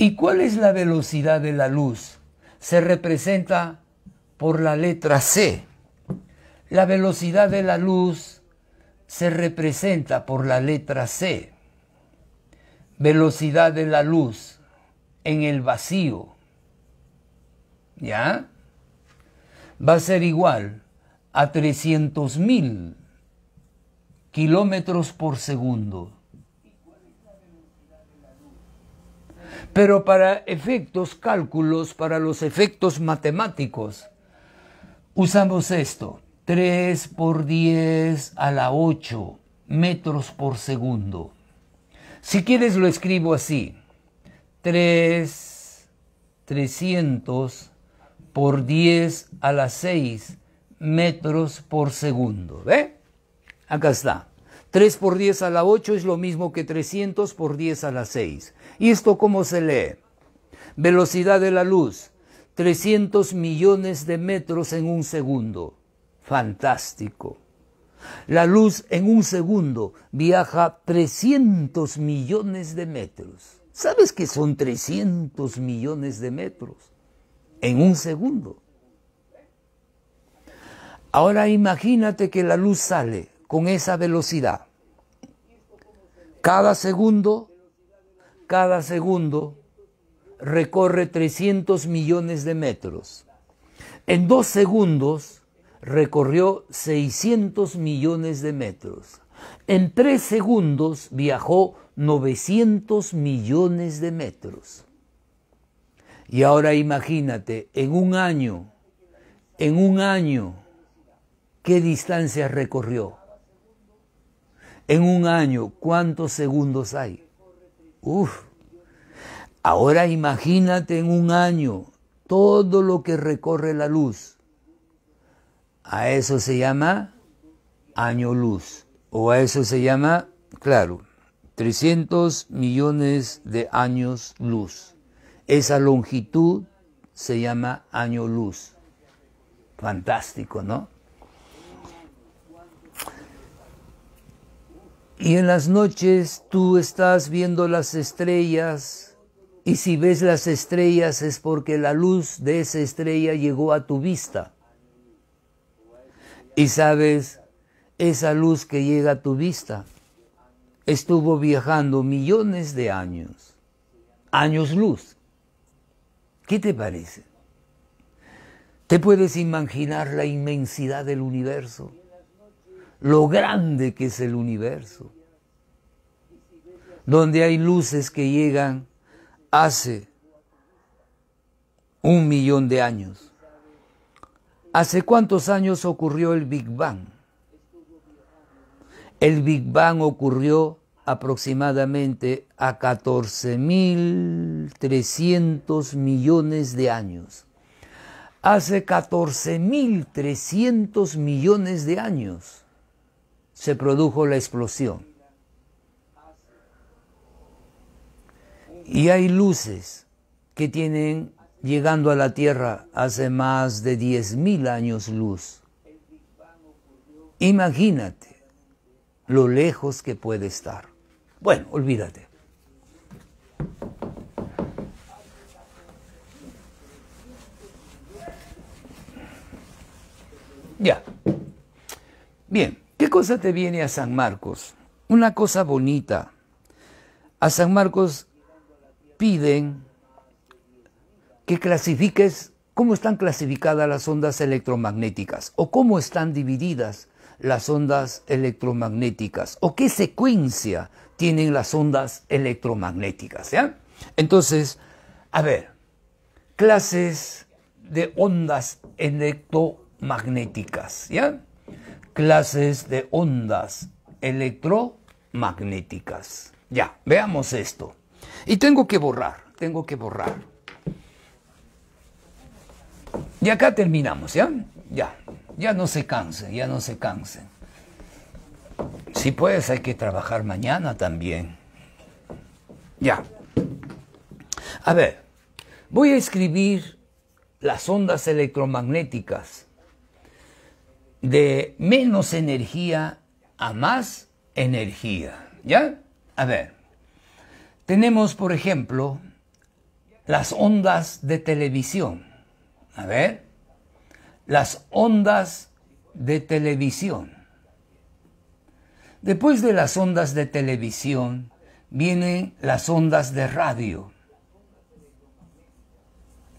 ¿Y cuál es la velocidad de la luz? Se representa por la letra C. La velocidad de la luz se representa por la letra C. Velocidad de la luz en el vacío. ¿Ya? Va a ser igual a 300.000 kilómetros por segundo. pero para efectos cálculos, para los efectos matemáticos, usamos esto, 3 por 10 a la 8 metros por segundo. Si quieres lo escribo así, 3, 300 por 10 a la 6 metros por segundo. ¿Ve? Acá está. 3 por 10 a la 8 es lo mismo que 300 por 10 a la 6. ¿Y esto cómo se lee? Velocidad de la luz, 300 millones de metros en un segundo. Fantástico. La luz en un segundo viaja 300 millones de metros. ¿Sabes que son 300 millones de metros? En un segundo. Ahora imagínate que la luz sale con esa velocidad. Cada segundo cada segundo recorre 300 millones de metros. En dos segundos recorrió 600 millones de metros. En tres segundos viajó 900 millones de metros. Y ahora imagínate, en un año, en un año, ¿qué distancia recorrió? En un año, ¿cuántos segundos hay? Uf. Ahora imagínate en un año todo lo que recorre la luz. A eso se llama año luz. O a eso se llama, claro, 300 millones de años luz. Esa longitud se llama año luz. Fantástico, ¿no? Y en las noches tú estás viendo las estrellas, y si ves las estrellas es porque la luz de esa estrella llegó a tu vista. Y sabes, esa luz que llega a tu vista estuvo viajando millones de años, años luz. ¿Qué te parece? ¿Te puedes imaginar la inmensidad del universo? lo grande que es el universo, donde hay luces que llegan hace un millón de años. ¿Hace cuántos años ocurrió el Big Bang? El Big Bang ocurrió aproximadamente a 14.300 millones de años. Hace 14.300 millones de años se produjo la explosión. Y hay luces que tienen, llegando a la Tierra hace más de 10.000 años luz. Imagínate lo lejos que puede estar. Bueno, olvídate. Ya. Bien. ¿Qué cosa te viene a San Marcos? Una cosa bonita. A San Marcos piden que clasifiques cómo están clasificadas las ondas electromagnéticas o cómo están divididas las ondas electromagnéticas o qué secuencia tienen las ondas electromagnéticas. ¿ya? Entonces, a ver, clases de ondas electromagnéticas. ¿ya? clases de ondas electromagnéticas. Ya, veamos esto. Y tengo que borrar, tengo que borrar. Y acá terminamos, ¿ya? Ya, ya no se cansen, ya no se cansen. Si puedes, hay que trabajar mañana también. Ya. A ver, voy a escribir las ondas electromagnéticas de menos energía a más energía. ¿Ya? A ver, tenemos por ejemplo las ondas de televisión. A ver, las ondas de televisión. Después de las ondas de televisión vienen las ondas de radio.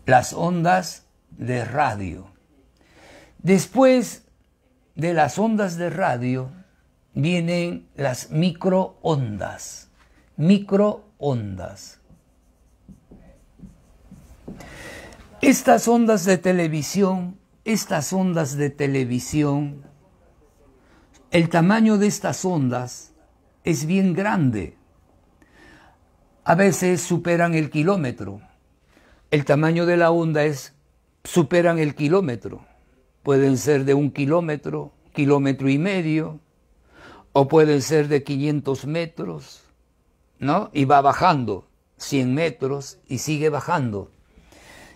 Las ondas de radio. Después de las ondas de radio vienen las microondas. Microondas. Estas ondas de televisión, estas ondas de televisión, el tamaño de estas ondas es bien grande. A veces superan el kilómetro. El tamaño de la onda es superan el kilómetro pueden ser de un kilómetro, kilómetro y medio, o pueden ser de 500 metros, ¿no? Y va bajando, 100 metros, y sigue bajando.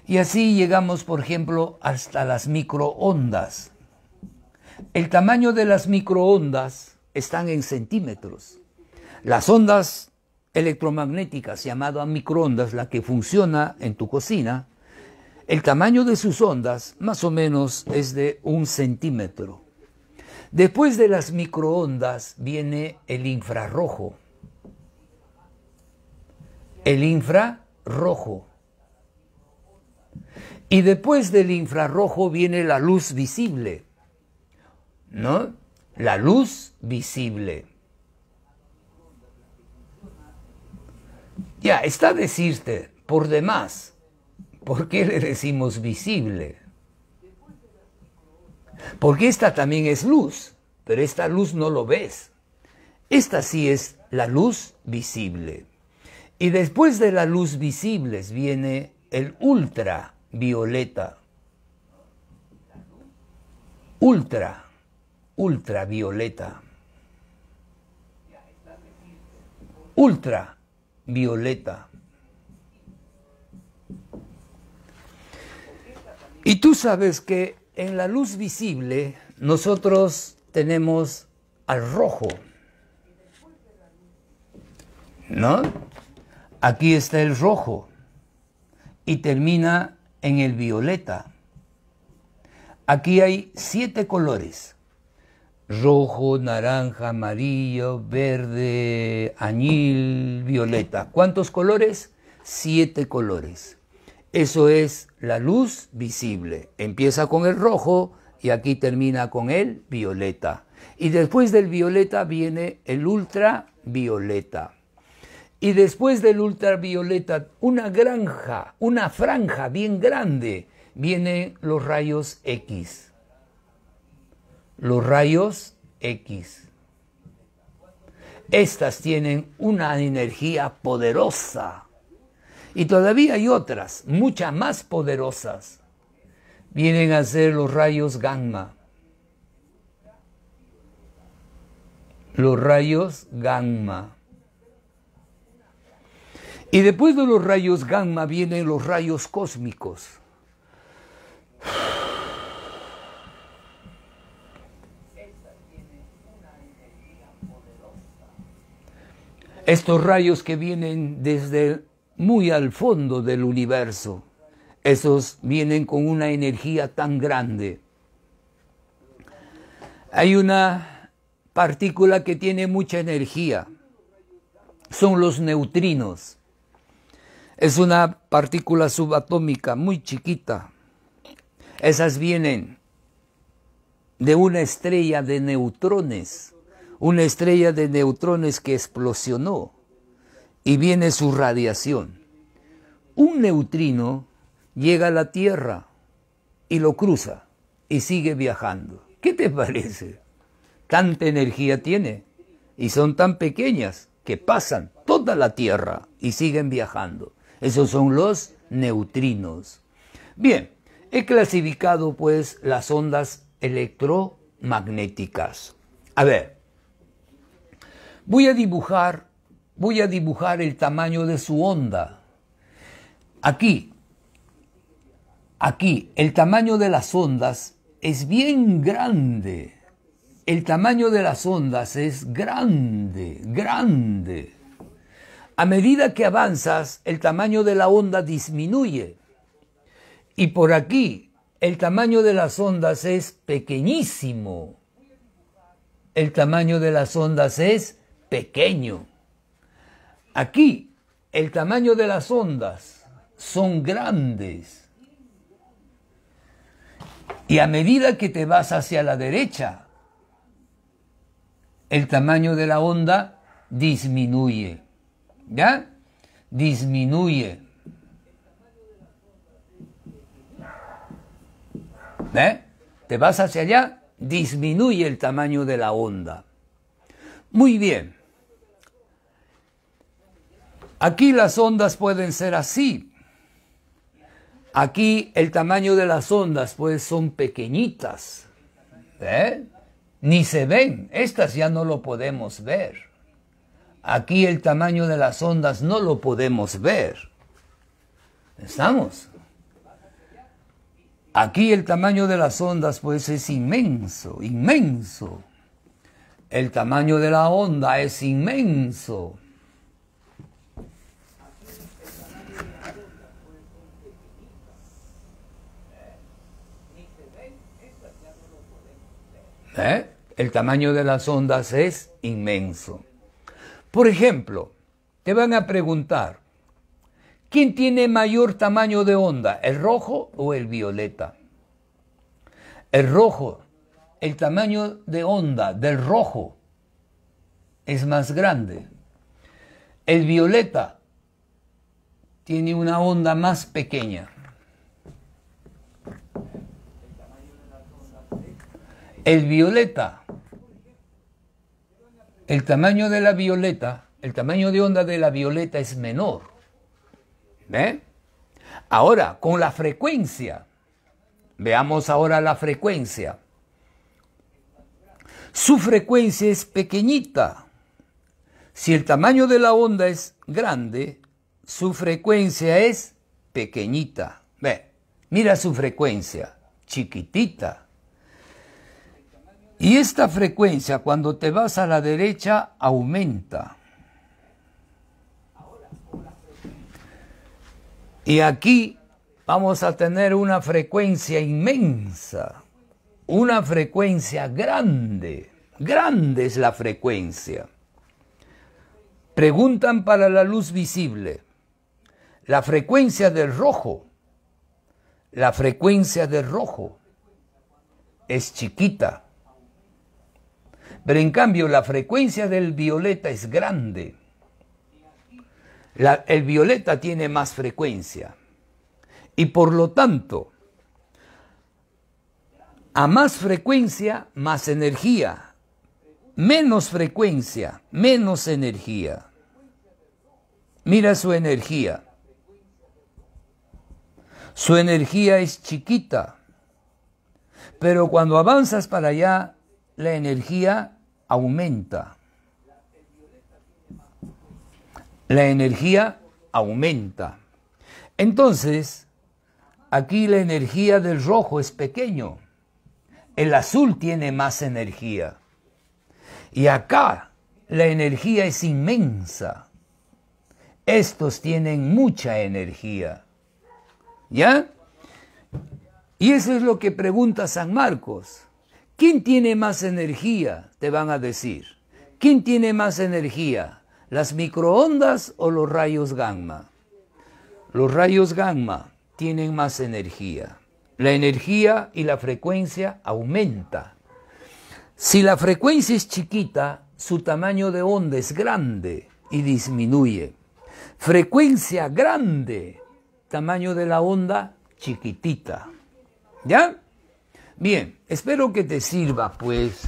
Y así llegamos, por ejemplo, hasta las microondas. El tamaño de las microondas están en centímetros. Las ondas electromagnéticas, llamadas microondas, la que funciona en tu cocina, el tamaño de sus ondas más o menos es de un centímetro. Después de las microondas viene el infrarrojo. El infrarrojo. Y después del infrarrojo viene la luz visible. ¿No? La luz visible. Ya, está decirte, por demás, ¿Por qué le decimos visible? Porque esta también es luz, pero esta luz no lo ves. Esta sí es la luz visible. Y después de la luz visible viene el ultravioleta. Ultra, ultravioleta. Ultravioleta. Y tú sabes que en la luz visible nosotros tenemos al rojo. ¿No? Aquí está el rojo y termina en el violeta. Aquí hay siete colores. Rojo, naranja, amarillo, verde, añil, violeta. ¿Cuántos colores? Siete colores. Eso es la luz visible. Empieza con el rojo y aquí termina con el violeta. Y después del violeta viene el ultravioleta. Y después del ultravioleta, una granja, una franja bien grande, vienen los rayos X. Los rayos X. Estas tienen una energía poderosa y todavía hay otras, muchas más poderosas. Vienen a ser los rayos gamma. Los rayos gamma. Y después de los rayos gamma vienen los rayos cósmicos. Estos rayos que vienen desde muy al fondo del universo. Esos vienen con una energía tan grande. Hay una partícula que tiene mucha energía. Son los neutrinos. Es una partícula subatómica muy chiquita. Esas vienen de una estrella de neutrones, una estrella de neutrones que explosionó y viene su radiación. Un neutrino llega a la Tierra y lo cruza y sigue viajando. ¿Qué te parece? Tanta energía tiene y son tan pequeñas que pasan toda la Tierra y siguen viajando. Esos son los neutrinos. Bien, he clasificado pues las ondas electromagnéticas. A ver, voy a dibujar voy a dibujar el tamaño de su onda. Aquí, aquí, el tamaño de las ondas es bien grande. El tamaño de las ondas es grande, grande. A medida que avanzas, el tamaño de la onda disminuye. Y por aquí, el tamaño de las ondas es pequeñísimo. El tamaño de las ondas es pequeño. Aquí el tamaño de las ondas son grandes. Y a medida que te vas hacia la derecha, el tamaño de la onda disminuye. ¿Ya? Disminuye. ¿Eh? Te vas hacia allá, disminuye el tamaño de la onda. Muy bien. Aquí las ondas pueden ser así. Aquí el tamaño de las ondas pues son pequeñitas. ¿Eh? Ni se ven. Estas ya no lo podemos ver. Aquí el tamaño de las ondas no lo podemos ver. ¿Estamos? Aquí el tamaño de las ondas pues es inmenso, inmenso. El tamaño de la onda es inmenso. ¿Eh? El tamaño de las ondas es inmenso. Por ejemplo, te van a preguntar, ¿quién tiene mayor tamaño de onda, el rojo o el violeta? El rojo, el tamaño de onda del rojo es más grande. El violeta tiene una onda más pequeña. El violeta, el tamaño de la violeta, el tamaño de onda de la violeta es menor. ¿Ve? Ahora, con la frecuencia, veamos ahora la frecuencia. Su frecuencia es pequeñita. Si el tamaño de la onda es grande, su frecuencia es pequeñita. Ve, mira su frecuencia, chiquitita. Y esta frecuencia cuando te vas a la derecha aumenta. Y aquí vamos a tener una frecuencia inmensa, una frecuencia grande, grande es la frecuencia. Preguntan para la luz visible, la frecuencia del rojo, la frecuencia del rojo es chiquita pero en cambio la frecuencia del violeta es grande. el violeta tiene más frecuencia. Y por lo tanto, a más frecuencia, más energía. Menos frecuencia, menos energía. Mira su energía. Su energía es chiquita. Pero cuando avanzas para allá, la energía aumenta. La energía aumenta. Entonces, aquí la energía del rojo es pequeño. El azul tiene más energía. Y acá la energía es inmensa. Estos tienen mucha energía. ¿Ya? Y eso es lo que pregunta San Marcos. ¿Quién tiene más energía? Te van a decir. ¿Quién tiene más energía? ¿Las microondas o los rayos gamma? Los rayos gamma tienen más energía. La energía y la frecuencia aumenta. Si la frecuencia es chiquita, su tamaño de onda es grande y disminuye. Frecuencia grande, tamaño de la onda chiquitita. ¿Ya? Bien, espero que te sirva, pues,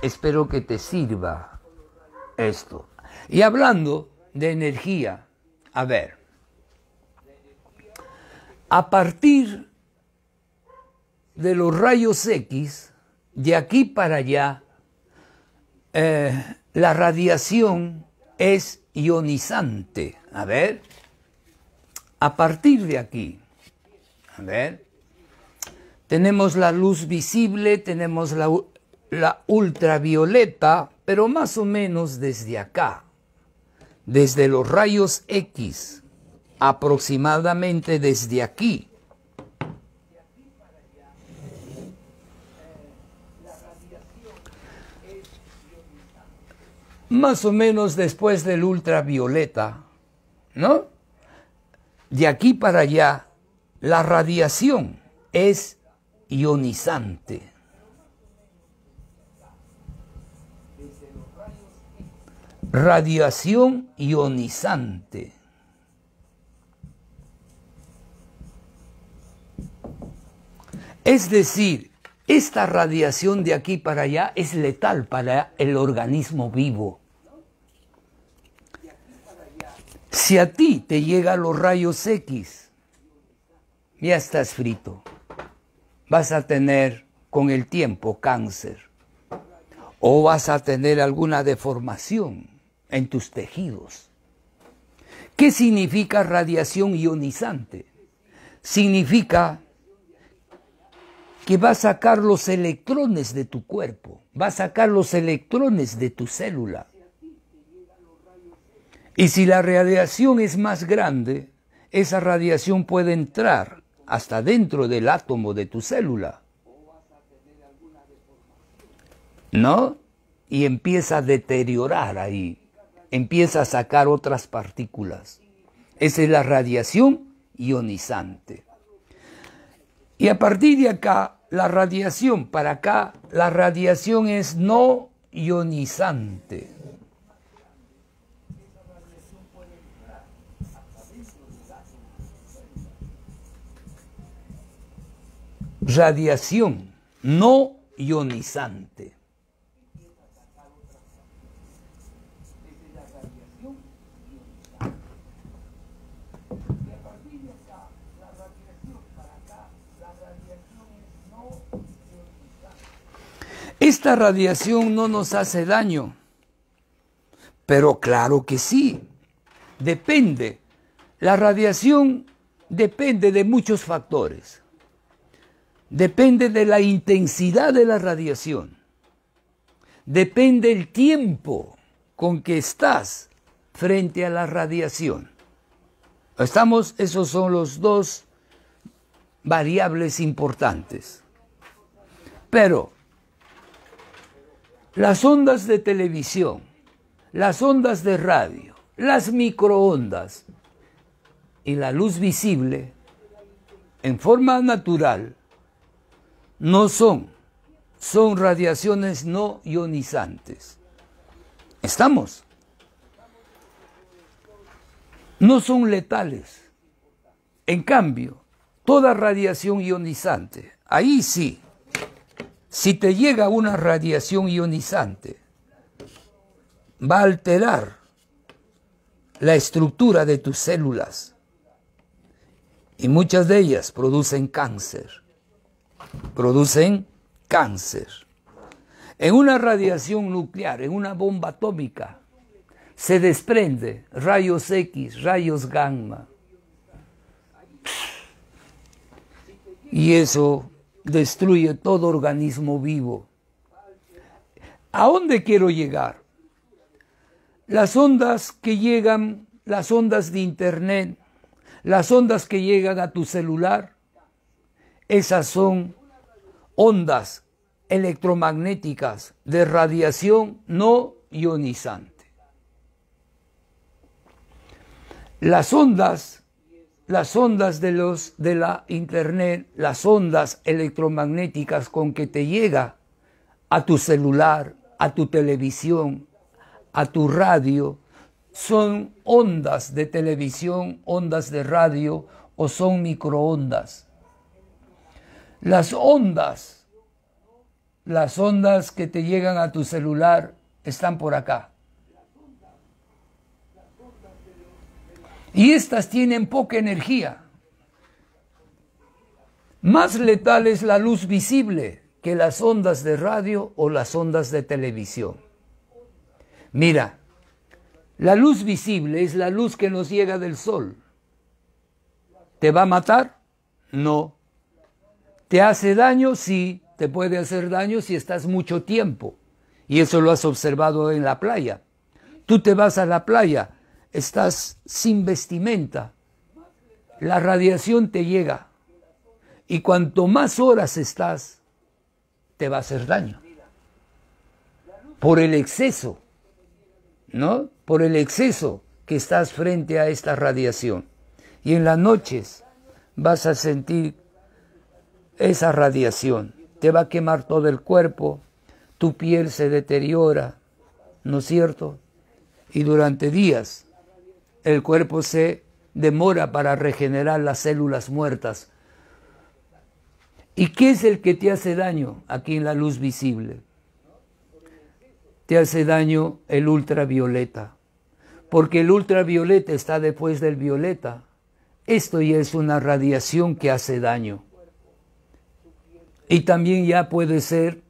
espero que te sirva esto. Y hablando de energía, a ver, a partir de los rayos X, de aquí para allá, eh, la radiación es ionizante. A ver, a partir de aquí, a ver, tenemos la luz visible, tenemos la, la ultravioleta, pero más o menos desde acá, desde los rayos X, aproximadamente desde aquí. Más o menos después del ultravioleta, ¿no? De aquí para allá, la radiación es ionizante. Radiación ionizante. Es decir, esta radiación de aquí para allá es letal para el organismo vivo. Si a ti te llegan los rayos X, ya estás frito vas a tener con el tiempo cáncer o vas a tener alguna deformación en tus tejidos. ¿Qué significa radiación ionizante? Significa que va a sacar los electrones de tu cuerpo, va a sacar los electrones de tu célula. Y si la radiación es más grande, esa radiación puede entrar hasta dentro del átomo de tu célula. ¿No? Y empieza a deteriorar ahí, empieza a sacar otras partículas. Esa es la radiación ionizante. Y a partir de acá, la radiación, para acá, la radiación es no ionizante. radiación no ionizante. Esta radiación no nos hace daño, pero claro que sí, depende. La radiación depende de muchos factores depende de la intensidad de la radiación, depende el tiempo con que estás frente a la radiación. Estamos, esos son los dos variables importantes. Pero las ondas de televisión, las ondas de radio, las microondas y la luz visible, en forma natural, no son, son radiaciones no ionizantes. ¿Estamos? No son letales. En cambio, toda radiación ionizante, ahí sí, si te llega una radiación ionizante, va a alterar la estructura de tus células y muchas de ellas producen cáncer producen cáncer. En una radiación nuclear, en una bomba atómica, se desprende rayos X, rayos gamma. Y eso destruye todo organismo vivo. ¿A dónde quiero llegar? Las ondas que llegan, las ondas de Internet, las ondas que llegan a tu celular, esas son ondas electromagnéticas de radiación no ionizante. Las ondas, las ondas de, los, de la Internet, las ondas electromagnéticas con que te llega a tu celular, a tu televisión, a tu radio, son ondas de televisión, ondas de radio o son microondas. Las ondas, las ondas que te llegan a tu celular están por acá. Y estas tienen poca energía. Más letal es la luz visible que las ondas de radio o las ondas de televisión. Mira, la luz visible es la luz que nos llega del sol. ¿Te va a matar? No. ¿Te hace daño? Sí, te puede hacer daño si estás mucho tiempo. Y eso lo has observado en la playa. Tú te vas a la playa, estás sin vestimenta. La radiación te llega. Y cuanto más horas estás, te va a hacer daño. Por el exceso, ¿no? Por el exceso que estás frente a esta radiación. Y en las noches vas a sentir esa radiación. Te va a quemar todo el cuerpo, tu piel se deteriora, ¿no es cierto? Y durante días el cuerpo se demora para regenerar las células muertas. ¿Y qué es el que te hace daño aquí en la luz visible? Te hace daño el ultravioleta, porque el ultravioleta está después del violeta. Esto ya es una radiación que hace daño. Y también ya puede ser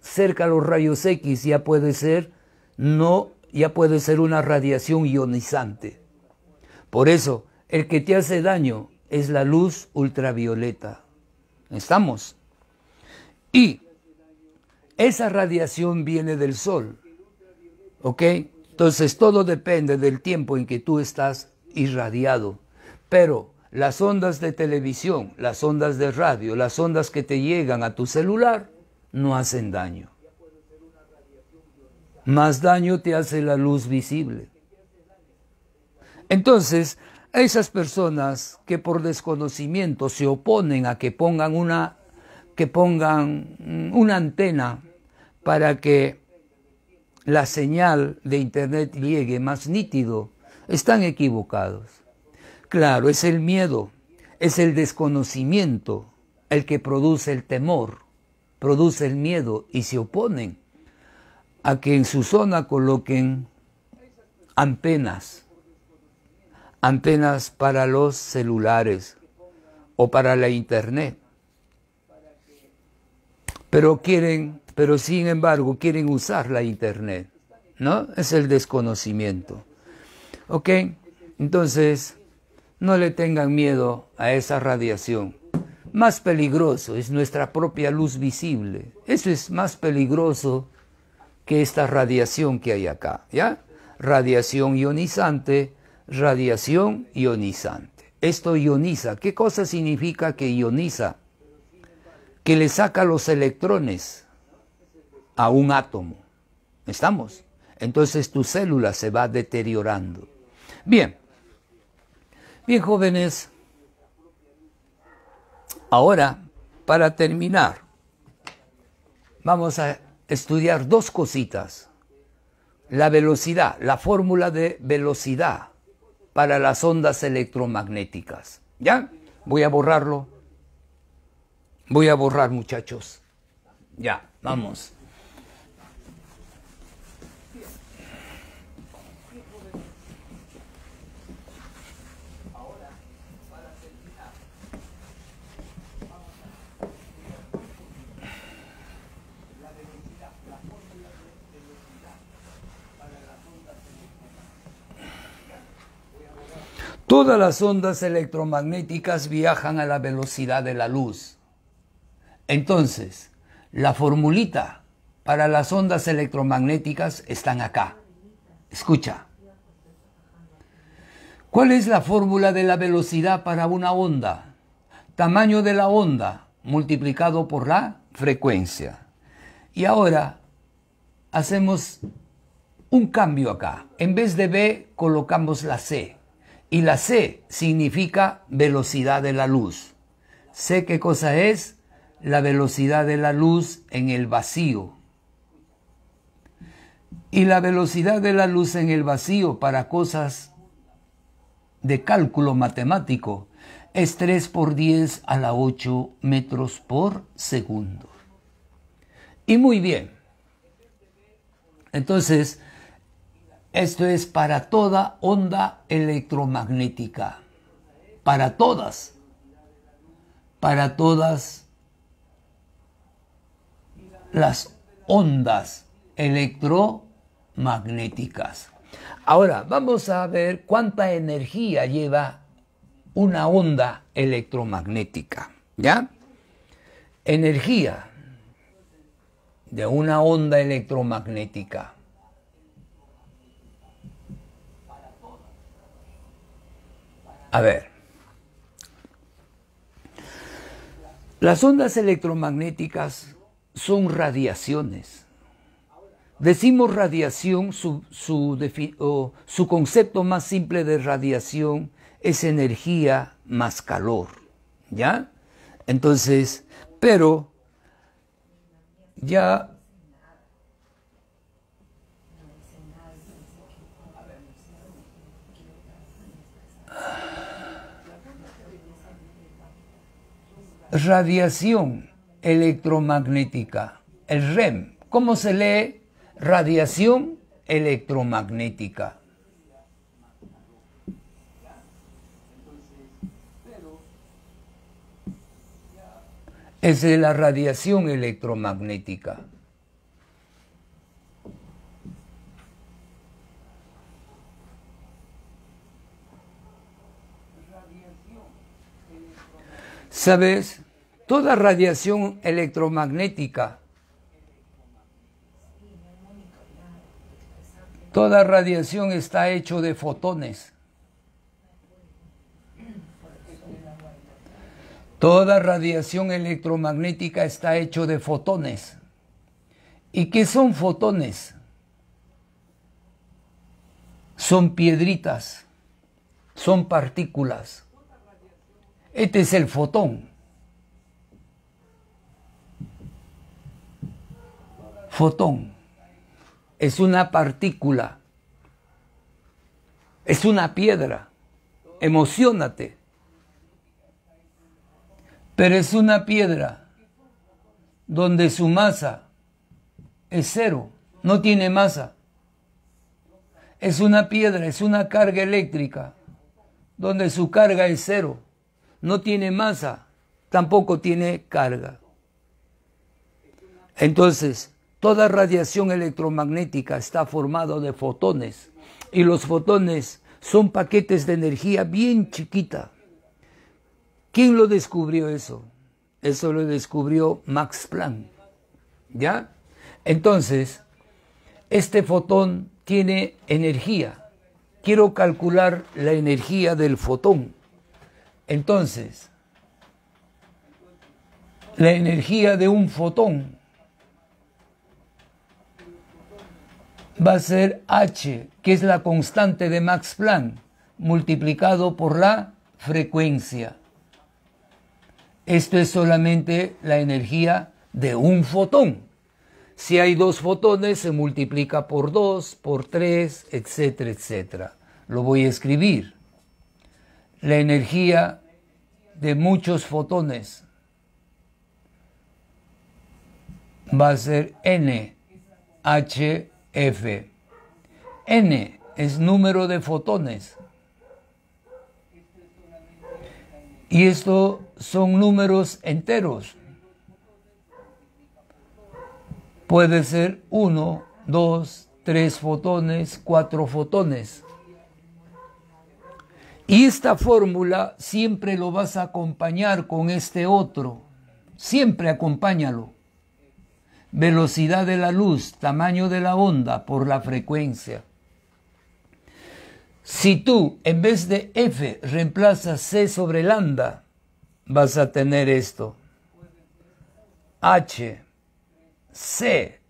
cerca a los rayos X, ya puede ser no, ya puede ser una radiación ionizante. Por eso, el que te hace daño es la luz ultravioleta. ¿Estamos? Y esa radiación viene del sol. ¿Ok? Entonces todo depende del tiempo en que tú estás irradiado. Pero las ondas de televisión, las ondas de radio, las ondas que te llegan a tu celular, no hacen daño. Más daño te hace la luz visible. Entonces, esas personas que por desconocimiento se oponen a que pongan una, que pongan mm, una antena para que la señal de Internet llegue más nítido, están equivocados. Claro, es el miedo, es el desconocimiento el que produce el temor, produce el miedo y se oponen a que en su zona coloquen antenas, antenas para los celulares o para la internet. Pero quieren, pero sin embargo quieren usar la internet, ¿no? Es el desconocimiento. ¿Ok? Entonces, no le tengan miedo a esa radiación. Más peligroso es nuestra propia luz visible. Eso es más peligroso que esta radiación que hay acá, ¿ya? Radiación ionizante, radiación ionizante. Esto ioniza. ¿Qué cosa significa que ioniza? Que le saca los electrones a un átomo. ¿Estamos? Entonces tu célula se va deteriorando. Bien, Bien, jóvenes, ahora, para terminar, vamos a estudiar dos cositas. La velocidad, la fórmula de velocidad para las ondas electromagnéticas. ¿Ya? Voy a borrarlo. Voy a borrar, muchachos. Ya, vamos. Todas las ondas electromagnéticas viajan a la velocidad de la luz. Entonces, la formulita para las ondas electromagnéticas están acá. Escucha. ¿Cuál es la fórmula de la velocidad para una onda? Tamaño de la onda multiplicado por la frecuencia. Y ahora hacemos un cambio acá. En vez de B colocamos la C y la C significa velocidad de la luz. ¿Sé qué cosa es? La velocidad de la luz en el vacío. Y la velocidad de la luz en el vacío para cosas de cálculo matemático es 3 por 10 a la 8 metros por segundo. Y muy bien. Entonces, esto es para toda onda electromagnética, para todas, para todas las ondas electromagnéticas. Ahora, vamos a ver cuánta energía lleva una onda electromagnética, ¿ya? Energía de una onda electromagnética. A ver. Las ondas electromagnéticas son radiaciones. Decimos radiación, su, su, concepto más simple de radiación es energía más calor. ¿Ya? Entonces, pero ya radiación electromagnética, el REM. ¿Cómo se lee? Radiación electromagnética. Es de la radiación electromagnética. Sabes, toda radiación electromagnética, toda radiación está hecho de fotones. Toda radiación electromagnética está hecho de fotones. ¿Y qué son fotones? Son piedritas, son partículas. Este es el fotón. Fotón. Es una partícula. Es una piedra. Emocionate. Pero es una piedra donde su masa es cero. No tiene masa. Es una piedra, es una carga eléctrica donde su carga es cero no tiene masa, tampoco tiene carga. Entonces, toda radiación electromagnética está formada de fotones y los fotones son paquetes de energía bien chiquita. ¿Quién lo descubrió eso? Eso lo descubrió Max Planck. ¿Ya? Entonces, este fotón tiene energía. Quiero calcular la energía del fotón. Entonces, la energía de un fotón va a ser h, que es la constante de Max Planck, multiplicado por la frecuencia. Esto es solamente la energía de un fotón. Si hay dos fotones, se multiplica por dos, por tres, etcétera, etcétera. Lo voy a escribir la energía de muchos fotones va a ser N, F. N es número de fotones. Y estos son números enteros. Puede ser uno, dos, tres fotones, cuatro fotones. Y esta fórmula siempre lo vas a acompañar con este otro. Siempre acompáñalo. Velocidad de la luz, tamaño de la onda por la frecuencia. Si tú en vez de F reemplazas C sobre lambda, vas a tener esto. H, C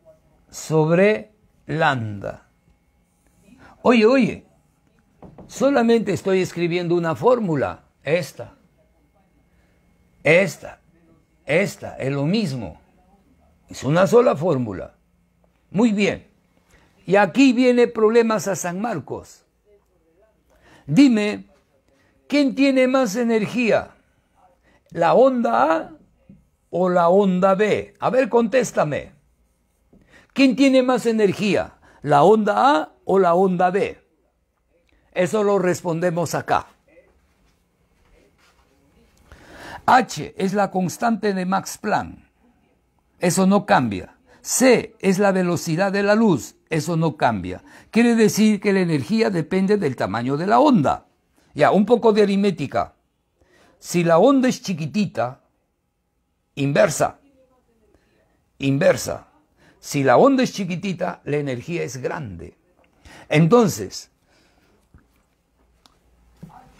sobre lambda. Oye, oye, Solamente estoy escribiendo una fórmula, esta, esta, esta, es lo mismo. Es una sola fórmula. Muy bien. Y aquí viene problemas a San Marcos. Dime, ¿quién tiene más energía? ¿La onda A o la onda B? A ver, contéstame. ¿Quién tiene más energía? ¿La onda A o la onda B? Eso lo respondemos acá. H es la constante de Max Planck. Eso no cambia. C es la velocidad de la luz. Eso no cambia. Quiere decir que la energía depende del tamaño de la onda. Ya, un poco de aritmética. Si la onda es chiquitita, inversa. Inversa. Si la onda es chiquitita, la energía es grande. Entonces,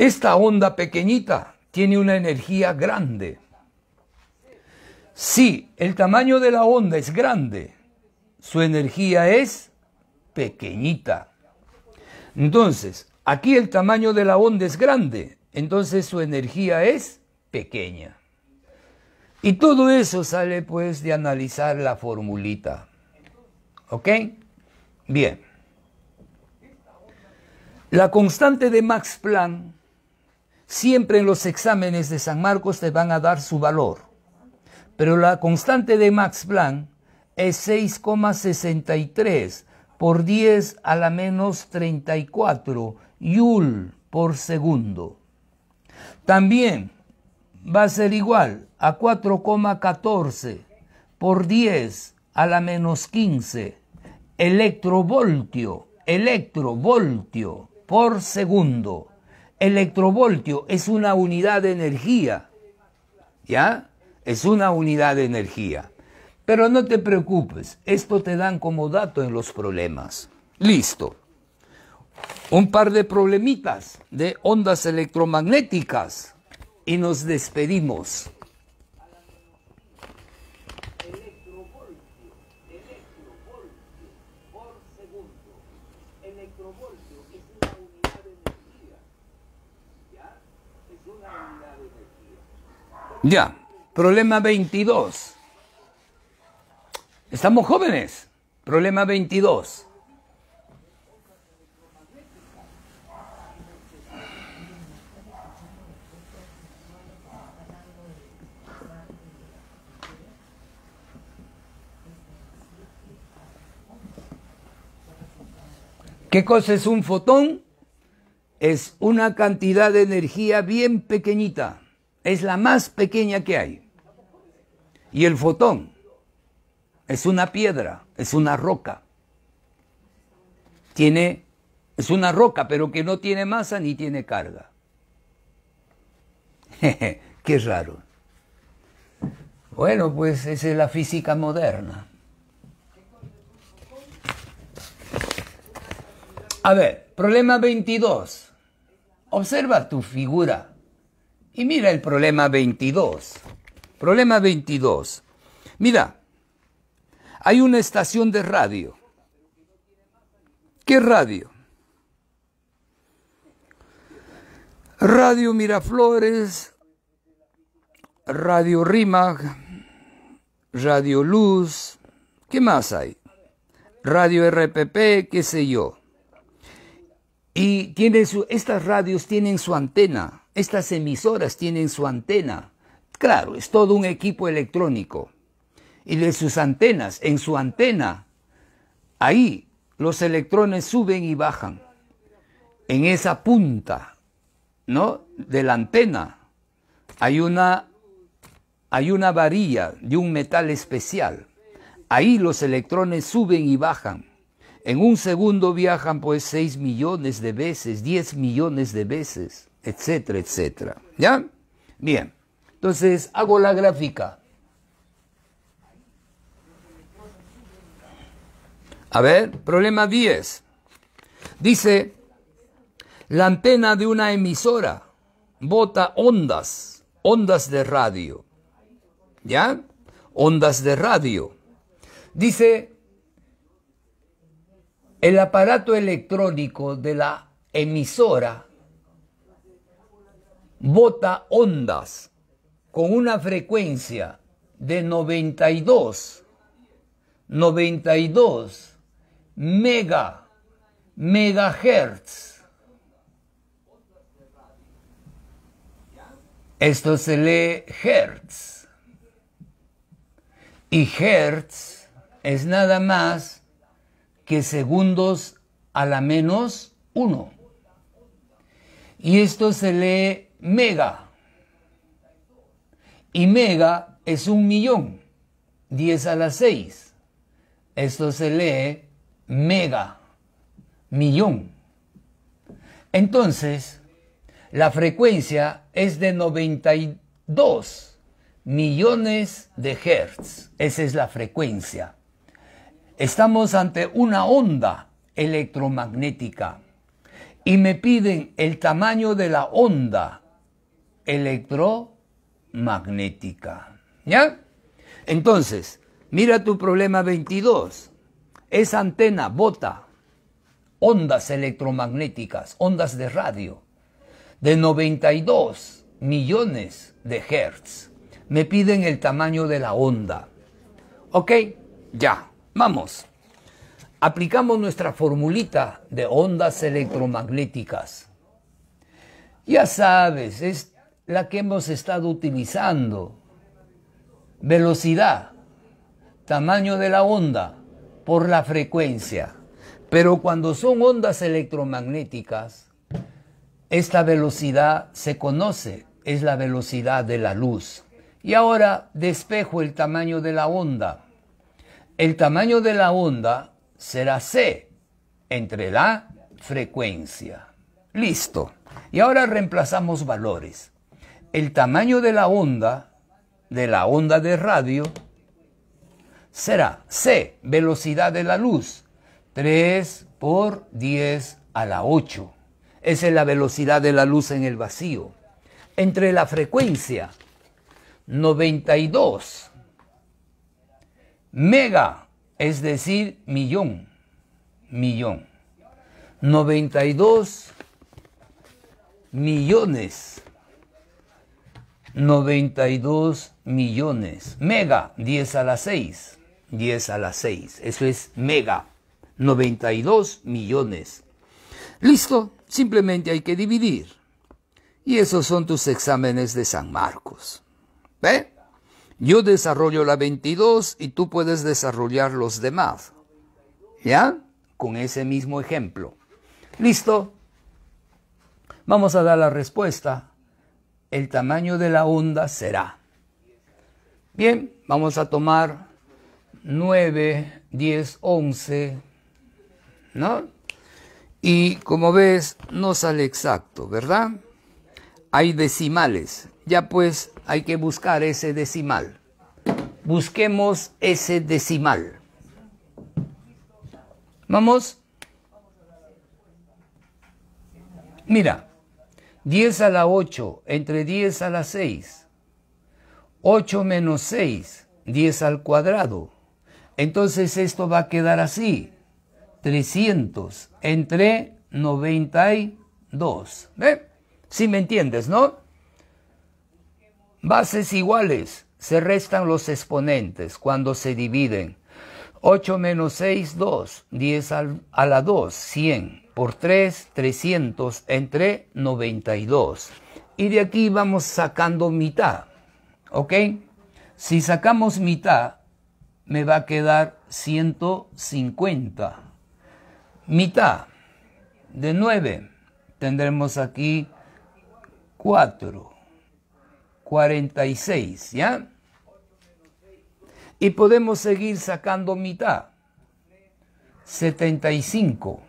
esta onda pequeñita tiene una energía grande. Si el tamaño de la onda es grande, su energía es pequeñita. Entonces, aquí el tamaño de la onda es grande, entonces su energía es pequeña. Y todo eso sale pues de analizar la formulita. ¿Ok? Bien. La constante de Max Planck Siempre en los exámenes de San Marcos te van a dar su valor, pero la constante de Max Planck es 6,63 por 10 a la menos 34 Joule por segundo. También va a ser igual a 4,14 por 10 a la menos 15 electrovoltio, electrovoltio por segundo electrovoltio es una unidad de energía. ¿Ya? Es una unidad de energía. Pero no te preocupes, esto te dan como dato en los problemas. Listo. Un par de problemitas de ondas electromagnéticas y nos despedimos. Ya. Problema veintidós. Estamos jóvenes. Problema veintidós. ¿Qué cosa es un fotón? Es una cantidad de energía bien pequeñita es la más pequeña que hay. Y el fotón es una piedra, es una roca. Tiene, es una roca, pero que no tiene masa ni tiene carga. Jeje, qué raro. Bueno, pues esa es la física moderna. A ver, problema 22. Observa tu figura y mira el problema 22. Problema 22. Mira, hay una estación de radio. ¿Qué radio? Radio Miraflores, Radio RIMAG, Radio Luz, ¿qué más hay? Radio RPP, qué sé yo. Y tiene su, estas radios tienen su antena estas emisoras tienen su antena. Claro, es todo un equipo electrónico. Y de sus antenas, en su antena, ahí los electrones suben y bajan. En esa punta, ¿no? De la antena hay una, hay una varilla de un metal especial. Ahí los electrones suben y bajan. En un segundo viajan pues 6 millones de veces, 10 millones de veces etcétera, etcétera. ¿Ya? Bien, entonces hago la gráfica. A ver, problema 10. Dice, la antena de una emisora bota ondas, ondas de radio. ¿Ya? Ondas de radio. Dice, el aparato electrónico de la emisora bota ondas con una frecuencia de 92, 92 mega, megahertz. Esto se lee hertz. Y hertz es nada más que segundos a la menos uno. Y esto se lee mega. Y mega es un millón. 10 a la 6. Esto se lee mega, millón. Entonces, la frecuencia es de 92 millones de hertz. Esa es la frecuencia. Estamos ante una onda electromagnética y me piden el tamaño de la onda electromagnética. ¿Ya? Entonces, mira tu problema 22. Esa antena bota ondas electromagnéticas, ondas de radio, de 92 millones de hertz. Me piden el tamaño de la onda. ¿Ok? Ya, vamos. Aplicamos nuestra formulita de ondas electromagnéticas. Ya sabes, es la que hemos estado utilizando. Velocidad, tamaño de la onda por la frecuencia. Pero cuando son ondas electromagnéticas, esta velocidad se conoce, es la velocidad de la luz. Y ahora despejo el tamaño de la onda. El tamaño de la onda será C entre la frecuencia. Listo. Y ahora reemplazamos valores el tamaño de la onda, de la onda de radio, será C, velocidad de la luz, 3 por 10 a la 8. Esa es la velocidad de la luz en el vacío. Entre la frecuencia 92 mega, es decir, millón, millón. 92 millones 92 millones. Mega, 10 a la 6. 10 a la 6. Eso es mega. 92 millones. ¿Listo? Simplemente hay que dividir. Y esos son tus exámenes de San Marcos. ¿Ve? Yo desarrollo la 22 y tú puedes desarrollar los demás. ¿Ya? Con ese mismo ejemplo. ¿Listo? Vamos a dar la respuesta el tamaño de la onda será. Bien, vamos a tomar 9, 10, 11, ¿no? Y como ves, no sale exacto, ¿verdad? Hay decimales, ya pues hay que buscar ese decimal. Busquemos ese decimal. Vamos. Mira, 10 a la 8, entre 10 a la 6. 8 menos 6, 10 al cuadrado. Entonces esto va a quedar así. 300 entre 92. ¿Ve? Si ¿Sí me entiendes, ¿no? Bases iguales. Se restan los exponentes cuando se dividen. 8 menos 6, 2. 10 a la 2, 100 por 3, 300 entre 92. Y de aquí vamos sacando mitad, ¿ok? Si sacamos mitad, me va a quedar 150. Mitad de 9, tendremos aquí 4, 46, ¿ya? Y podemos seguir sacando mitad, 75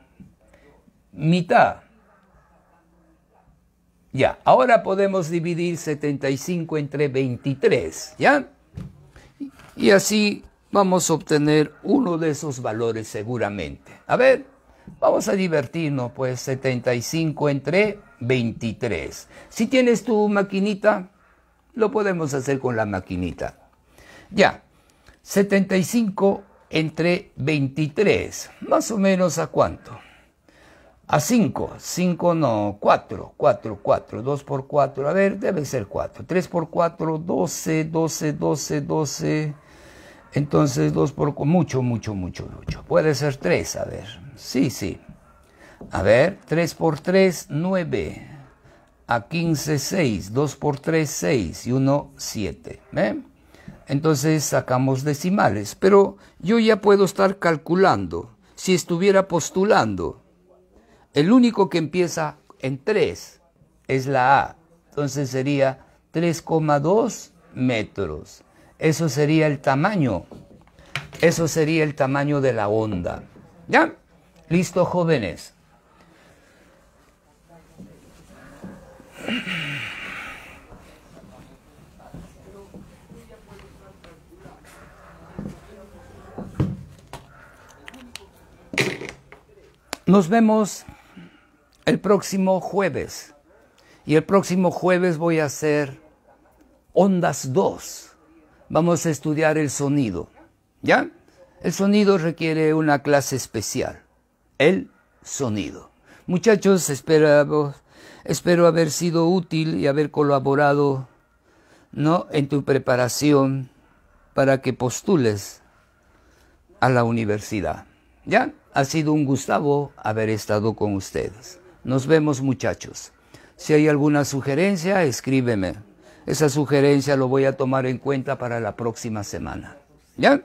mitad. Ya, ahora podemos dividir 75 entre 23, ¿ya? Y así vamos a obtener uno de esos valores seguramente. A ver, vamos a divertirnos, pues 75 entre 23. Si tienes tu maquinita, lo podemos hacer con la maquinita. Ya, 75 entre 23, más o menos a cuánto? A 5, 5 no, 4, 4, 4, 2 por 4, a ver, debe ser 4, 3 por 4, 12, 12, 12, 12, entonces 2 por 4, mucho, mucho, mucho, mucho, puede ser 3, a ver, sí, sí, a ver, 3 por 3, 9, a 15, 6, 2 por 3, 6 y 1, 7, ¿ven? Entonces sacamos decimales, pero yo ya puedo estar calculando, si estuviera postulando, el único que empieza en 3 es la A. Entonces sería 3,2 metros. Eso sería el tamaño. Eso sería el tamaño de la onda. ¿Ya? Listo, jóvenes. Nos vemos el próximo jueves. Y el próximo jueves voy a hacer ondas 2. Vamos a estudiar el sonido. ¿Ya? El sonido requiere una clase especial. El sonido. Muchachos, espero, espero haber sido útil y haber colaborado ¿no? en tu preparación para que postules a la universidad. ¿Ya? Ha sido un Gustavo haber estado con ustedes. Nos vemos muchachos. Si hay alguna sugerencia, escríbeme. Esa sugerencia lo voy a tomar en cuenta para la próxima semana. ¿Ya?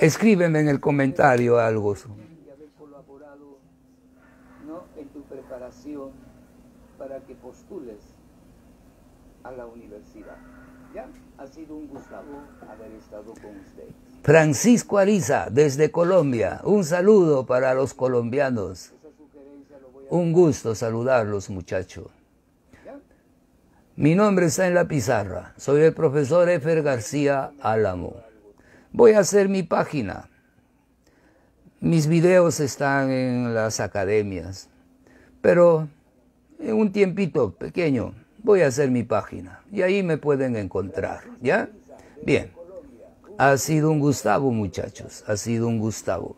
Escríbeme en el comentario algo. colaborado ¿no? en tu preparación para que postules a la universidad. ¿Ya? Ha sido un gusto haber estado con usted. Francisco Ariza, desde Colombia, un saludo para los colombianos. Un gusto saludarlos, muchachos. Mi nombre está en la pizarra. Soy el profesor Efer García Álamo. Voy a hacer mi página. Mis videos están en las academias. Pero en un tiempito pequeño voy a hacer mi página. Y ahí me pueden encontrar. ¿Ya? Bien. Ha sido un Gustavo, muchachos, ha sido un Gustavo.